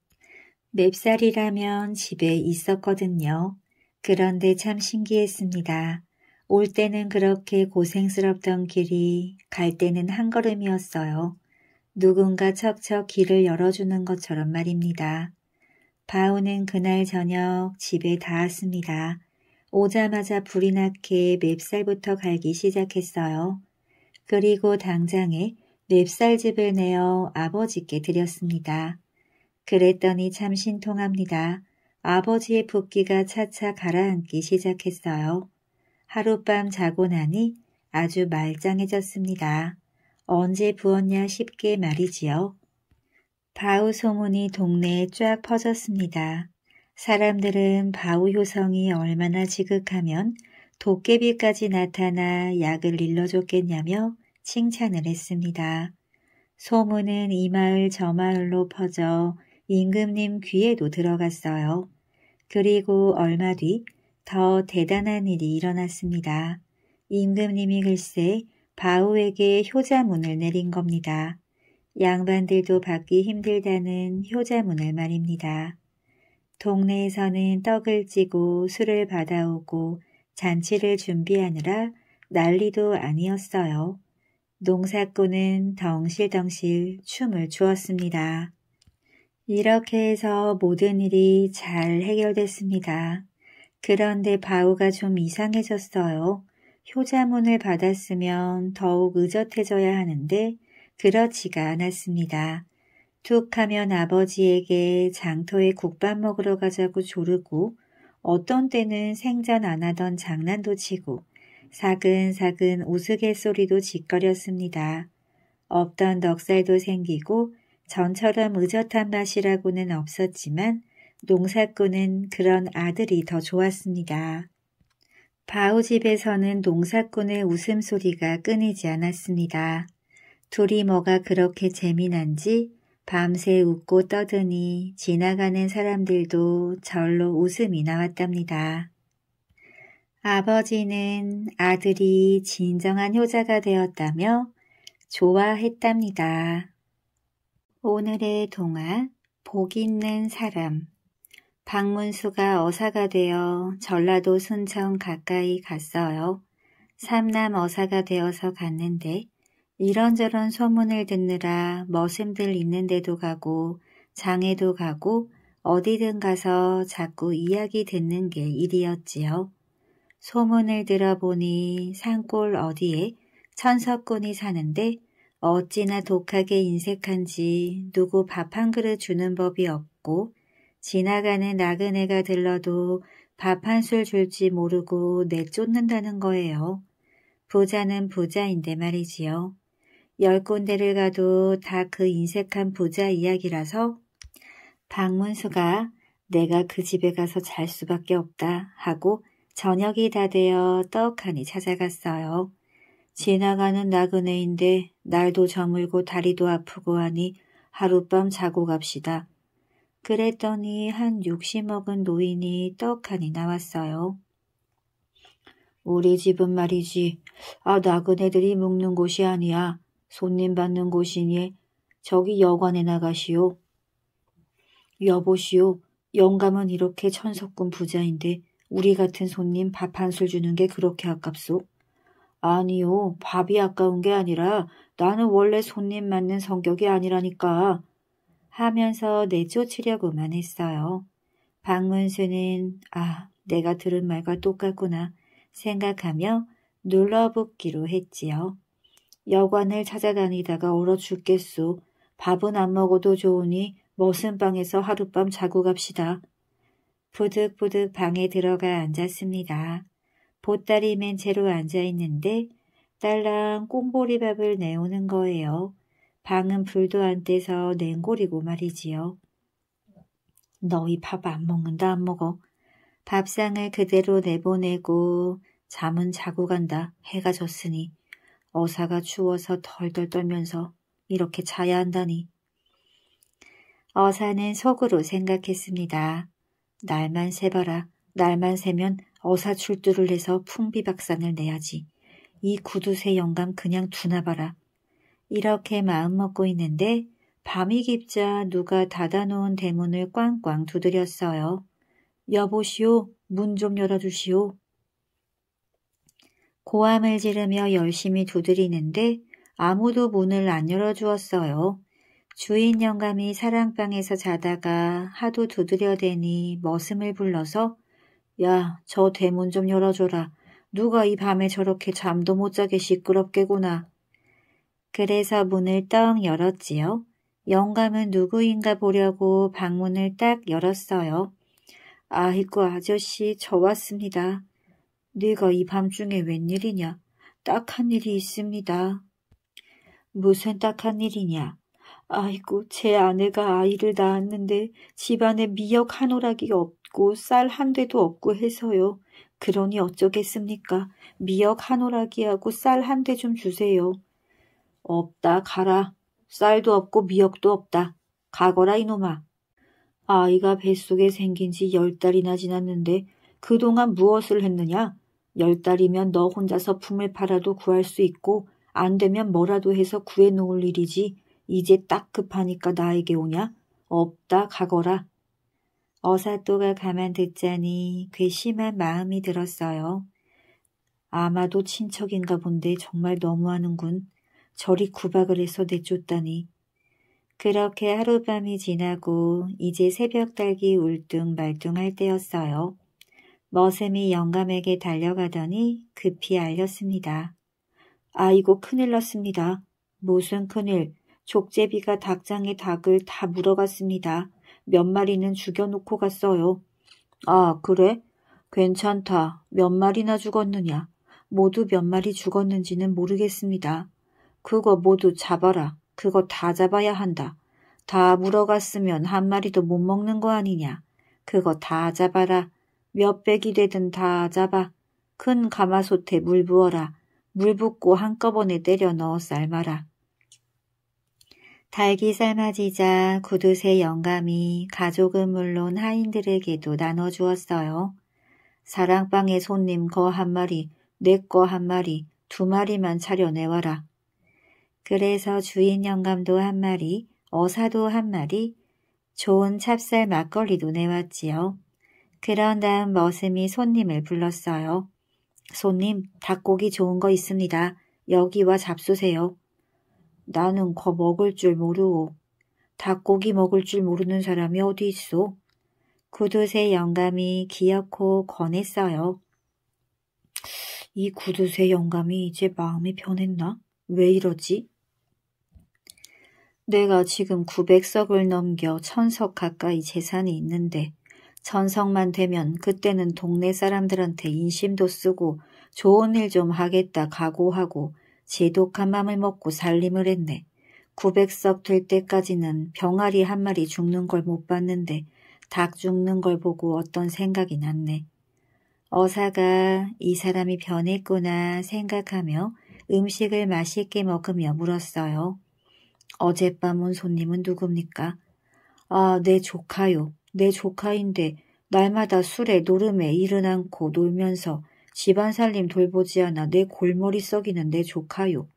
맵살이라면 집에 있었거든요. 그런데 참 신기했습니다. 올 때는 그렇게 고생스럽던 길이 갈 때는 한 걸음이었어요. 누군가 척척 길을 열어주는 것처럼 말입니다. 바오는 그날 저녁 집에 닿았습니다. 오자마자 불이 나게 맵살부터 갈기 시작했어요. 그리고 당장에 n e 살집을 내어 아버지께 드렸습니다. 그랬더니 참 신통합니다. 아버지의 붓기가 차차 가라앉기 시작했어요. 하룻밤 자고 나니 아주 말짱해졌습니다. 언제 부었냐 싶게 말이지요. 바우 소문이 동네에 쫙 퍼졌습니다. 사람들은 바우 효성이 얼마나 지극하면 도깨비까지 나타나 약을 일러줬겠냐며 칭찬을 했습니다. 소문은 이 마을 저 마을로 퍼져 임금님 귀에도 들어갔어요. 그리고 얼마 뒤 더 대단한 일이 일어났습니다. 임금님이 글쎄 바우에게 효자문을 내린 겁니다. 양반들도 받기 힘들다는 효자문을 말입니다. 동네에서는 떡을 찌고 술을 받아오고 잔치를 준비하느라 난리도 아니었어요. 농사꾼은 덩실덩실 춤을 추었습니다. 이렇게 해서 모든 일이 잘 해결됐습니다. 그런데 바우가 좀 이상해졌어요. 효자문을 받았으면 더욱 의젓해져야 하는데 그렇지가 않았습니다. 툭 하면 아버지에게 장터에 국밥 먹으러 가자고 조르고 어떤 때는 생전 안 하던 장난도 치고 사근사근 우스갯소리도 짓거렸습니다. 없던 넉살도 생기고 전처럼 의젓한 맛이라고는 없었지만 농사꾼은 그런 아들이 더 좋았습니다. 바우 집에서는 농사꾼의 웃음소리가 끊이지 않았습니다. 둘이 뭐가 그렇게 재미난지 밤새 웃고 떠드니 지나가는 사람들도 절로 웃음이 나왔답니다. 아버지는 아들이 진정한 효자가 되었다며 좋아했답니다. 오늘의 동화 복 있는 사람 박문수가 어사가 되어 전라도 순천 가까이 갔어요. 삼남 어사가 되어서 갔는데 이런저런 소문을 듣느라 머슴들 있는 데도 가고 장에도 가고 어디든 가서 자꾸 이야기 듣는 게 일이었지요. 소문을 들어보니 산골 어디에 천석군이 사는데 어찌나 독하게 인색한지 누구 밥 한 그릇 주는 법이 없고 지나가는 나그네가 들러도 밥 한 술 줄지 모르고 내쫓는다는 거예요. 부자는 부자인데 말이지요. 열 군데를 가도 다 그 인색한 부자 이야기라서 박문수가 내가 그 집에 가서 잘 수밖에 없다 하고 저녁이 다 되어 떡하니 찾아갔어요. 지나가는 나그네인데 날도 저물고 다리도 아프고 하니 하룻밤 자고 갑시다. 그랬더니 한6 0 먹은 노인이 떡하니 나왔어요. 우리 집은 말이지. 아 나그네들이 묵는 곳이 아니야. 손님 받는 곳이니 저기 여관에 나가시오. 여보시오. 영감은 이렇게 천석군 부자인데 우리 같은 손님 밥 한 술 주는 게 그렇게 아깝소? 아니요. 밥이 아까운 게 아니라 나는 원래 손님 맞는 성격이 아니라니까. 하면서 내쫓으려고만 했어요. 박문수는 아 내가 들은 말과 똑같구나 생각하며 눌러붙기로 했지요. 여관을 찾아다니다가 얼어 죽겠소. 밥은 안 먹어도 좋으니 머슴 방에서 하룻밤 자고 갑시다. 부득부득 방에 들어가 앉았습니다. 보따리 맨 채로 앉아있는데 딸랑 꽁보리밥을 내오는 거예요. 방은 불도 안 떼서 냉골이고 말이지요. 너희 밥 안 먹는다 안 먹어. 밥상을 그대로 내보내고 잠은 자고 간다. 해가 졌으니. 어사가 추워서 덜덜 떨면서 이렇게 자야 한다니. 어사는 속으로 생각했습니다. 날만 세봐라. 날만 세면 어사 출두를 해서 풍비박산을 내야지. 이 구두쇠 영감 그냥 두나 봐라. 이렇게 마음먹고 있는데 밤이 깊자 누가 닫아놓은 대문을 꽝꽝 두드렸어요. 여보시오, 문 좀 열어주시오. 고함을 지르며 열심히 두드리는데 아무도 문을 안 열어주었어요. 주인 영감이 사랑방에서 자다가 하도 두드려대니 머슴을 불러서 야, 저 대문 좀 열어줘라. 누가 이 밤에 저렇게 잠도 못 자게 시끄럽게구나. 그래서 문을 떡 열었지요. 영감은 누구인가 보려고 방문을 딱 열었어요. 아이고 아저씨 저 왔습니다. 네가 이 밤중에 웬일이냐? 딱한 일이 있습니다. 무슨 딱한 일이냐? 아이고 제 아내가 아이를 낳았는데 집안에 미역 한 오락이 없고 쌀 한 대도 없고 해서요. 그러니 어쩌겠습니까? 미역 한 오락이하고 쌀 한 대 좀 주세요. 없다 가라. 쌀도 없고 미역도 없다. 가거라 이놈아. 아이가 뱃속에 생긴 지 열 달이나 지났는데 그동안 무엇을 했느냐? 열 달이면 너 혼자서 품을 팔아도 구할 수 있고 안 되면 뭐라도 해서 구해놓을 일이지 이제 딱 급하니까 나에게 오냐? 없다 가거라. 어사또가 가만 듣자니 괘씸한 마음이 들었어요. 아마도 친척인가 본데 정말 너무하는군. 저리 구박을 해서 내쫓다니. 그렇게 하룻밤이 지나고 이제 새벽 달기 울뚱말뚱할 때였어요. 머샘이 영감에게 달려가더니 급히 알렸습니다. 아이고 큰일 났습니다. 무슨 큰일. 족제비가 닭장의 닭을 다 물어갔습니다. 몇 마리는 죽여놓고 갔어요. 아 그래? 괜찮다. 몇 마리나 죽었느냐. 모두 몇 마리 죽었는지는 모르겠습니다. 그거 모두 잡아라. 그거 다 잡아야 한다. 다 물어갔으면 한 마리도 못 먹는 거 아니냐. 그거 다 잡아라. 몇 백이 되든 다 잡아 큰 가마솥에 물 부어라. 물 붓고 한꺼번에 때려 넣어 삶아라. 달기 삶아지자 구두쇠 영감이 가족은 물론 하인들에게도 나눠주었어요. 사랑방의 손님 거 한 마리, 내 거 한 마리, 두 마리만 차려내와라. 그래서 주인 영감도 한 마리, 어사도 한 마리, 좋은 찹쌀 막걸리도 내왔지요. 그런 다음 머슴이 손님을 불렀어요. 손님, 닭고기 좋은 거 있습니다. 여기와 잡수세요. 나는 거 먹을 줄 모르오. 닭고기 먹을 줄 모르는 사람이 어디 있소? 구두쇠 영감이 기어고 권했어요. 이 구두쇠 영감이 이제 마음이 변했나? 왜 이러지? 내가 지금 900석을 넘겨 천석 가까이 재산이 있는데 전성만 되면 그때는 동네 사람들한테 인심도 쓰고 좋은 일 좀 하겠다 각오하고 지독한 맘을 먹고 살림을 했네. 900석 될 때까지는 병아리 한 마리 죽는 걸 못 봤는데 닭 죽는 걸 보고 어떤 생각이 났네. 어사가 이 사람이 변했구나 생각하며 음식을 맛있게 먹으며 물었어요. 어젯밤 온 손님은 누굽니까? 아, 내 네, 조카요. 내 조카인데 날마다 술에 노름에 일은 않고 놀면서 집안 살림 돌보지 않아 내 골머리 썩이는 내 조카요.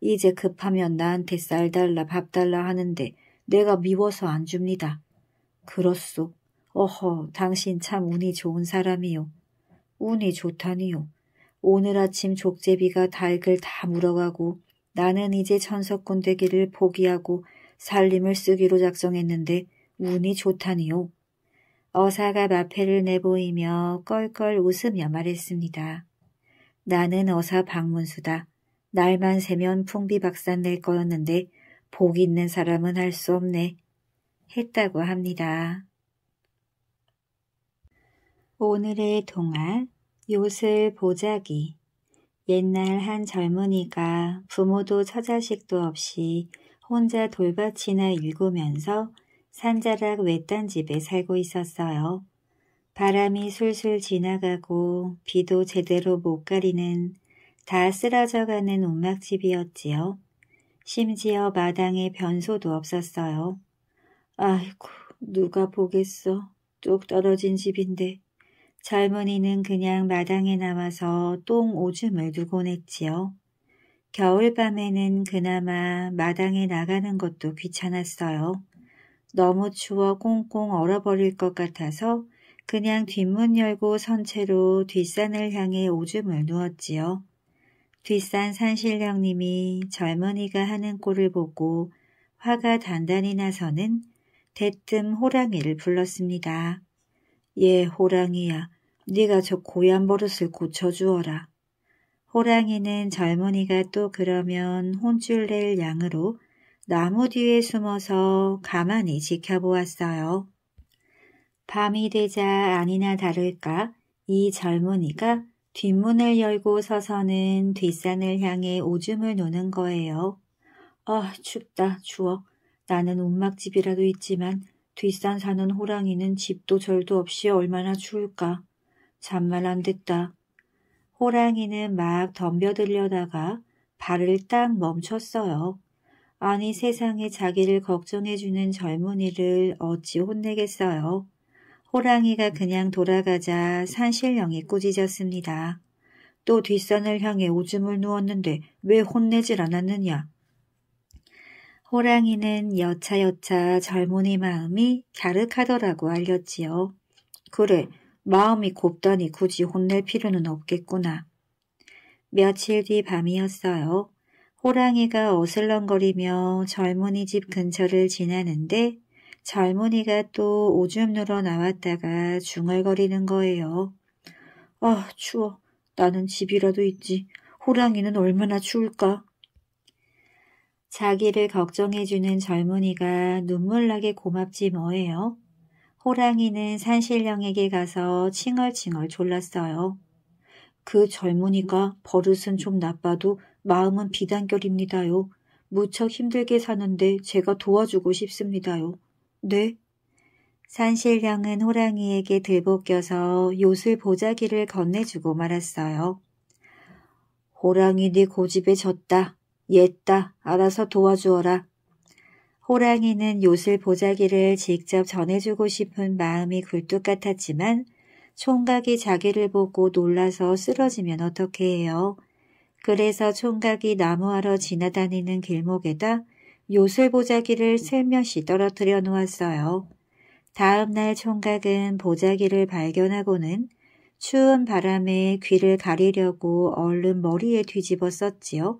이제 급하면 나한테 쌀 달라 밥 달라 하는데 내가 미워서 안 줍니다. 그렇소. 어허 당신 참 운이 좋은 사람이요. 운이 좋다니요. 오늘 아침 족제비가 닭을 다 물어가고 나는 이제 천석군 되기를 포기하고 살림을 쓰기로 작정했는데 운이 좋다니요. 어사가 마패를 내보이며 껄껄 웃으며 말했습니다. 나는 어사 방문수다 날만 세면 풍비박산 낼 거였는데 복 있는 사람은 할 수 없네. 했다고 합니다. 오늘의 동안 요술 보자기 옛날 한 젊은이가 부모도 처자식도 없이 혼자 돌밭이나 읽으면서 산자락 외딴 집에 살고 있었어요. 바람이 술술 지나가고 비도 제대로 못 가리는 다 쓰러져가는 움막집이었지요. 심지어 마당에 변소도 없었어요. 아이고 누가 보겠어. 뚝 떨어진 집인데. 젊은이는 그냥 마당에 나와서 똥 오줌을 두곤 했지요. 겨울밤에는 그나마 마당에 나가는 것도 귀찮았어요. 너무 추워 꽁꽁 얼어버릴 것 같아서 그냥 뒷문 열고 선 채로 뒷산을 향해 오줌을 누웠지요. 뒷산 산신령님이 젊은이가 하는 꼴을 보고 화가 단단히 나서는 대뜸 호랑이를 불렀습니다. 예, 호랑이야. 네가 저 고얀 버릇을 고쳐주어라. 호랑이는 젊은이가 또 그러면 혼쭐 낼 양으로 나무 뒤에 숨어서 가만히 지켜보았어요. 밤이 되자 아니나 다를까 이 젊은이가 뒷문을 열고 서서는 뒷산을 향해 오줌을 노는 거예요. 아, 춥다, 추워. 나는 움막집이라도 있지만 뒷산 사는 호랑이는 집도 절도 없이 얼마나 추울까. 잠만 안 됐다. 호랑이는 막 덤벼들려다가 발을 딱 멈췄어요. 아니 세상에 자기를 걱정해주는 젊은이를 어찌 혼내겠어요. 호랑이가 그냥 돌아가자 산신령이 꾸짖었습니다. 또 뒷산을 향해 오줌을 누웠는데 왜 혼내질 않았느냐. 호랑이는 여차여차 젊은이 마음이 갸륵하더라고 알렸지요. 그래, 마음이 곱다니 굳이 혼낼 필요는 없겠구나. 며칠 뒤 밤이었어요. 호랑이가 어슬렁거리며 젊은이 집 근처를 지나는데 젊은이가 또 오줌 누러 나왔다가 중얼거리는 거예요. 아 추워. 나는 집이라도 있지. 호랑이는 얼마나 추울까. 자기를 걱정해주는 젊은이가 눈물나게 고맙지 뭐예요. 호랑이는 산신령에게 가서 칭얼칭얼 졸랐어요. 그 젊은이가 버릇은 좀 나빠도 마음은 비단결입니다요. 무척 힘들게 사는데 제가 도와주고 싶습니다요. 네? 산신령은 호랑이에게 들볶여서 요술 보자기를 건네주고 말았어요. 호랑이 네 고집에 졌다. 옛다. 알아서 도와주어라. 호랑이는 요술 보자기를 직접 전해주고 싶은 마음이 굴뚝 같았지만 총각이 자기를 보고 놀라서 쓰러지면 어떻게 해요. 그래서 총각이 나무하러 지나다니는 길목에다 요술 보자기를 슬며시 떨어뜨려 놓았어요. 다음 날 총각은 보자기를 발견하고는 추운 바람에 귀를 가리려고 얼른 머리에 뒤집어 썼지요.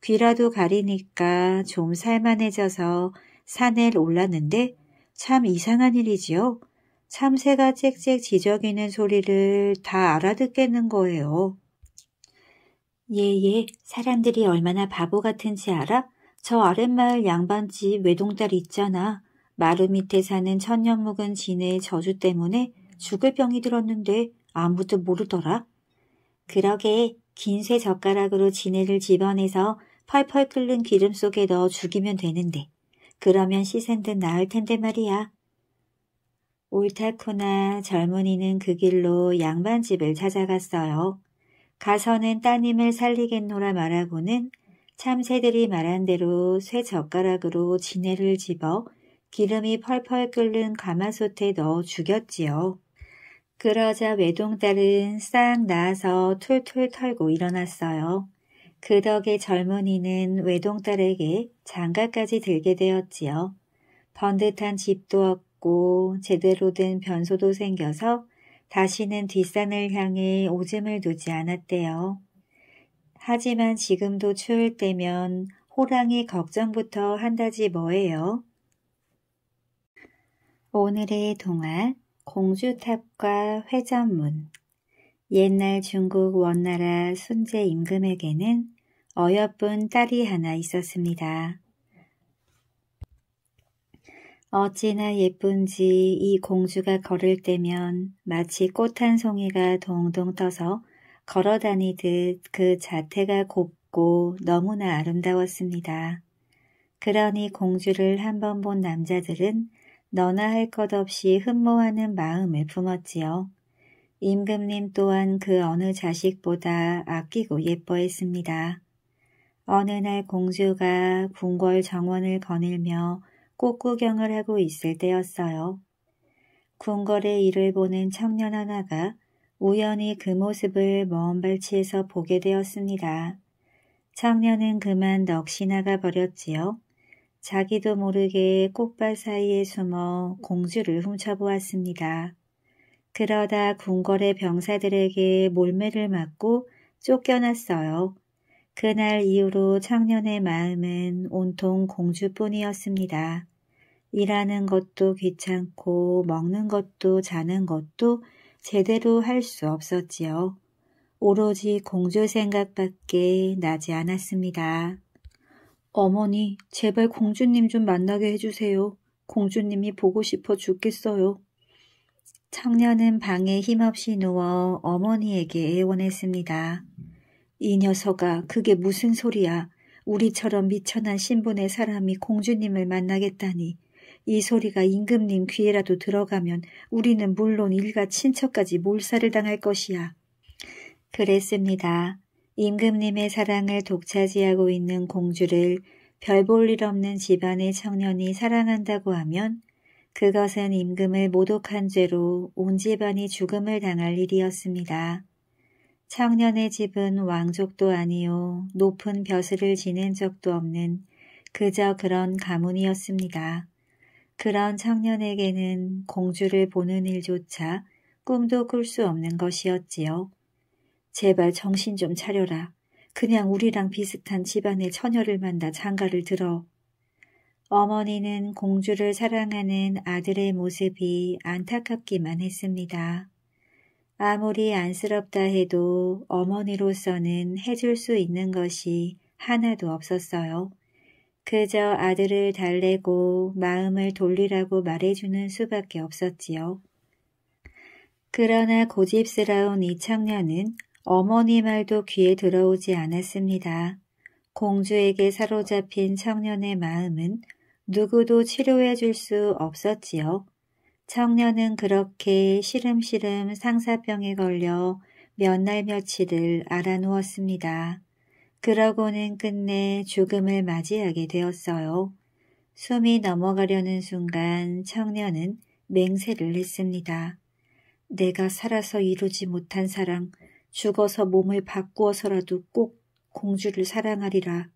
귀라도 가리니까 좀 살만해져서 산에 올랐는데 참 이상한 일이지요. 참새가 짹짹 지저귀는 소리를 다 알아듣겠는 거예요. 예예, 사람들이 얼마나 바보 같은지 알아? 저 아랫마을 양반 집 외동딸 있잖아. 마루 밑에 사는 천년 묵은 지네의 저주 때문에 죽을 병이 들었는데 아무도 모르더라. 그러게 긴 쇠 젓가락으로 지네를 집어내서 펄펄 끓는 기름 속에 넣어 죽이면 되는데 그러면 시샌듯 나을 텐데 말이야. 옳다코나 젊은이는 그 길로 양반집을 찾아갔어요. 가서는 따님을 살리겠노라 말하고는 참새들이 말한 대로 쇠젓가락으로 지네를 집어 기름이 펄펄 끓는 가마솥에 넣어 죽였지요. 그러자 외동딸은 싹 나아서 툴툴 털고 일어났어요. 그 덕에 젊은이는 외동딸에게 장가까지 들게 되었지요. 번듯한 집도 얻고 제대로 된 변소도 생겨서 다시는 뒷산을 향해 오줌을 두지 않았대요. 하지만 지금도 추울 때면 호랑이 걱정부터 한다지 뭐예요. 오늘의 동화 공주탑과 회전문 옛날 중국 원나라 순재 임금에게는 어여쁜 딸이 하나 있었습니다. 어찌나 예쁜지 이 공주가 걸을 때면 마치 꽃 한 송이가 동동 떠서 걸어다니듯 그 자태가 곱고 너무나 아름다웠습니다. 그러니 공주를 한번 본 남자들은 너나 할 것 없이 흠모하는 마음을 품었지요. 임금님 또한 그 어느 자식보다 아끼고 예뻐했습니다. 어느 날 공주가 궁궐 정원을 거닐며 꽃구경을 하고 있을 때였어요. 궁궐의 이를 보는 청년 하나가 우연히 그 모습을 먼 발치에서 보게 되었습니다. 청년은 그만 넋이 나가 버렸지요. 자기도 모르게 꽃밭 사이에 숨어 공주를 훔쳐보았습니다. 그러다 궁궐의 병사들에게 몰매를 맞고 쫓겨났어요. 그날 이후로 청년의 마음은 온통 공주뿐이었습니다. 일하는 것도 귀찮고 먹는 것도 자는 것도 제대로 할 수 없었지요. 오로지 공주 생각밖에 나지 않았습니다. 어머니, 제발 공주님 좀 만나게 해주세요. 공주님이 보고 싶어 죽겠어요. 청년은 방에 힘없이 누워 어머니에게 애원했습니다. 이 녀석아 그게 무슨 소리야. 우리처럼 미천한 신분의 사람이 공주님을 만나겠다니. 이 소리가 임금님 귀에라도 들어가면 우리는 물론 일가 친척까지 몰살을 당할 것이야. 그랬습니다. 임금님의 사랑을 독차지하고 있는 공주를 별 볼 일 없는 집안의 청년이 사랑한다고 하면 그것은 임금을 모독한 죄로 온 집안이 죽음을 당할 일이었습니다. 청년의 집은 왕족도 아니요 높은 벼슬을 지낸 적도 없는 그저 그런 가문이었습니다. 그런 청년에게는 공주를 보는 일조차 꿈도 꿀 수 없는 것이었지요. 제발 정신 좀 차려라. 그냥 우리랑 비슷한 집안의 처녀를 만나 장가를 들어. 어머니는 공주를 사랑하는 아들의 모습이 안타깝기만 했습니다. 아무리 안쓰럽다 해도 어머니로서는 해줄 수 있는 것이 하나도 없었어요. 그저 아들을 달래고 마음을 돌리라고 말해주는 수밖에 없었지요. 그러나 고집스러운 이 청년은 어머니 말도 귀에 들어오지 않았습니다. 공주에게 사로잡힌 청년의 마음은 누구도 치료해 줄 수 없었지요. 청년은 그렇게 시름시름 상사병에 걸려 몇 날 며칠을 알아누웠습니다. 그러고는 끝내 죽음을 맞이하게 되었어요. 숨이 넘어가려는 순간 청년은 맹세를 했습니다. 내가 살아서 이루지 못한 사랑, 죽어서 몸을 바꾸어서라도 꼭 공주를 사랑하리라.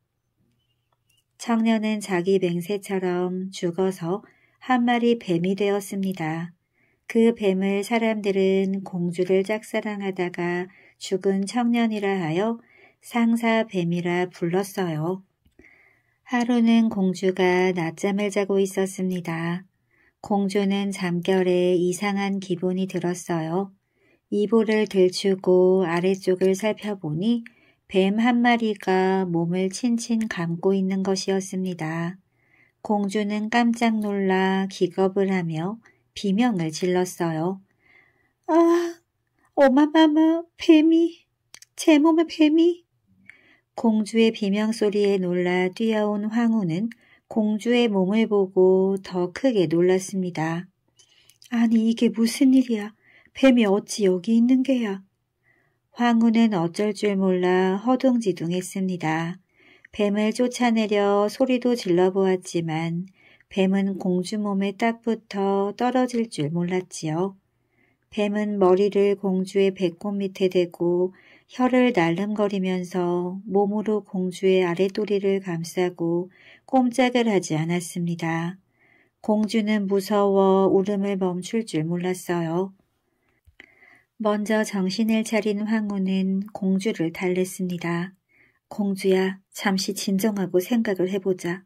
청년은 자기 맹세처럼 죽어서 한 마리 뱀이 되었습니다. 그 뱀을 사람들은 공주를 짝사랑하다가 죽은 청년이라 하여 상사뱀이라 불렀어요. 하루는 공주가 낮잠을 자고 있었습니다. 공주는 잠결에 이상한 기분이 들었어요. 이불을 들추고 아래쪽을 살펴보니 뱀 한 마리가 몸을 친친 감고 있는 것이었습니다. 공주는 깜짝 놀라 기겁을 하며 비명을 질렀어요. 아, 오마마마 뱀이, 제 몸에 뱀이. 공주의 비명소리에 놀라 뛰어온 황후는 공주의 몸을 보고 더 크게 놀랐습니다. 아니 이게 무슨 일이야. 뱀이 어찌 여기 있는 게야. 황후는 어쩔 줄 몰라 허둥지둥했습니다. 뱀을 쫓아내려 소리도 질러보았지만 뱀은 공주 몸에 딱 붙어 떨어질 줄 몰랐지요. 뱀은 머리를 공주의 배꼽 밑에 대고 혀를 날름거리면서 몸으로 공주의 아랫도리를 감싸고 꼼짝을 하지 않았습니다. 공주는 무서워 울음을 멈출 줄 몰랐어요. 먼저 정신을 차린 황후는 공주를 달랬습니다. 공주야, 잠시 진정하고 생각을 해보자.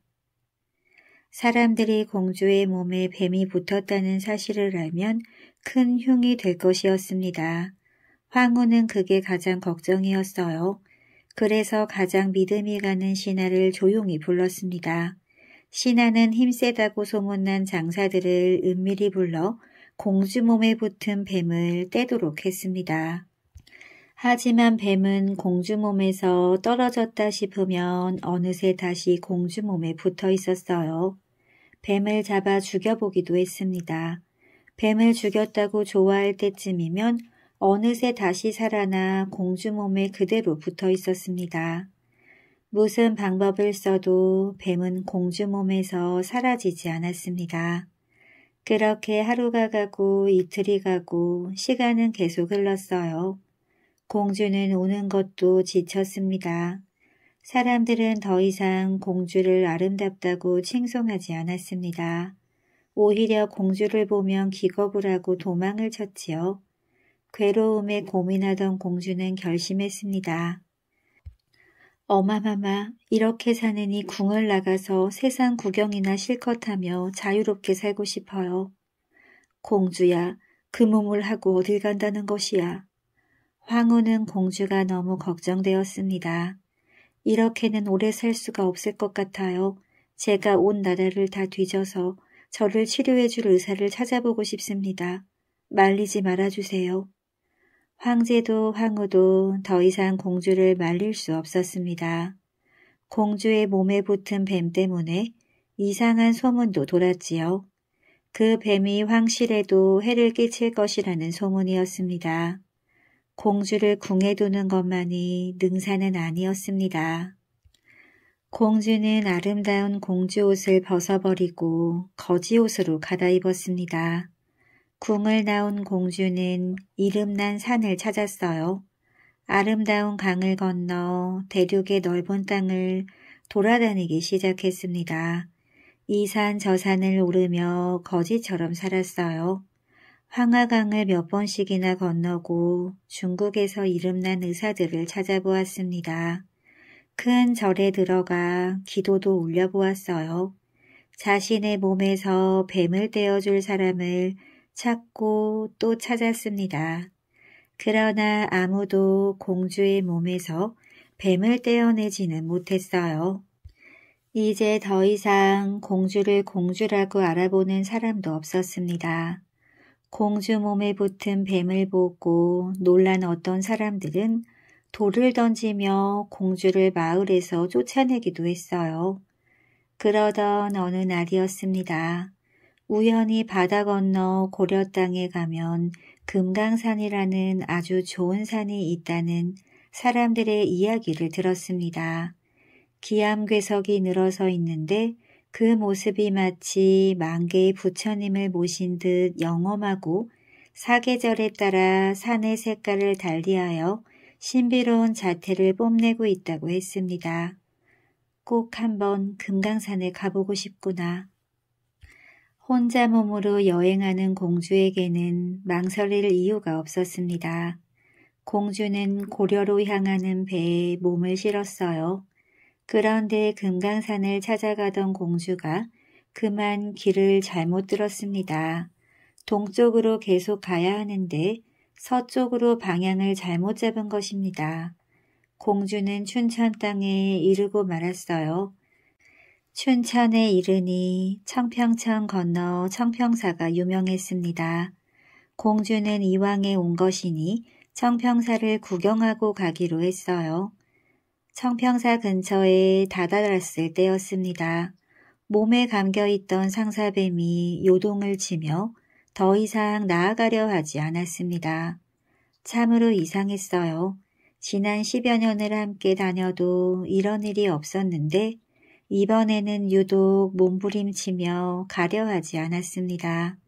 사람들이 공주의 몸에 뱀이 붙었다는 사실을 알면 큰 흉이 될 것이었습니다. 황후는 그게 가장 걱정이었어요. 그래서 가장 믿음이 가는 신하를 조용히 불렀습니다. 신하는 힘세다고 소문난 장사들을 은밀히 불러 공주 몸에 붙은 뱀을 떼도록 했습니다. 하지만 뱀은 공주 몸에서 떨어졌다 싶으면 어느새 다시 공주 몸에 붙어 있었어요. 뱀을 잡아 죽여보기도 했습니다. 뱀을 죽였다고 좋아할 때쯤이면 어느새 다시 살아나 공주 몸에 그대로 붙어 있었습니다. 무슨 방법을 써도 뱀은 공주 몸에서 사라지지 않았습니다. 그렇게 하루가 가고 이틀이 가고 시간은 계속 흘렀어요. 공주는 오는 것도 지쳤습니다. 사람들은 더 이상 공주를 아름답다고 칭송하지 않았습니다. 오히려 공주를 보면 기겁을 하고 도망을 쳤지요. 괴로움에 고민하던 공주는 결심했습니다. 어마마마 이렇게 사느니 궁을 나가서 세상 구경이나 실컷 하며 자유롭게 살고 싶어요. 공주야 그 몸을 하고 어딜 간다는 것이야. 황후는 공주가 너무 걱정되었습니다. 이렇게는 오래 살 수가 없을 것 같아요. 제가 온 나라를 다 뒤져서 저를 치료해줄 의사를 찾아보고 싶습니다. 말리지 말아주세요. 황제도 황후도 더 이상 공주를 말릴 수 없었습니다. 공주의 몸에 붙은 뱀 때문에 이상한 소문도 돌았지요. 그 뱀이 황실에도 해를 끼칠 것이라는 소문이었습니다. 공주를 궁에 두는 것만이 능사는 아니었습니다. 공주는 아름다운 공주 옷을 벗어버리고 거지 옷으로 갈아입었습니다. 궁을 나온 공주는 이름난 산을 찾았어요. 아름다운 강을 건너 대륙의 넓은 땅을 돌아다니기 시작했습니다. 이 산 저 산을 오르며 거지처럼 살았어요. 황하강을 몇 번씩이나 건너고 중국에서 이름난 의사들을 찾아보았습니다. 큰 절에 들어가 기도도 올려보았어요. 자신의 몸에서 뱀을 떼어줄 사람을 찾고 또 찾았습니다. 그러나 아무도 공주의 몸에서 뱀을 떼어내지는 못했어요. 이제 더 이상 공주를 공주라고 알아보는 사람도 없었습니다. 공주 몸에 붙은 뱀을 보고 놀란 어떤 사람들은 돌을 던지며 공주를 마을에서 쫓아내기도 했어요. 그러던 어느 날이었습니다. 우연히 바다 건너 고려 땅에 가면 금강산이라는 아주 좋은 산이 있다는 사람들의 이야기를 들었습니다. 기암괴석이 늘어서 있는데 그 모습이 마치 만개의 부처님을 모신 듯 영험하고 사계절에 따라 산의 색깔을 달리하여 신비로운 자태를 뽐내고 있다고 했습니다. 꼭 한번 금강산에 가보고 싶구나. 혼자 몸으로 여행하는 공주에게는 망설일 이유가 없었습니다. 공주는 고려로 향하는 배에 몸을 실었어요. 그런데 금강산을 찾아가던 공주가 그만 길을 잘못 들었습니다. 동쪽으로 계속 가야 하는데 서쪽으로 방향을 잘못 잡은 것입니다. 공주는 춘천 땅에 이르고 말았어요. 춘천에 이르니 청평천 건너 청평사가 유명했습니다. 공주는 이왕에 온 것이니 청평사를 구경하고 가기로 했어요. 청평사 근처에 다다랐을 때였습니다. 몸에 감겨있던 상사뱀이 요동을 치며 더 이상 나아가려 하지 않았습니다. 참으로 이상했어요. 지난 10여 년을 함께 다녀도 이런 일이 없었는데 이번에는 유독 몸부림치며 가려 하지 않았습니다.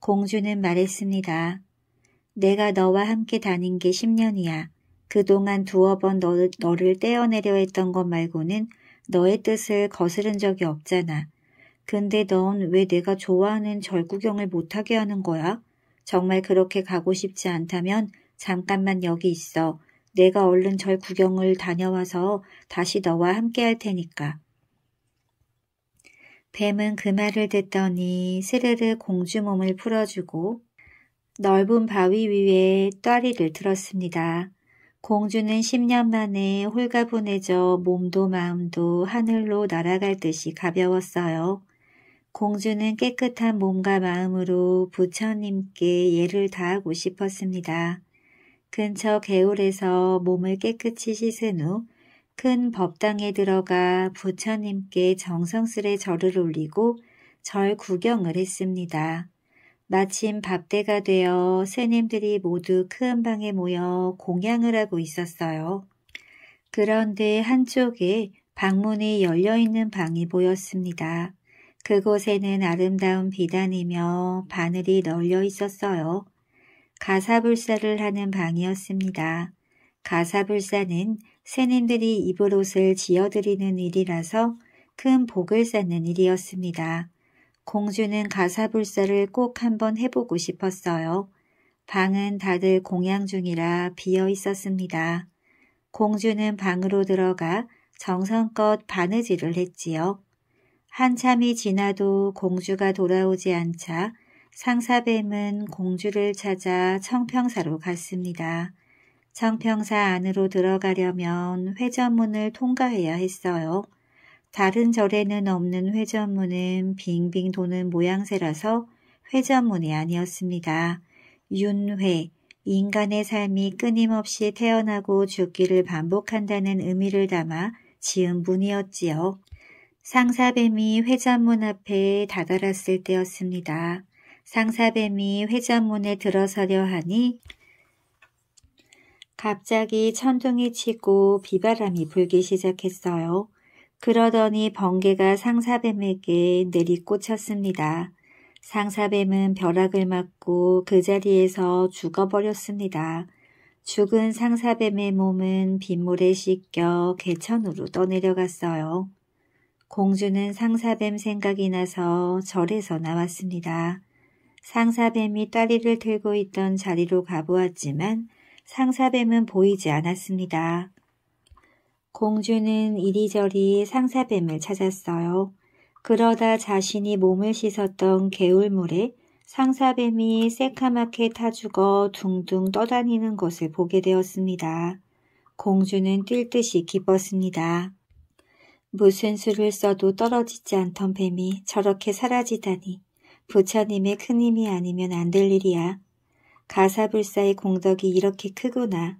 공주는 말했습니다. 내가 너와 함께 다닌 게 10년이야. 그동안 두어 번 너를, 너를 떼어내려 했던 것 말고는 너의 뜻을 거스른 적이 없잖아. 근데 넌 왜 내가 좋아하는 절 구경을 못하게 하는 거야? 정말 그렇게 가고 싶지 않다면 잠깐만 여기 있어. 내가 얼른 절 구경을 다녀와서 다시 너와 함께 할 테니까. 뱀은 그 말을 듣더니 스르르 공주 몸을 풀어주고 넓은 바위 위에 떠리를 들었습니다. 공주는 10년 만에 홀가분해져 몸도 마음도 하늘로 날아갈 듯이 가벼웠어요. 공주는 깨끗한 몸과 마음으로 부처님께 예를 다하고 싶었습니다. 근처 개울에서 몸을 깨끗이 씻은 후 큰 법당에 들어가 부처님께 정성스레 절을 올리고 절 구경을 했습니다. 마침 밥때가 되어 새님들이 모두 큰 방에 모여 공양을 하고 있었어요. 그런데 한쪽에 방문이 열려있는 방이 보였습니다. 그곳에는 아름다운 비단이며 바늘이 널려 있었어요. 가사불사를 하는 방이었습니다. 가사불사는 새님들이 입을 옷을 지어드리는 일이라서 큰 복을 쌓는 일이었습니다. 공주는 가사불사를 꼭 한번 해보고 싶었어요. 방은 다들 공양 중이라 비어 있었습니다. 공주는 방으로 들어가 정성껏 바느질을 했지요. 한참이 지나도 공주가 돌아오지 않자 상사뱀은 공주를 찾아 청평사로 갔습니다. 청평사 안으로 들어가려면 회전문을 통과해야 했어요. 다른 절에는 없는 회전문은 빙빙 도는 모양새라서 회전문이 아니었습니다. 윤회, 인간의 삶이 끊임없이 태어나고 죽기를 반복한다는 의미를 담아 지은 문이었지요. 상사뱀이 회전문 앞에 다다랐을 때였습니다. 상사뱀이 회전문에 들어서려 하니 갑자기 천둥이 치고 비바람이 불기 시작했어요. 그러더니 번개가 상사뱀에게 내리꽂혔습니다. 상사뱀은 벼락을 맞고 그 자리에서 죽어버렸습니다. 죽은 상사뱀의 몸은 빗물에 씻겨 개천으로 떠내려갔어요. 공주는 상사뱀 생각이 나서 절에서 나왔습니다. 상사뱀이 따리를 들고 있던 자리로 가보았지만 상사뱀은 보이지 않았습니다. 공주는 이리저리 상사뱀을 찾았어요. 그러다 자신이 몸을 씻었던 개울물에 상사뱀이 새카맣게 타죽어 둥둥 떠다니는 것을 보게 되었습니다. 공주는 뛸 듯이 기뻤습니다. 무슨 수를 써도 떨어지지 않던 뱀이 저렇게 사라지다니 부처님의 큰 힘이 아니면 안 될 일이야. 가사불사의 공덕이 이렇게 크구나.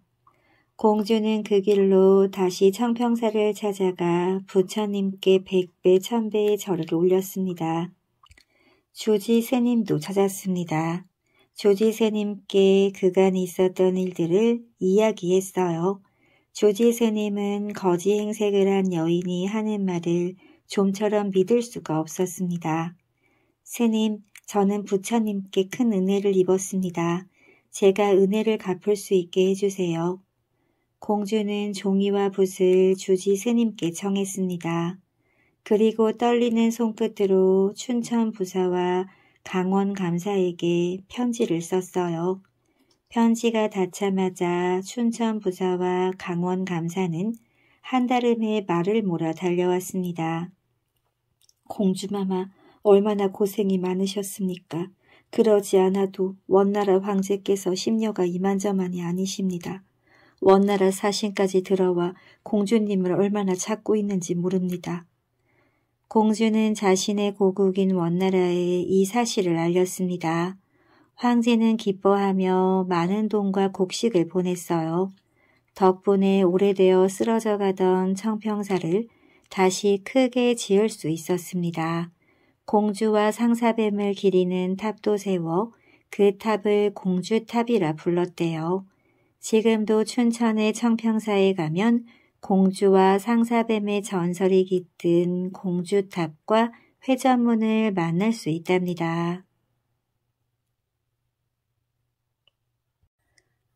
공주는 그 길로 다시 청평사를 찾아가 부처님께 백배 천배의 절을 올렸습니다. 조지 스님도 찾았습니다. 조지 스님께 그간 있었던 일들을 이야기했어요. 조지 스님은 거지 행색을 한 여인이 하는 말을 좀처럼 믿을 수가 없었습니다. 스님, 저는 부처님께 큰 은혜를 입었습니다. 제가 은혜를 갚을 수 있게 해주세요. 공주는 종이와 붓을 주지 스님께 청했습니다. 그리고 떨리는 손끝으로 춘천 부사와 강원 감사에게 편지를 썼어요. 편지가 닿자마자 춘천 부사와 강원 감사는 한달음에 말을 몰아 달려왔습니다. 공주마마 얼마나 고생이 많으셨습니까? 그러지 않아도 원나라 황제께서 심려가 이만저만이 아니십니다. 원나라 사신까지 들어와 공주님을 얼마나 찾고 있는지 모릅니다. 공주는 자신의 고국인 원나라에 이 사실을 알렸습니다. 황제는 기뻐하며 많은 돈과 곡식을 보냈어요. 덕분에 오래되어 쓰러져 가던 청평사를 다시 크게 지을 수 있었습니다. 공주와 상사뱀을 기리는 탑도 세워 그 탑을 공주탑이라 불렀대요. 지금도 춘천의 청평사에 가면 공주와 상사뱀의 전설이 깃든 공주탑과 회전문을 만날 수 있답니다.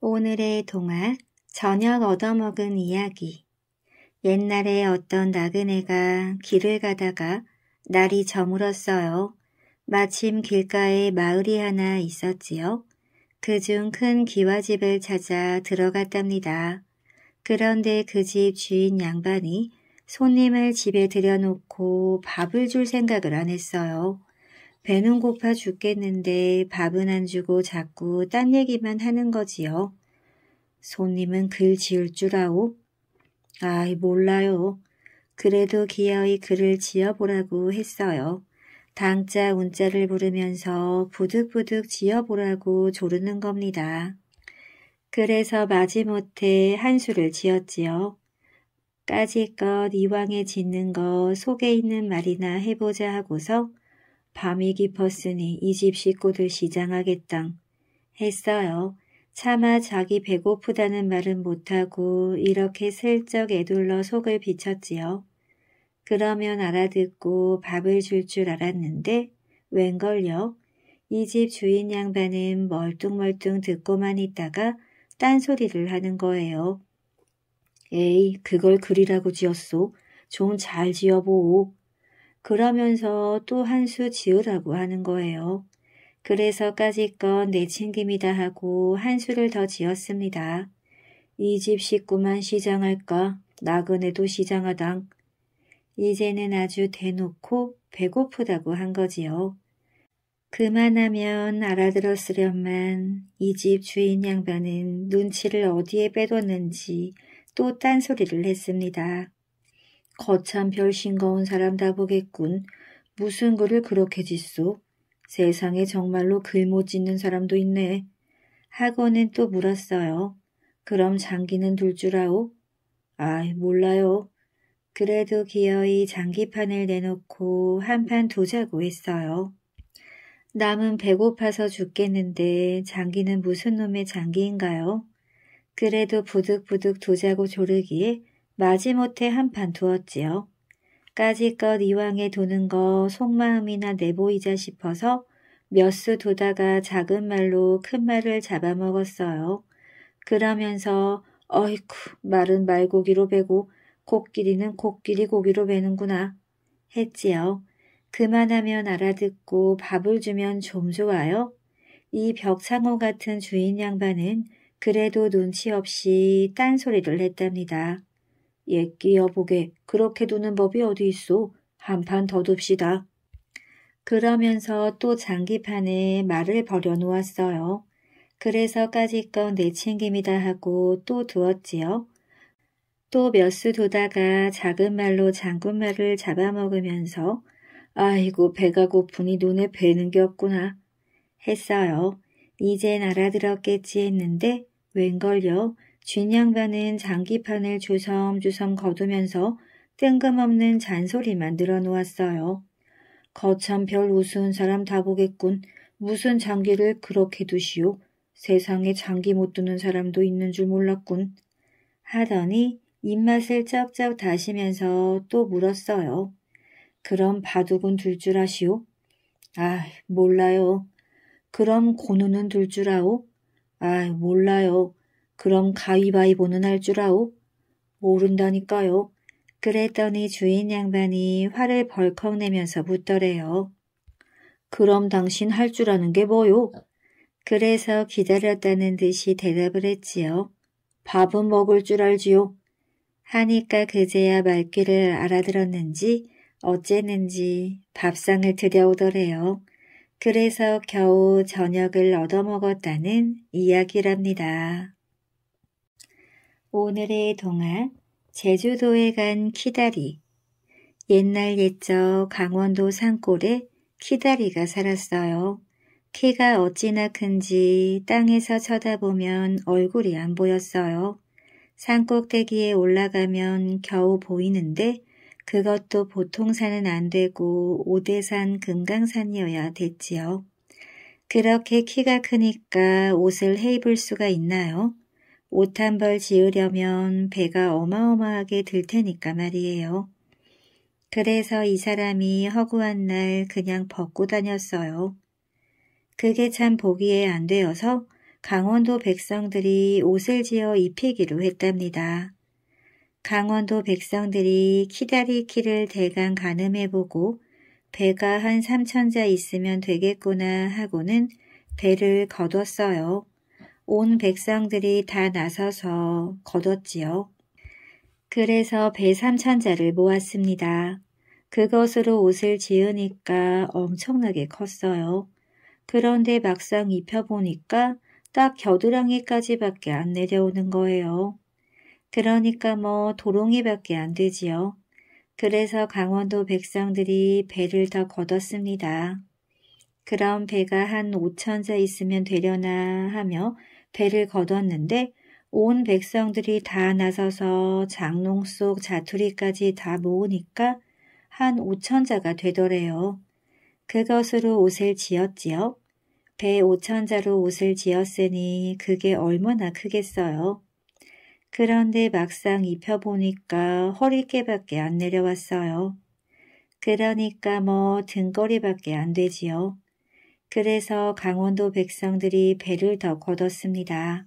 오늘의 동화 저녁 얻어먹은 이야기 옛날에 어떤 나그네가 길을 가다가 날이 저물었어요. 마침 길가에 마을이 하나 있었지요. 그중 큰 기와집을 찾아 들어갔답니다. 그런데 그 집 주인 양반이 손님을 집에 들여놓고 밥을 줄 생각을 안 했어요. 배는 고파 죽겠는데 밥은 안 주고 자꾸 딴 얘기만 하는 거지요. 손님은 글 지을 줄 아오? 아이 몰라요. 그래도 기어이 글을 지어보라고 했어요. 당자 운자를 부르면서 부득부득 지어보라고 조르는 겁니다. 그래서 마지못해 한수를 지었지요. 까짓것 이왕에 짓는 거 속에 있는 말이나 해보자 하고서 밤이 깊었으니 이 집 식구들 시장하겠당 했어요. 차마 자기 배고프다는 말은 못하고 이렇게 슬쩍 애둘러 속을 비쳤지요. 그러면 알아듣고 밥을 줄줄 줄 알았는데 웬걸요. 이 집 주인 양반은 멀뚱멀뚱 듣고만 있다가 딴소리를 하는 거예요. 에이 그걸 그리라고 지었소. 좀 잘 지어보오. 그러면서 또 한 수 지으라고 하는 거예요. 그래서 까짓건 내친김이다 하고 한 수를 더 지었습니다. 이 집 식구만 시장할까? 나그네도 시장하당. 이제는 아주 대놓고 배고프다고 한 거지요. 그만하면 알아들었으련만 이 집 주인 양반은 눈치를 어디에 빼뒀는지 또 딴소리를 했습니다. 거참 별신거운 사람다 보겠군. 무슨 글을 그렇게 짓소? 세상에 정말로 글 못 짓는 사람도 있네. 하고는 또 물었어요. 그럼 장기는 둘 줄 아오? 아이 몰라요. 그래도 기어이 장기판을 내놓고 한 판 두자고 했어요. 남은 배고파서 죽겠는데 장기는 무슨 놈의 장기인가요? 그래도 부득부득 두자고 조르기에 마지못해 한 판 두었지요. 까짓것 이왕에 도는 거 속마음이나 내보이자 싶어서 몇 수 도다가 작은 말로 큰 말을 잡아먹었어요. 그러면서 어이쿠 말은 말고기로 베고 코끼리는 코끼리 고기로 베는구나 했지요. 그만하면 알아듣고 밥을 주면 좀 좋아요. 이벽상호 같은 주인 양반은 그래도 눈치 없이 딴소리를 했답니다. 예끼 여보게 그렇게 두는 법이 어디 있어 한판 더 둡시다. 그러면서 또 장기판에 말을 버려놓았어요. 그래서 까짓건 내 챙김이다 하고 또 두었지요. 또몇수 도다가 작은 말로 장군말을 잡아먹으면서 아이고 배가 고프니 눈에 뵈는 게 없구나 했어요. 이젠 알아들었겠지 했는데 웬걸요. 쥔양반은 장기판을 주섬주섬 거두면서 뜬금없는 잔소리만 늘어놓았어요. 거참 별 우스운 사람 다 보겠군. 무슨 장기를 그렇게 두시오. 세상에 장기 못 두는 사람도 있는 줄 몰랐군. 하더니 입맛을 쩍쩍 다시면서 또 물었어요. 그럼 바둑은 둘 줄 아시오? 아, 몰라요. 그럼 고누는 둘 줄 아오? 아, 몰라요. 그럼 가위바위보는 할 줄 아오? 모른다니까요. 그랬더니 주인 양반이 화를 벌컥 내면서 묻더래요. 그럼 당신 할 줄 아는 게 뭐요? 그래서 기다렸다는 듯이 대답을 했지요. 밥은 먹을 줄 알지요. 하니까 그제야 말귀를 알아들었는지 어쨌는지 밥상을 들여오더래요. 그래서 겨우 저녁을 얻어먹었다는 이야기랍니다. 오늘의 동화 제주도에 간 키다리 옛날 옛적 강원도 산골에 키다리가 살았어요. 키가 어찌나 큰지 땅에서 쳐다보면 얼굴이 안 보였어요. 산꼭대기에 올라가면 겨우 보이는데 그것도 보통 산은 안 되고 오대산 금강산이어야 됐지요. 그렇게 키가 크니까 옷을 해입을 수가 있나요? 옷 한 벌 지으려면 배가 어마어마하게 들 테니까 말이에요. 그래서 이 사람이 허구한 날 그냥 벗고 다녔어요. 그게 참 보기에 안 되어서 강원도 백성들이 옷을 지어 입히기로 했답니다. 강원도 백성들이 키다리키를 대강 가늠해보고 배가 한 삼천자 있으면 되겠구나 하고는 배를 걷었어요. 온 백성들이 다 나서서 걷었지요. 그래서 배 삼천자를 모았습니다. 그것으로 옷을 지으니까 엄청나게 컸어요. 그런데 막상 입혀보니까 딱 겨드랑이까지밖에 안 내려오는 거예요. 그러니까 뭐 도롱이밖에 안 되지요. 그래서 강원도 백성들이 배를 더 걷었습니다. 그럼 배가 한 5천자 있으면 되려나 하며 배를 걷었는데 온 백성들이 다 나서서 장롱 속 자투리까지 다 모으니까 한 5천자가 되더래요. 그것으로 옷을 지었지요. 배 오천 자로 옷을 지었으니 그게 얼마나 크겠어요. 그런데 막상 입혀보니까 허리깨밖에 안 내려왔어요. 그러니까 뭐 등거리밖에 안 되지요. 그래서 강원도 백성들이 배를 더 걷었습니다.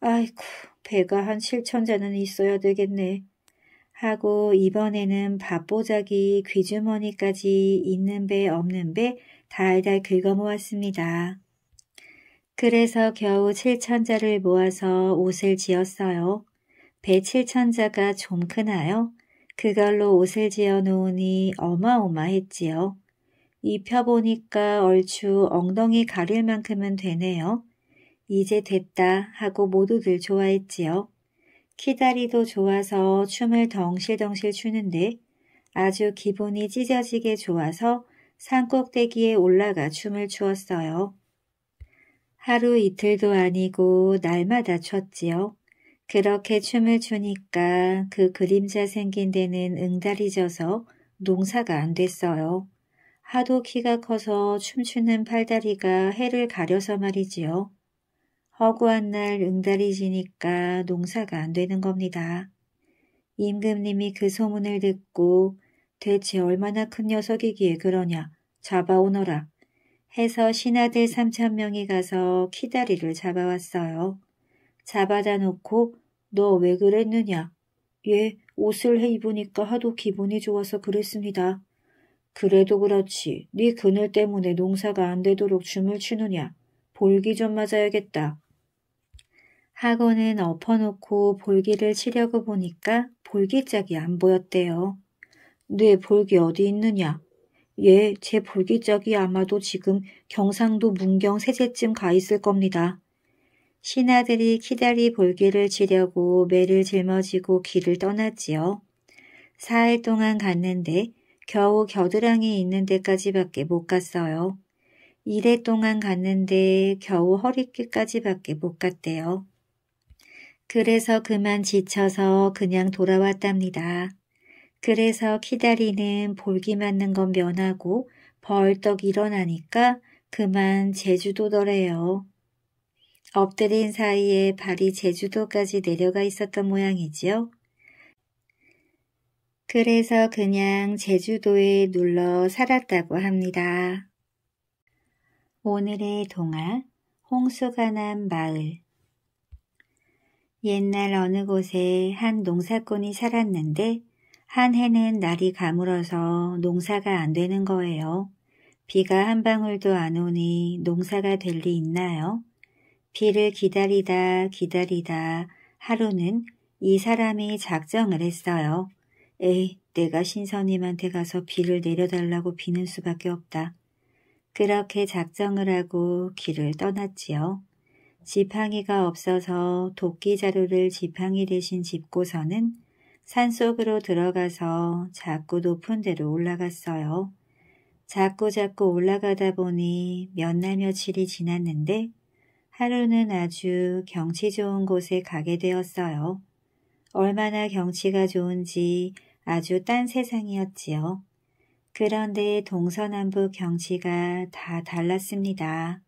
아이쿠 배가 한 7천자는 있어야 되겠네. 하고 이번에는 밥보자기 귀주머니까지 있는 배 없는 배 달달 긁어모았습니다. 그래서 겨우 7천자를 모아서 옷을 지었어요. 배 7천자가 좀 크나요? 그걸로 옷을 지어 놓으니 어마어마했지요. 입혀보니까 얼추 엉덩이 가릴 만큼은 되네요. 이제 됐다 하고 모두들 좋아했지요. 키다리도 좋아서 춤을 덩실덩실 추는데 아주 기분이 찢어지게 좋아서 산꼭대기에 올라가 춤을 추었어요. 하루 이틀도 아니고 날마다 췄지요. 그렇게 춤을 추니까 그 그림자 생긴 데는 응달이 져서 농사가 안 됐어요. 하도 키가 커서 춤추는 팔다리가 해를 가려서 말이지요. 허구한 날 응달이 지니까 농사가 안 되는 겁니다. 임금님이 그 소문을 듣고 대체 얼마나 큰 녀석이기에 그러냐. 잡아오너라. 해서 신하들 3천 명이 가서 키다리를 잡아왔어요. 잡아다 놓고 너 왜 그랬느냐? 예, 옷을 해 입으니까 하도 기분이 좋아서 그랬습니다. 그래도 그렇지. 네 그늘 때문에 농사가 안 되도록 춤을 추느냐. 볼기 좀 맞아야겠다. 학원은 엎어놓고 볼기를 치려고 보니까 볼기짝이 안 보였대요. 뇌 볼기 어디 있느냐. 예, 제 볼기적이 아마도 지금 경상도 문경 세제쯤 가 있을 겁니다. 신하들이 키다리 볼기를 치려고 매를 짊어지고 길을 떠났지요. 사흘 동안 갔는데 겨우 겨드랑이 있는 데까지밖에 못 갔어요. 이래 동안 갔는데 겨우 허리끼까지밖에 못 갔대요. 그래서 그만 지쳐서 그냥 돌아왔답니다. 그래서 키다리는 볼기 맞는 건 면하고 벌떡 일어나니까 그만 제주도더래요. 엎드린 사이에 발이 제주도까지 내려가 있었던 모양이지요. 그래서 그냥 제주도에 눌러 살았다고 합니다. 오늘의 동화 홍수가 난 마을 옛날 어느 곳에 한 농사꾼이 살았는데 한 해는 날이 가물어서 농사가 안 되는 거예요. 비가 한 방울도 안 오니 농사가 될 리 있나요? 비를 기다리다 기다리다 하루는 이 사람이 작정을 했어요. 에이, 내가 신선님한테 가서 비를 내려달라고 비는 수밖에 없다. 그렇게 작정을 하고 길을 떠났지요. 지팡이가 없어서 도끼 자루를 지팡이 대신 짚고서는 산속으로 들어가서 자꾸 높은 데로 올라갔어요. 자꾸 자꾸 올라가다 보니 몇 날 며칠이 지났는데 하루는 아주 경치 좋은 곳에 가게 되었어요. 얼마나 경치가 좋은지 아주 딴 세상이었지요. 그런데 동서남북 경치가 다 달랐습니다.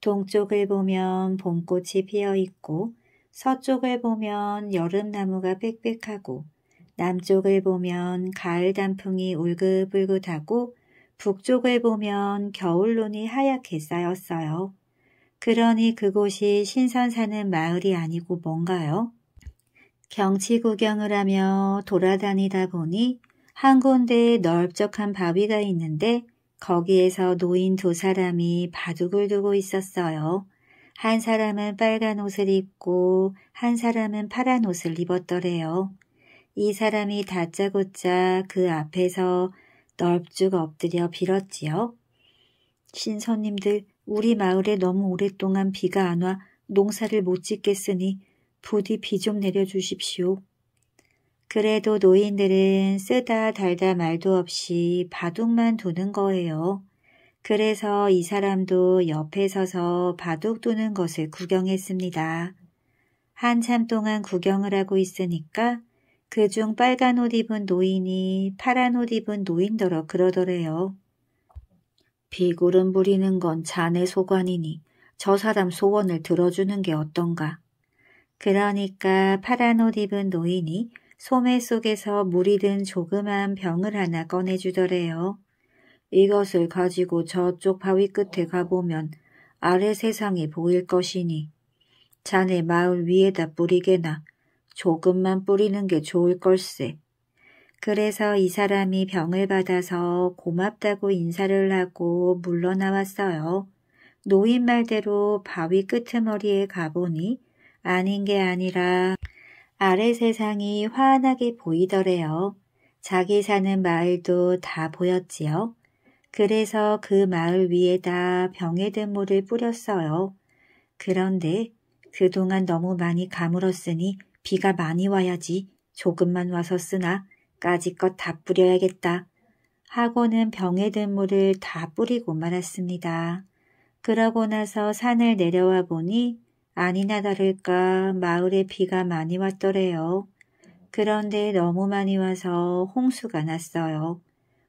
동쪽을 보면 봄꽃이 피어 있고 서쪽을 보면 여름나무가 빽빽하고 남쪽을 보면 가을 단풍이 울긋불긋하고 북쪽을 보면 겨울눈이 하얗게 쌓였어요. 그러니 그곳이 신선 사는 마을이 아니고 뭔가요? 경치 구경을 하며 돌아다니다 보니 한 군데에 넓적한 바위가 있는데 거기에서 노인 두 사람이 바둑을 두고 있었어요. 한 사람은 빨간 옷을 입고 한 사람은 파란 옷을 입었더래요. 이 사람이 다짜고짜 그 앞에서 넓죽 엎드려 빌었지요. 신선님들 우리 마을에 너무 오랫동안 비가 안 와 농사를 못 짓겠으니 부디 비 좀 내려주십시오. 그래도 노인들은 쓰다 달다 말도 없이 바둑만 두는 거예요. 그래서 이 사람도 옆에 서서 바둑 두는 것을 구경했습니다. 한참 동안 구경을 하고 있으니까 그중 빨간 옷 입은 노인이 파란 옷 입은 노인더러 그러더래요. 비구름 부리는 건 자네 소관이니 저 사람 소원을 들어주는 게 어떤가. 그러니까 파란 옷 입은 노인이 소매 속에서 물이 든 조그만 병을 하나 꺼내주더래요. 이것을 가지고 저쪽 바위 끝에 가보면 아래 세상이 보일 것이니 자네 마을 위에다 뿌리게나 조금만 뿌리는 게 좋을 걸세. 그래서 이 사람이 병을 받아서 고맙다고 인사를 하고 물러나왔어요. 노인 말대로 바위 끄트머리에 가보니 아닌 게 아니라 아래 세상이 환하게 보이더래요. 자기 사는 마을도 다 보였지요. 그래서 그 마을 위에다 병에 든 물을 뿌렸어요. 그런데 그동안 너무 많이 가물었으니 비가 많이 와야지 조금만 와서 쓰나 까짓것 다 뿌려야겠다. 하고는 병에 든 물을 다 뿌리고 말았습니다. 그러고 나서 산을 내려와 보니 아니나 다를까 마을에 비가 많이 왔더래요. 그런데 너무 많이 와서 홍수가 났어요.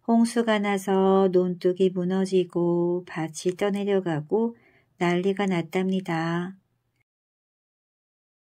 홍수가 나서 논둑이 무너지고 밭이 떠내려가고 난리가 났답니다.